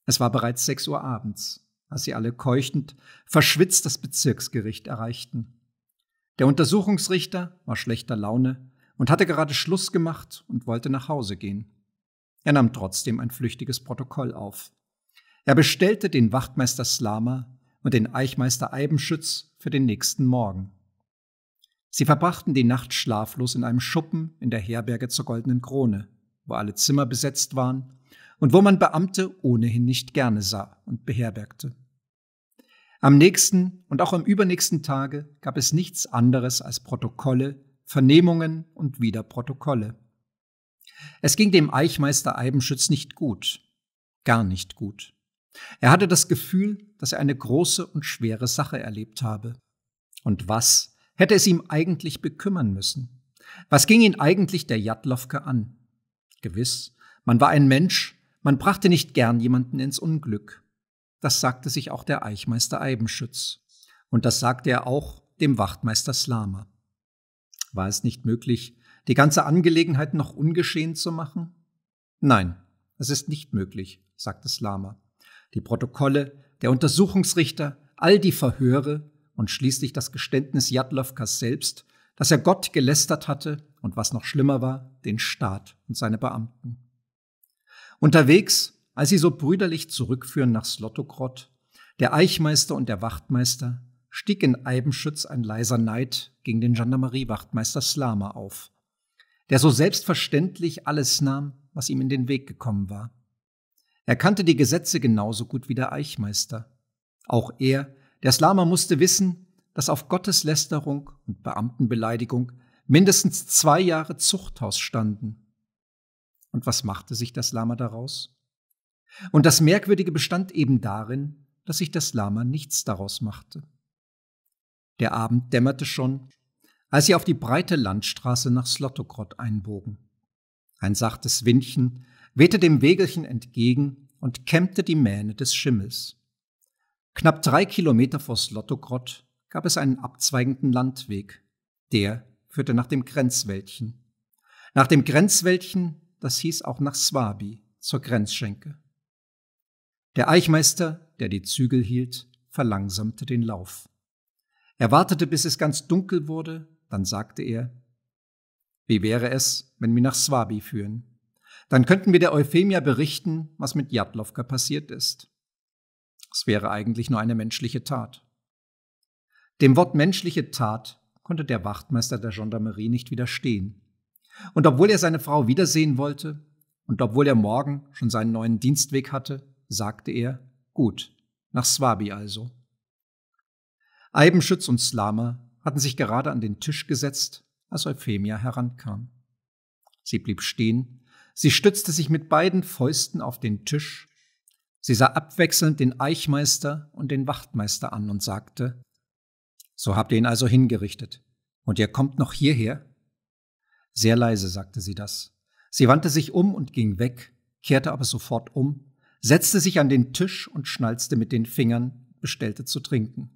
Es war bereits sechs Uhr abends als sie alle keuchend, verschwitzt das Bezirksgericht erreichten. Der Untersuchungsrichter war schlechter Laune und hatte gerade Schluss gemacht und wollte nach Hause gehen. Er nahm trotzdem ein flüchtiges Protokoll auf. Er bestellte den Wachtmeister Slama und den Eichmeister Eibenschütz für den nächsten Morgen. Sie verbrachten die Nacht schlaflos in einem Schuppen in der Herberge zur Goldenen Krone, wo alle Zimmer besetzt waren und wo man Beamte ohnehin nicht gerne sah und beherbergte. Am nächsten und auch am übernächsten Tage gab es nichts anderes als Protokolle, Vernehmungen und wieder Protokolle. Es ging dem Eichmeister Eibenschütz nicht gut, gar nicht gut. Er hatte das Gefühl, dass er eine große und schwere Sache erlebt habe. Und was hätte es ihm eigentlich bekümmern müssen? Was ging ihn eigentlich der Jatlowke an? Gewiss, man war ein Mensch man brachte nicht gern jemanden ins Unglück. Das sagte sich auch der Eichmeister Eibenschütz. Und das sagte er auch dem Wachtmeister Slama. War es nicht möglich, die ganze Angelegenheit noch ungeschehen zu machen? Nein, es ist nicht möglich, sagte Slama. Die Protokolle, der Untersuchungsrichter, all die Verhöre und schließlich das Geständnis Jadlowkas selbst, dass er Gott gelästert hatte und was noch schlimmer war, den Staat und seine Beamten. Unterwegs, als sie so brüderlich zurückführen nach Slotogrod, der Eichmeister und der Wachtmeister, stieg in Eibenschütz ein leiser Neid gegen den Gendarmerie-Wachtmeister Slama auf, der so selbstverständlich alles nahm, was ihm in den Weg gekommen war. Er kannte die Gesetze genauso gut wie der Eichmeister. Auch er, der Slama, musste wissen, dass auf Gotteslästerung und Beamtenbeleidigung mindestens zwei Jahre Zuchthaus standen. Und was machte sich das Lama daraus? Und das Merkwürdige bestand eben darin, dass sich das Lama nichts daraus machte. Der Abend dämmerte schon, als sie auf die breite Landstraße nach Slotogrod einbogen. Ein sachtes Windchen wehte dem Wegelchen entgegen und kämmte die Mähne des Schimmels. Knapp drei Kilometer vor Slotogrod gab es einen abzweigenden Landweg. Der führte nach dem Grenzwäldchen. Nach dem Grenzwäldchen das hieß auch nach Swabi, zur Grenzschenke. Der Eichmeister, der die Zügel hielt, verlangsamte den Lauf. Er wartete, bis es ganz dunkel wurde, dann sagte er, wie wäre es, wenn wir nach Swabi führen? Dann könnten wir der Euphemia berichten, was mit Jadlowka passiert ist. Es wäre eigentlich nur eine menschliche Tat. Dem Wort menschliche Tat konnte der Wachtmeister der Gendarmerie nicht widerstehen. Und obwohl er seine Frau wiedersehen wollte und obwohl er morgen schon seinen neuen Dienstweg hatte, sagte er, gut, nach Swabi also. Eibenschütz und Slama hatten sich gerade an den Tisch gesetzt, als Euphemia herankam. Sie blieb stehen, sie stützte sich mit beiden Fäusten auf den Tisch, sie sah abwechselnd den Eichmeister und den Wachtmeister an und sagte, So habt ihr ihn also hingerichtet, und ihr kommt noch hierher? Sehr leise sagte sie das. Sie wandte sich um und ging weg, kehrte aber sofort um, setzte sich an den Tisch und schnalzte mit den Fingern, bestellte zu trinken.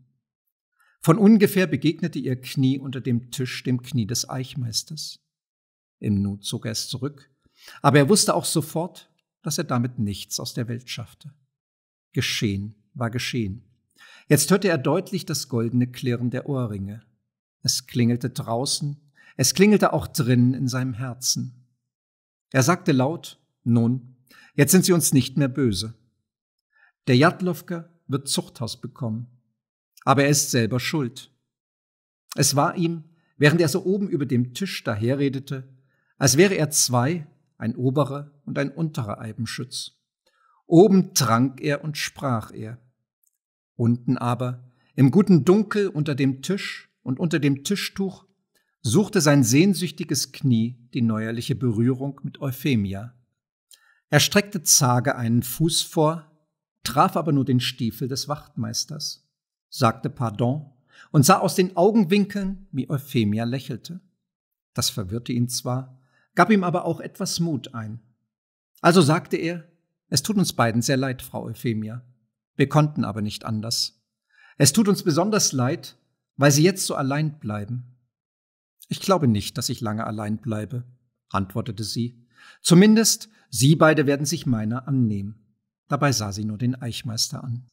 Von ungefähr begegnete ihr Knie unter dem Tisch dem Knie des Eichmeisters. Im Nu zog er es zurück, aber er wusste auch sofort, dass er damit nichts aus der Welt schaffte. Geschehen war geschehen. Jetzt hörte er deutlich das goldene Klirren der Ohrringe. Es klingelte draußen es klingelte auch drinnen in seinem Herzen. Er sagte laut, nun, jetzt sind sie uns nicht mehr böse. Der Jadlowka wird Zuchthaus bekommen. Aber er ist selber schuld. Es war ihm, während er so oben über dem Tisch daherredete, als wäre er zwei, ein oberer und ein unterer Eibenschütz. Oben trank er und sprach er. Unten aber, im guten Dunkel unter dem Tisch und unter dem Tischtuch, suchte sein sehnsüchtiges Knie die neuerliche Berührung mit Euphemia. Er streckte zage einen Fuß vor, traf aber nur den Stiefel des Wachtmeisters, sagte Pardon und sah aus den Augenwinkeln, wie Euphemia lächelte. Das verwirrte ihn zwar, gab ihm aber auch etwas Mut ein. Also sagte er, es tut uns beiden sehr leid, Frau Euphemia. Wir konnten aber nicht anders. Es tut uns besonders leid, weil Sie jetzt so allein bleiben. Ich glaube nicht, dass ich lange allein bleibe, antwortete sie. Zumindest Sie beide werden sich meiner annehmen. Dabei sah sie nur den Eichmeister an.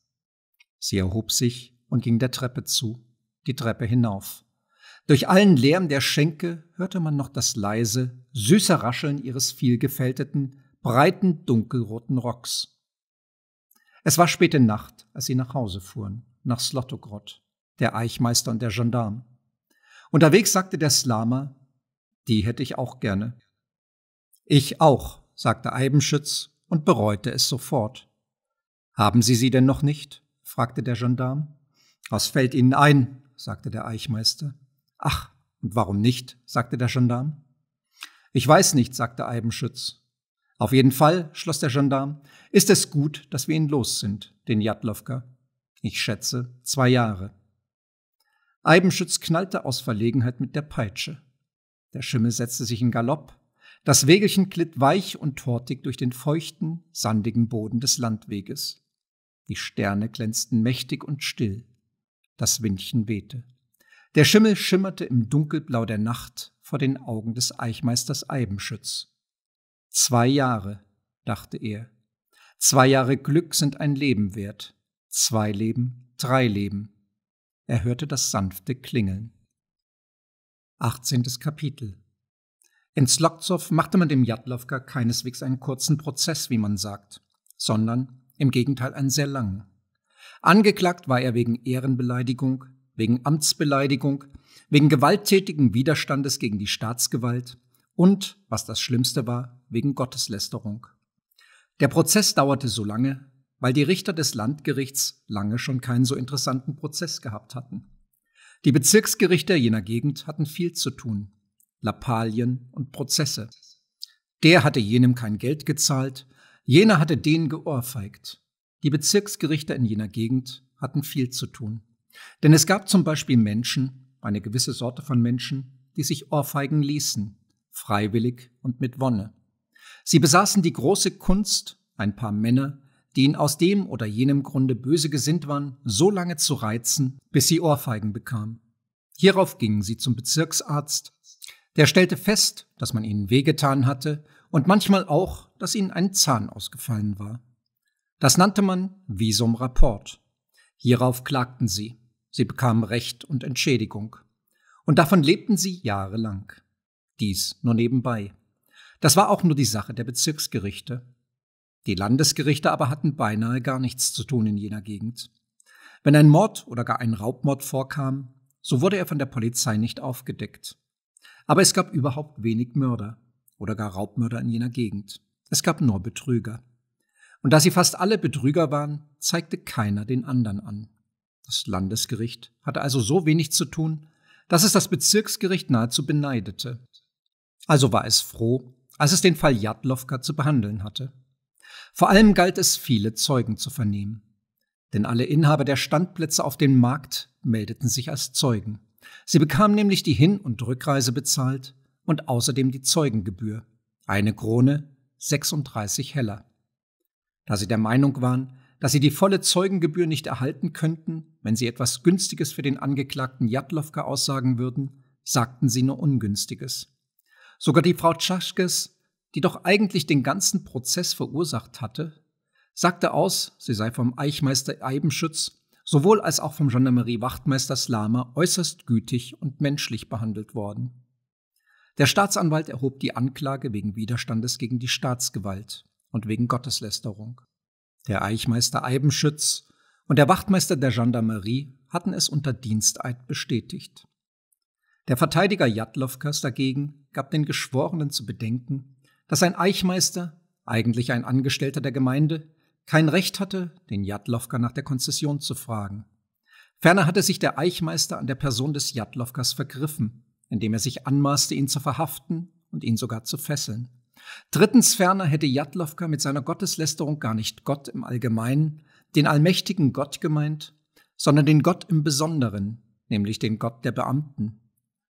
Sie erhob sich und ging der Treppe zu, die Treppe hinauf. Durch allen Lärm der Schenke hörte man noch das leise, süße Rascheln ihres vielgefälteten, breiten, dunkelroten Rocks. Es war späte Nacht, als sie nach Hause fuhren, nach Slotogrod, der Eichmeister und der Gendarm. Unterwegs sagte der Slama, die hätte ich auch gerne. Ich auch, sagte Eibenschütz und bereute es sofort. Haben Sie sie denn noch nicht? fragte der Gendarm. Was fällt Ihnen ein? sagte der Eichmeister. Ach, und warum nicht? sagte der Gendarm. Ich weiß nicht, sagte Eibenschütz. Auf jeden Fall, schloss der Gendarm, ist es gut, dass wir ihn los sind, den Jadlowka. Ich schätze zwei Jahre. Eibenschütz knallte aus Verlegenheit mit der Peitsche. Der Schimmel setzte sich in Galopp. Das Wägelchen glitt weich und tortig durch den feuchten, sandigen Boden des Landweges. Die Sterne glänzten mächtig und still. Das Windchen wehte. Der Schimmel schimmerte im Dunkelblau der Nacht vor den Augen des Eichmeisters Eibenschütz. Zwei Jahre, dachte er. Zwei Jahre Glück sind ein Leben wert. Zwei Leben, drei Leben. Er hörte das sanfte Klingeln. 18. Kapitel In Slokzow machte man dem Jadlovka keineswegs einen kurzen Prozess, wie man sagt, sondern im Gegenteil einen sehr langen. Angeklagt war er wegen Ehrenbeleidigung, wegen Amtsbeleidigung, wegen gewalttätigen Widerstandes gegen die Staatsgewalt und, was das Schlimmste war, wegen Gotteslästerung. Der Prozess dauerte so lange, weil die Richter des Landgerichts lange schon keinen so interessanten Prozess gehabt hatten. Die Bezirksgerichte jener Gegend hatten viel zu tun. Lappalien und Prozesse. Der hatte jenem kein Geld gezahlt, jener hatte den geohrfeigt. Die Bezirksgerichte in jener Gegend hatten viel zu tun. Denn es gab zum Beispiel Menschen, eine gewisse Sorte von Menschen, die sich ohrfeigen ließen, freiwillig und mit Wonne. Sie besaßen die große Kunst, ein paar Männer den aus dem oder jenem Grunde böse gesinnt waren, so lange zu reizen, bis sie Ohrfeigen bekam. Hierauf gingen sie zum Bezirksarzt. Der stellte fest, dass man ihnen wehgetan hatte und manchmal auch, dass ihnen ein Zahn ausgefallen war. Das nannte man Visum Rapport. Hierauf klagten sie. Sie bekamen Recht und Entschädigung. Und davon lebten sie jahrelang. Dies nur nebenbei. Das war auch nur die Sache der Bezirksgerichte. Die Landesgerichte aber hatten beinahe gar nichts zu tun in jener Gegend. Wenn ein Mord oder gar ein Raubmord vorkam, so wurde er von der Polizei nicht aufgedeckt. Aber es gab überhaupt wenig Mörder oder gar Raubmörder in jener Gegend. Es gab nur Betrüger. Und da sie fast alle Betrüger waren, zeigte keiner den anderen an. Das Landesgericht hatte also so wenig zu tun, dass es das Bezirksgericht nahezu beneidete. Also war es froh, als es den Fall Jadlowka zu behandeln hatte. Vor allem galt es, viele Zeugen zu vernehmen. Denn alle Inhaber der Standplätze auf dem Markt meldeten sich als Zeugen. Sie bekamen nämlich die Hin- und Rückreise bezahlt und außerdem die Zeugengebühr. Eine Krone, 36 Heller. Da sie der Meinung waren, dass sie die volle Zeugengebühr nicht erhalten könnten, wenn sie etwas Günstiges für den Angeklagten Jatlowka aussagen würden, sagten sie nur Ungünstiges. Sogar die Frau Tschaschkes die doch eigentlich den ganzen Prozess verursacht hatte, sagte aus, sie sei vom Eichmeister Eibenschütz sowohl als auch vom Gendarmerie-Wachtmeister Slama äußerst gütig und menschlich behandelt worden. Der Staatsanwalt erhob die Anklage wegen Widerstandes gegen die Staatsgewalt und wegen Gotteslästerung. Der Eichmeister Eibenschütz und der Wachtmeister der Gendarmerie hatten es unter Diensteid bestätigt. Der Verteidiger Jatlowkas dagegen gab den Geschworenen zu bedenken, dass ein Eichmeister, eigentlich ein Angestellter der Gemeinde, kein Recht hatte, den Jadlowka nach der Konzession zu fragen. Ferner hatte sich der Eichmeister an der Person des Jadlowkas vergriffen, indem er sich anmaßte, ihn zu verhaften und ihn sogar zu fesseln. Drittens ferner hätte Jadlowka mit seiner Gotteslästerung gar nicht Gott im Allgemeinen, den allmächtigen Gott gemeint, sondern den Gott im Besonderen, nämlich den Gott der Beamten.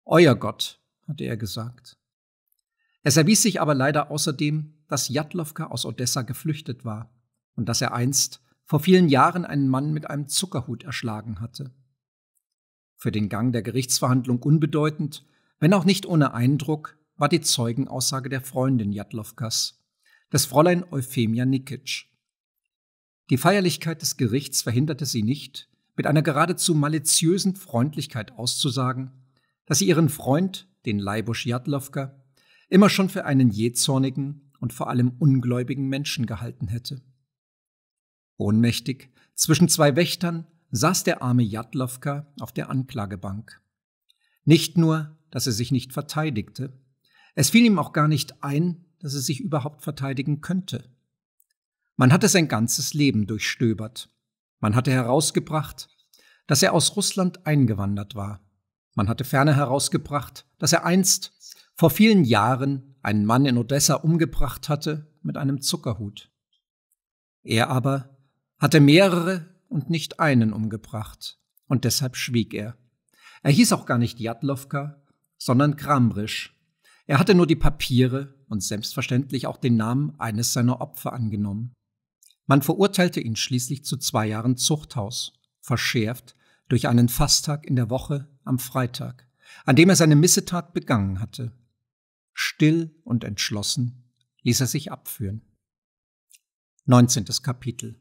Euer Gott, hatte er gesagt. Es erwies sich aber leider außerdem, dass Jadlowka aus Odessa geflüchtet war und dass er einst vor vielen Jahren einen Mann mit einem Zuckerhut erschlagen hatte. Für den Gang der Gerichtsverhandlung unbedeutend, wenn auch nicht ohne Eindruck, war die Zeugenaussage der Freundin Jadlowkas, des Fräulein Euphemia Nikic. Die Feierlichkeit des Gerichts verhinderte sie nicht, mit einer geradezu maliziösen Freundlichkeit auszusagen, dass sie ihren Freund, den Leibusch Jadlowka, immer schon für einen jähzornigen und vor allem ungläubigen Menschen gehalten hätte. Ohnmächtig, zwischen zwei Wächtern, saß der arme Jadlowka auf der Anklagebank. Nicht nur, dass er sich nicht verteidigte, es fiel ihm auch gar nicht ein, dass er sich überhaupt verteidigen könnte. Man hatte sein ganzes Leben durchstöbert. Man hatte herausgebracht, dass er aus Russland eingewandert war. Man hatte ferner herausgebracht, dass er einst vor vielen Jahren einen Mann in Odessa umgebracht hatte mit einem Zuckerhut. Er aber hatte mehrere und nicht einen umgebracht, und deshalb schwieg er. Er hieß auch gar nicht Jadlowka, sondern Kramrisch. Er hatte nur die Papiere und selbstverständlich auch den Namen eines seiner Opfer angenommen. Man verurteilte ihn schließlich zu zwei Jahren Zuchthaus, verschärft durch einen Fasttag in der Woche am Freitag, an dem er seine Missetat begangen hatte. Still und entschlossen ließ er sich abführen. 19. Kapitel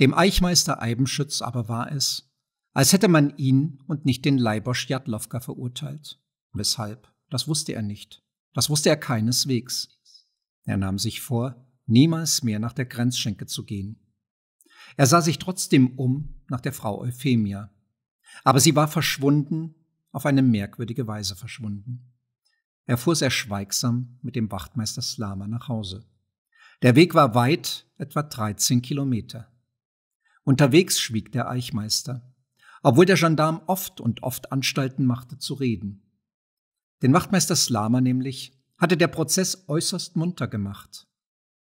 Dem Eichmeister Eibenschütz aber war es, als hätte man ihn und nicht den Leibosch Jadlowka verurteilt. Weshalb? Das wusste er nicht. Das wusste er keineswegs. Er nahm sich vor, niemals mehr nach der Grenzschenke zu gehen. Er sah sich trotzdem um nach der Frau Euphemia. Aber sie war verschwunden, auf eine merkwürdige Weise verschwunden. Er fuhr sehr schweigsam mit dem Wachtmeister Slama nach Hause. Der Weg war weit, etwa 13 Kilometer. Unterwegs schwieg der Eichmeister, obwohl der Gendarm oft und oft Anstalten machte zu reden. Den Wachtmeister Slama nämlich hatte der Prozess äußerst munter gemacht,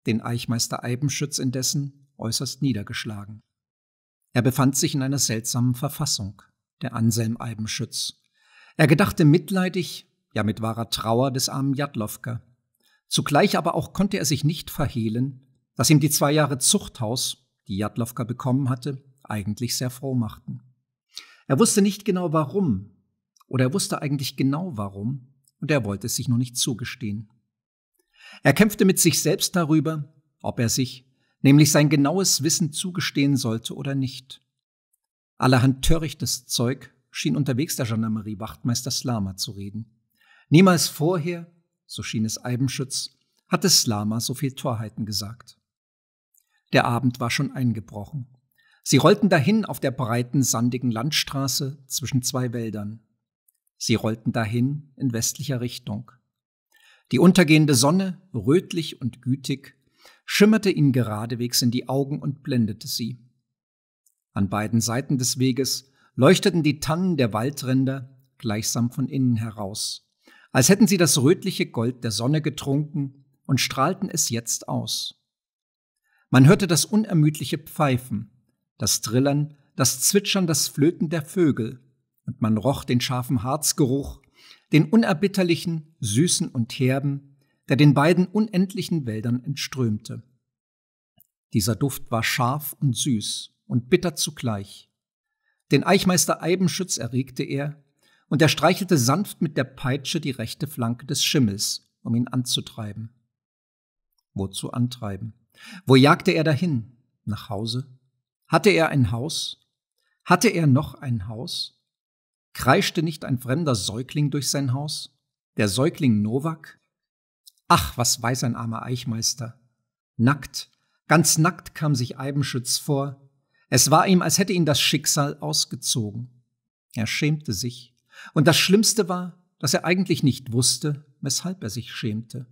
den Eichmeister Eibenschütz indessen äußerst niedergeschlagen. Er befand sich in einer seltsamen Verfassung, der Anselm Eibenschütz. Er gedachte mitleidig, ja mit wahrer Trauer des armen Jadlowka. Zugleich aber auch konnte er sich nicht verhehlen, dass ihm die zwei Jahre Zuchthaus, die Jadlowka bekommen hatte, eigentlich sehr froh machten. Er wusste nicht genau warum, oder er wusste eigentlich genau warum, und er wollte es sich nur nicht zugestehen. Er kämpfte mit sich selbst darüber, ob er sich, nämlich sein genaues Wissen zugestehen sollte oder nicht. Allerhand törichtes Zeug schien unterwegs der Gendarmerie-Wachtmeister Slama zu reden. Niemals vorher, so schien es Eibenschütz, hatte Slama so viel Torheiten gesagt. Der Abend war schon eingebrochen. Sie rollten dahin auf der breiten, sandigen Landstraße zwischen zwei Wäldern. Sie rollten dahin in westlicher Richtung. Die untergehende Sonne, rötlich und gütig, schimmerte ihnen geradewegs in die Augen und blendete sie. An beiden Seiten des Weges leuchteten die Tannen der Waldränder gleichsam von innen heraus als hätten sie das rötliche Gold der Sonne getrunken und strahlten es jetzt aus. Man hörte das unermüdliche Pfeifen, das Trillern, das Zwitschern, das Flöten der Vögel, und man roch den scharfen Harzgeruch, den unerbitterlichen, süßen und herben, der den beiden unendlichen Wäldern entströmte. Dieser Duft war scharf und süß und bitter zugleich. Den Eichmeister Eibenschütz erregte er, und er streichelte sanft mit der Peitsche die rechte Flanke des Schimmels, um ihn anzutreiben. Wozu antreiben? Wo jagte er dahin? Nach Hause? Hatte er ein Haus? Hatte er noch ein Haus? Kreischte nicht ein fremder Säugling durch sein Haus? Der Säugling Novak? Ach, was weiß ein armer Eichmeister. Nackt, ganz nackt kam sich Eibenschütz vor. Es war ihm, als hätte ihn das Schicksal ausgezogen. Er schämte sich, und das Schlimmste war, dass er eigentlich nicht wusste, weshalb er sich schämte.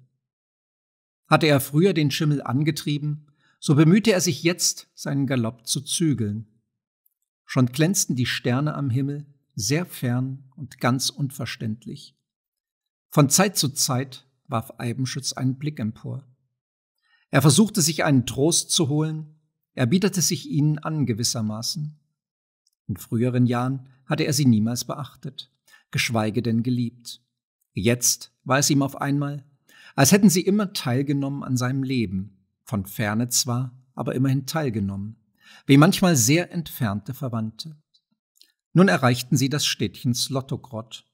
Hatte er früher den Schimmel angetrieben, so bemühte er sich jetzt, seinen Galopp zu zügeln. Schon glänzten die Sterne am Himmel, sehr fern und ganz unverständlich. Von Zeit zu Zeit warf Eibenschütz einen Blick empor. Er versuchte sich einen Trost zu holen, er bietete sich ihnen an gewissermaßen. In früheren Jahren hatte er sie niemals beachtet geschweige denn geliebt. Jetzt war es ihm auf einmal, als hätten sie immer teilgenommen an seinem Leben, von ferne zwar, aber immerhin teilgenommen, wie manchmal sehr entfernte Verwandte. Nun erreichten sie das Städtchen Slotogrod.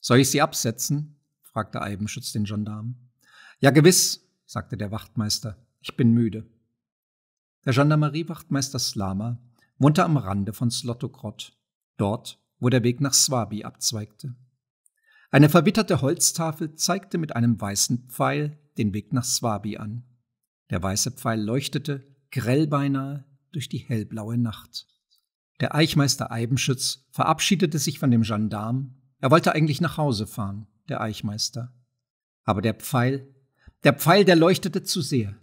Soll ich sie absetzen? fragte Eibenschütz den Gendarm. Ja, gewiss, sagte der Wachtmeister, ich bin müde. Der Gendarmeriewachtmeister Slama wohnte am Rande von Slotogrod. Dort, wo der Weg nach Swabi abzweigte. Eine verwitterte Holztafel zeigte mit einem weißen Pfeil den Weg nach Swabi an. Der weiße Pfeil leuchtete, grell beinahe, durch die hellblaue Nacht. Der Eichmeister Eibenschütz verabschiedete sich von dem Gendarm. Er wollte eigentlich nach Hause fahren, der Eichmeister. Aber der Pfeil, der Pfeil, der leuchtete zu sehr.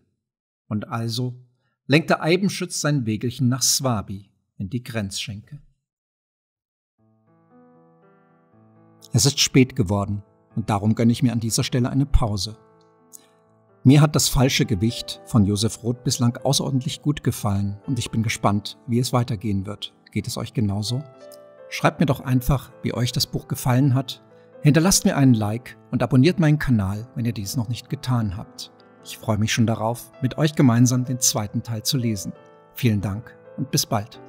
Und also lenkte Eibenschütz sein Wegelchen nach Swabi in die Grenzschenke. Es ist spät geworden und darum gönne ich mir an dieser Stelle eine Pause. Mir hat das falsche Gewicht von Josef Roth bislang außerordentlich gut gefallen und ich bin gespannt, wie es weitergehen wird. Geht es euch genauso? Schreibt mir doch einfach, wie euch das Buch gefallen hat. Hinterlasst mir einen Like und abonniert meinen Kanal, wenn ihr dies noch nicht getan habt. Ich freue mich schon darauf, mit euch gemeinsam den zweiten Teil zu lesen. Vielen Dank und bis bald.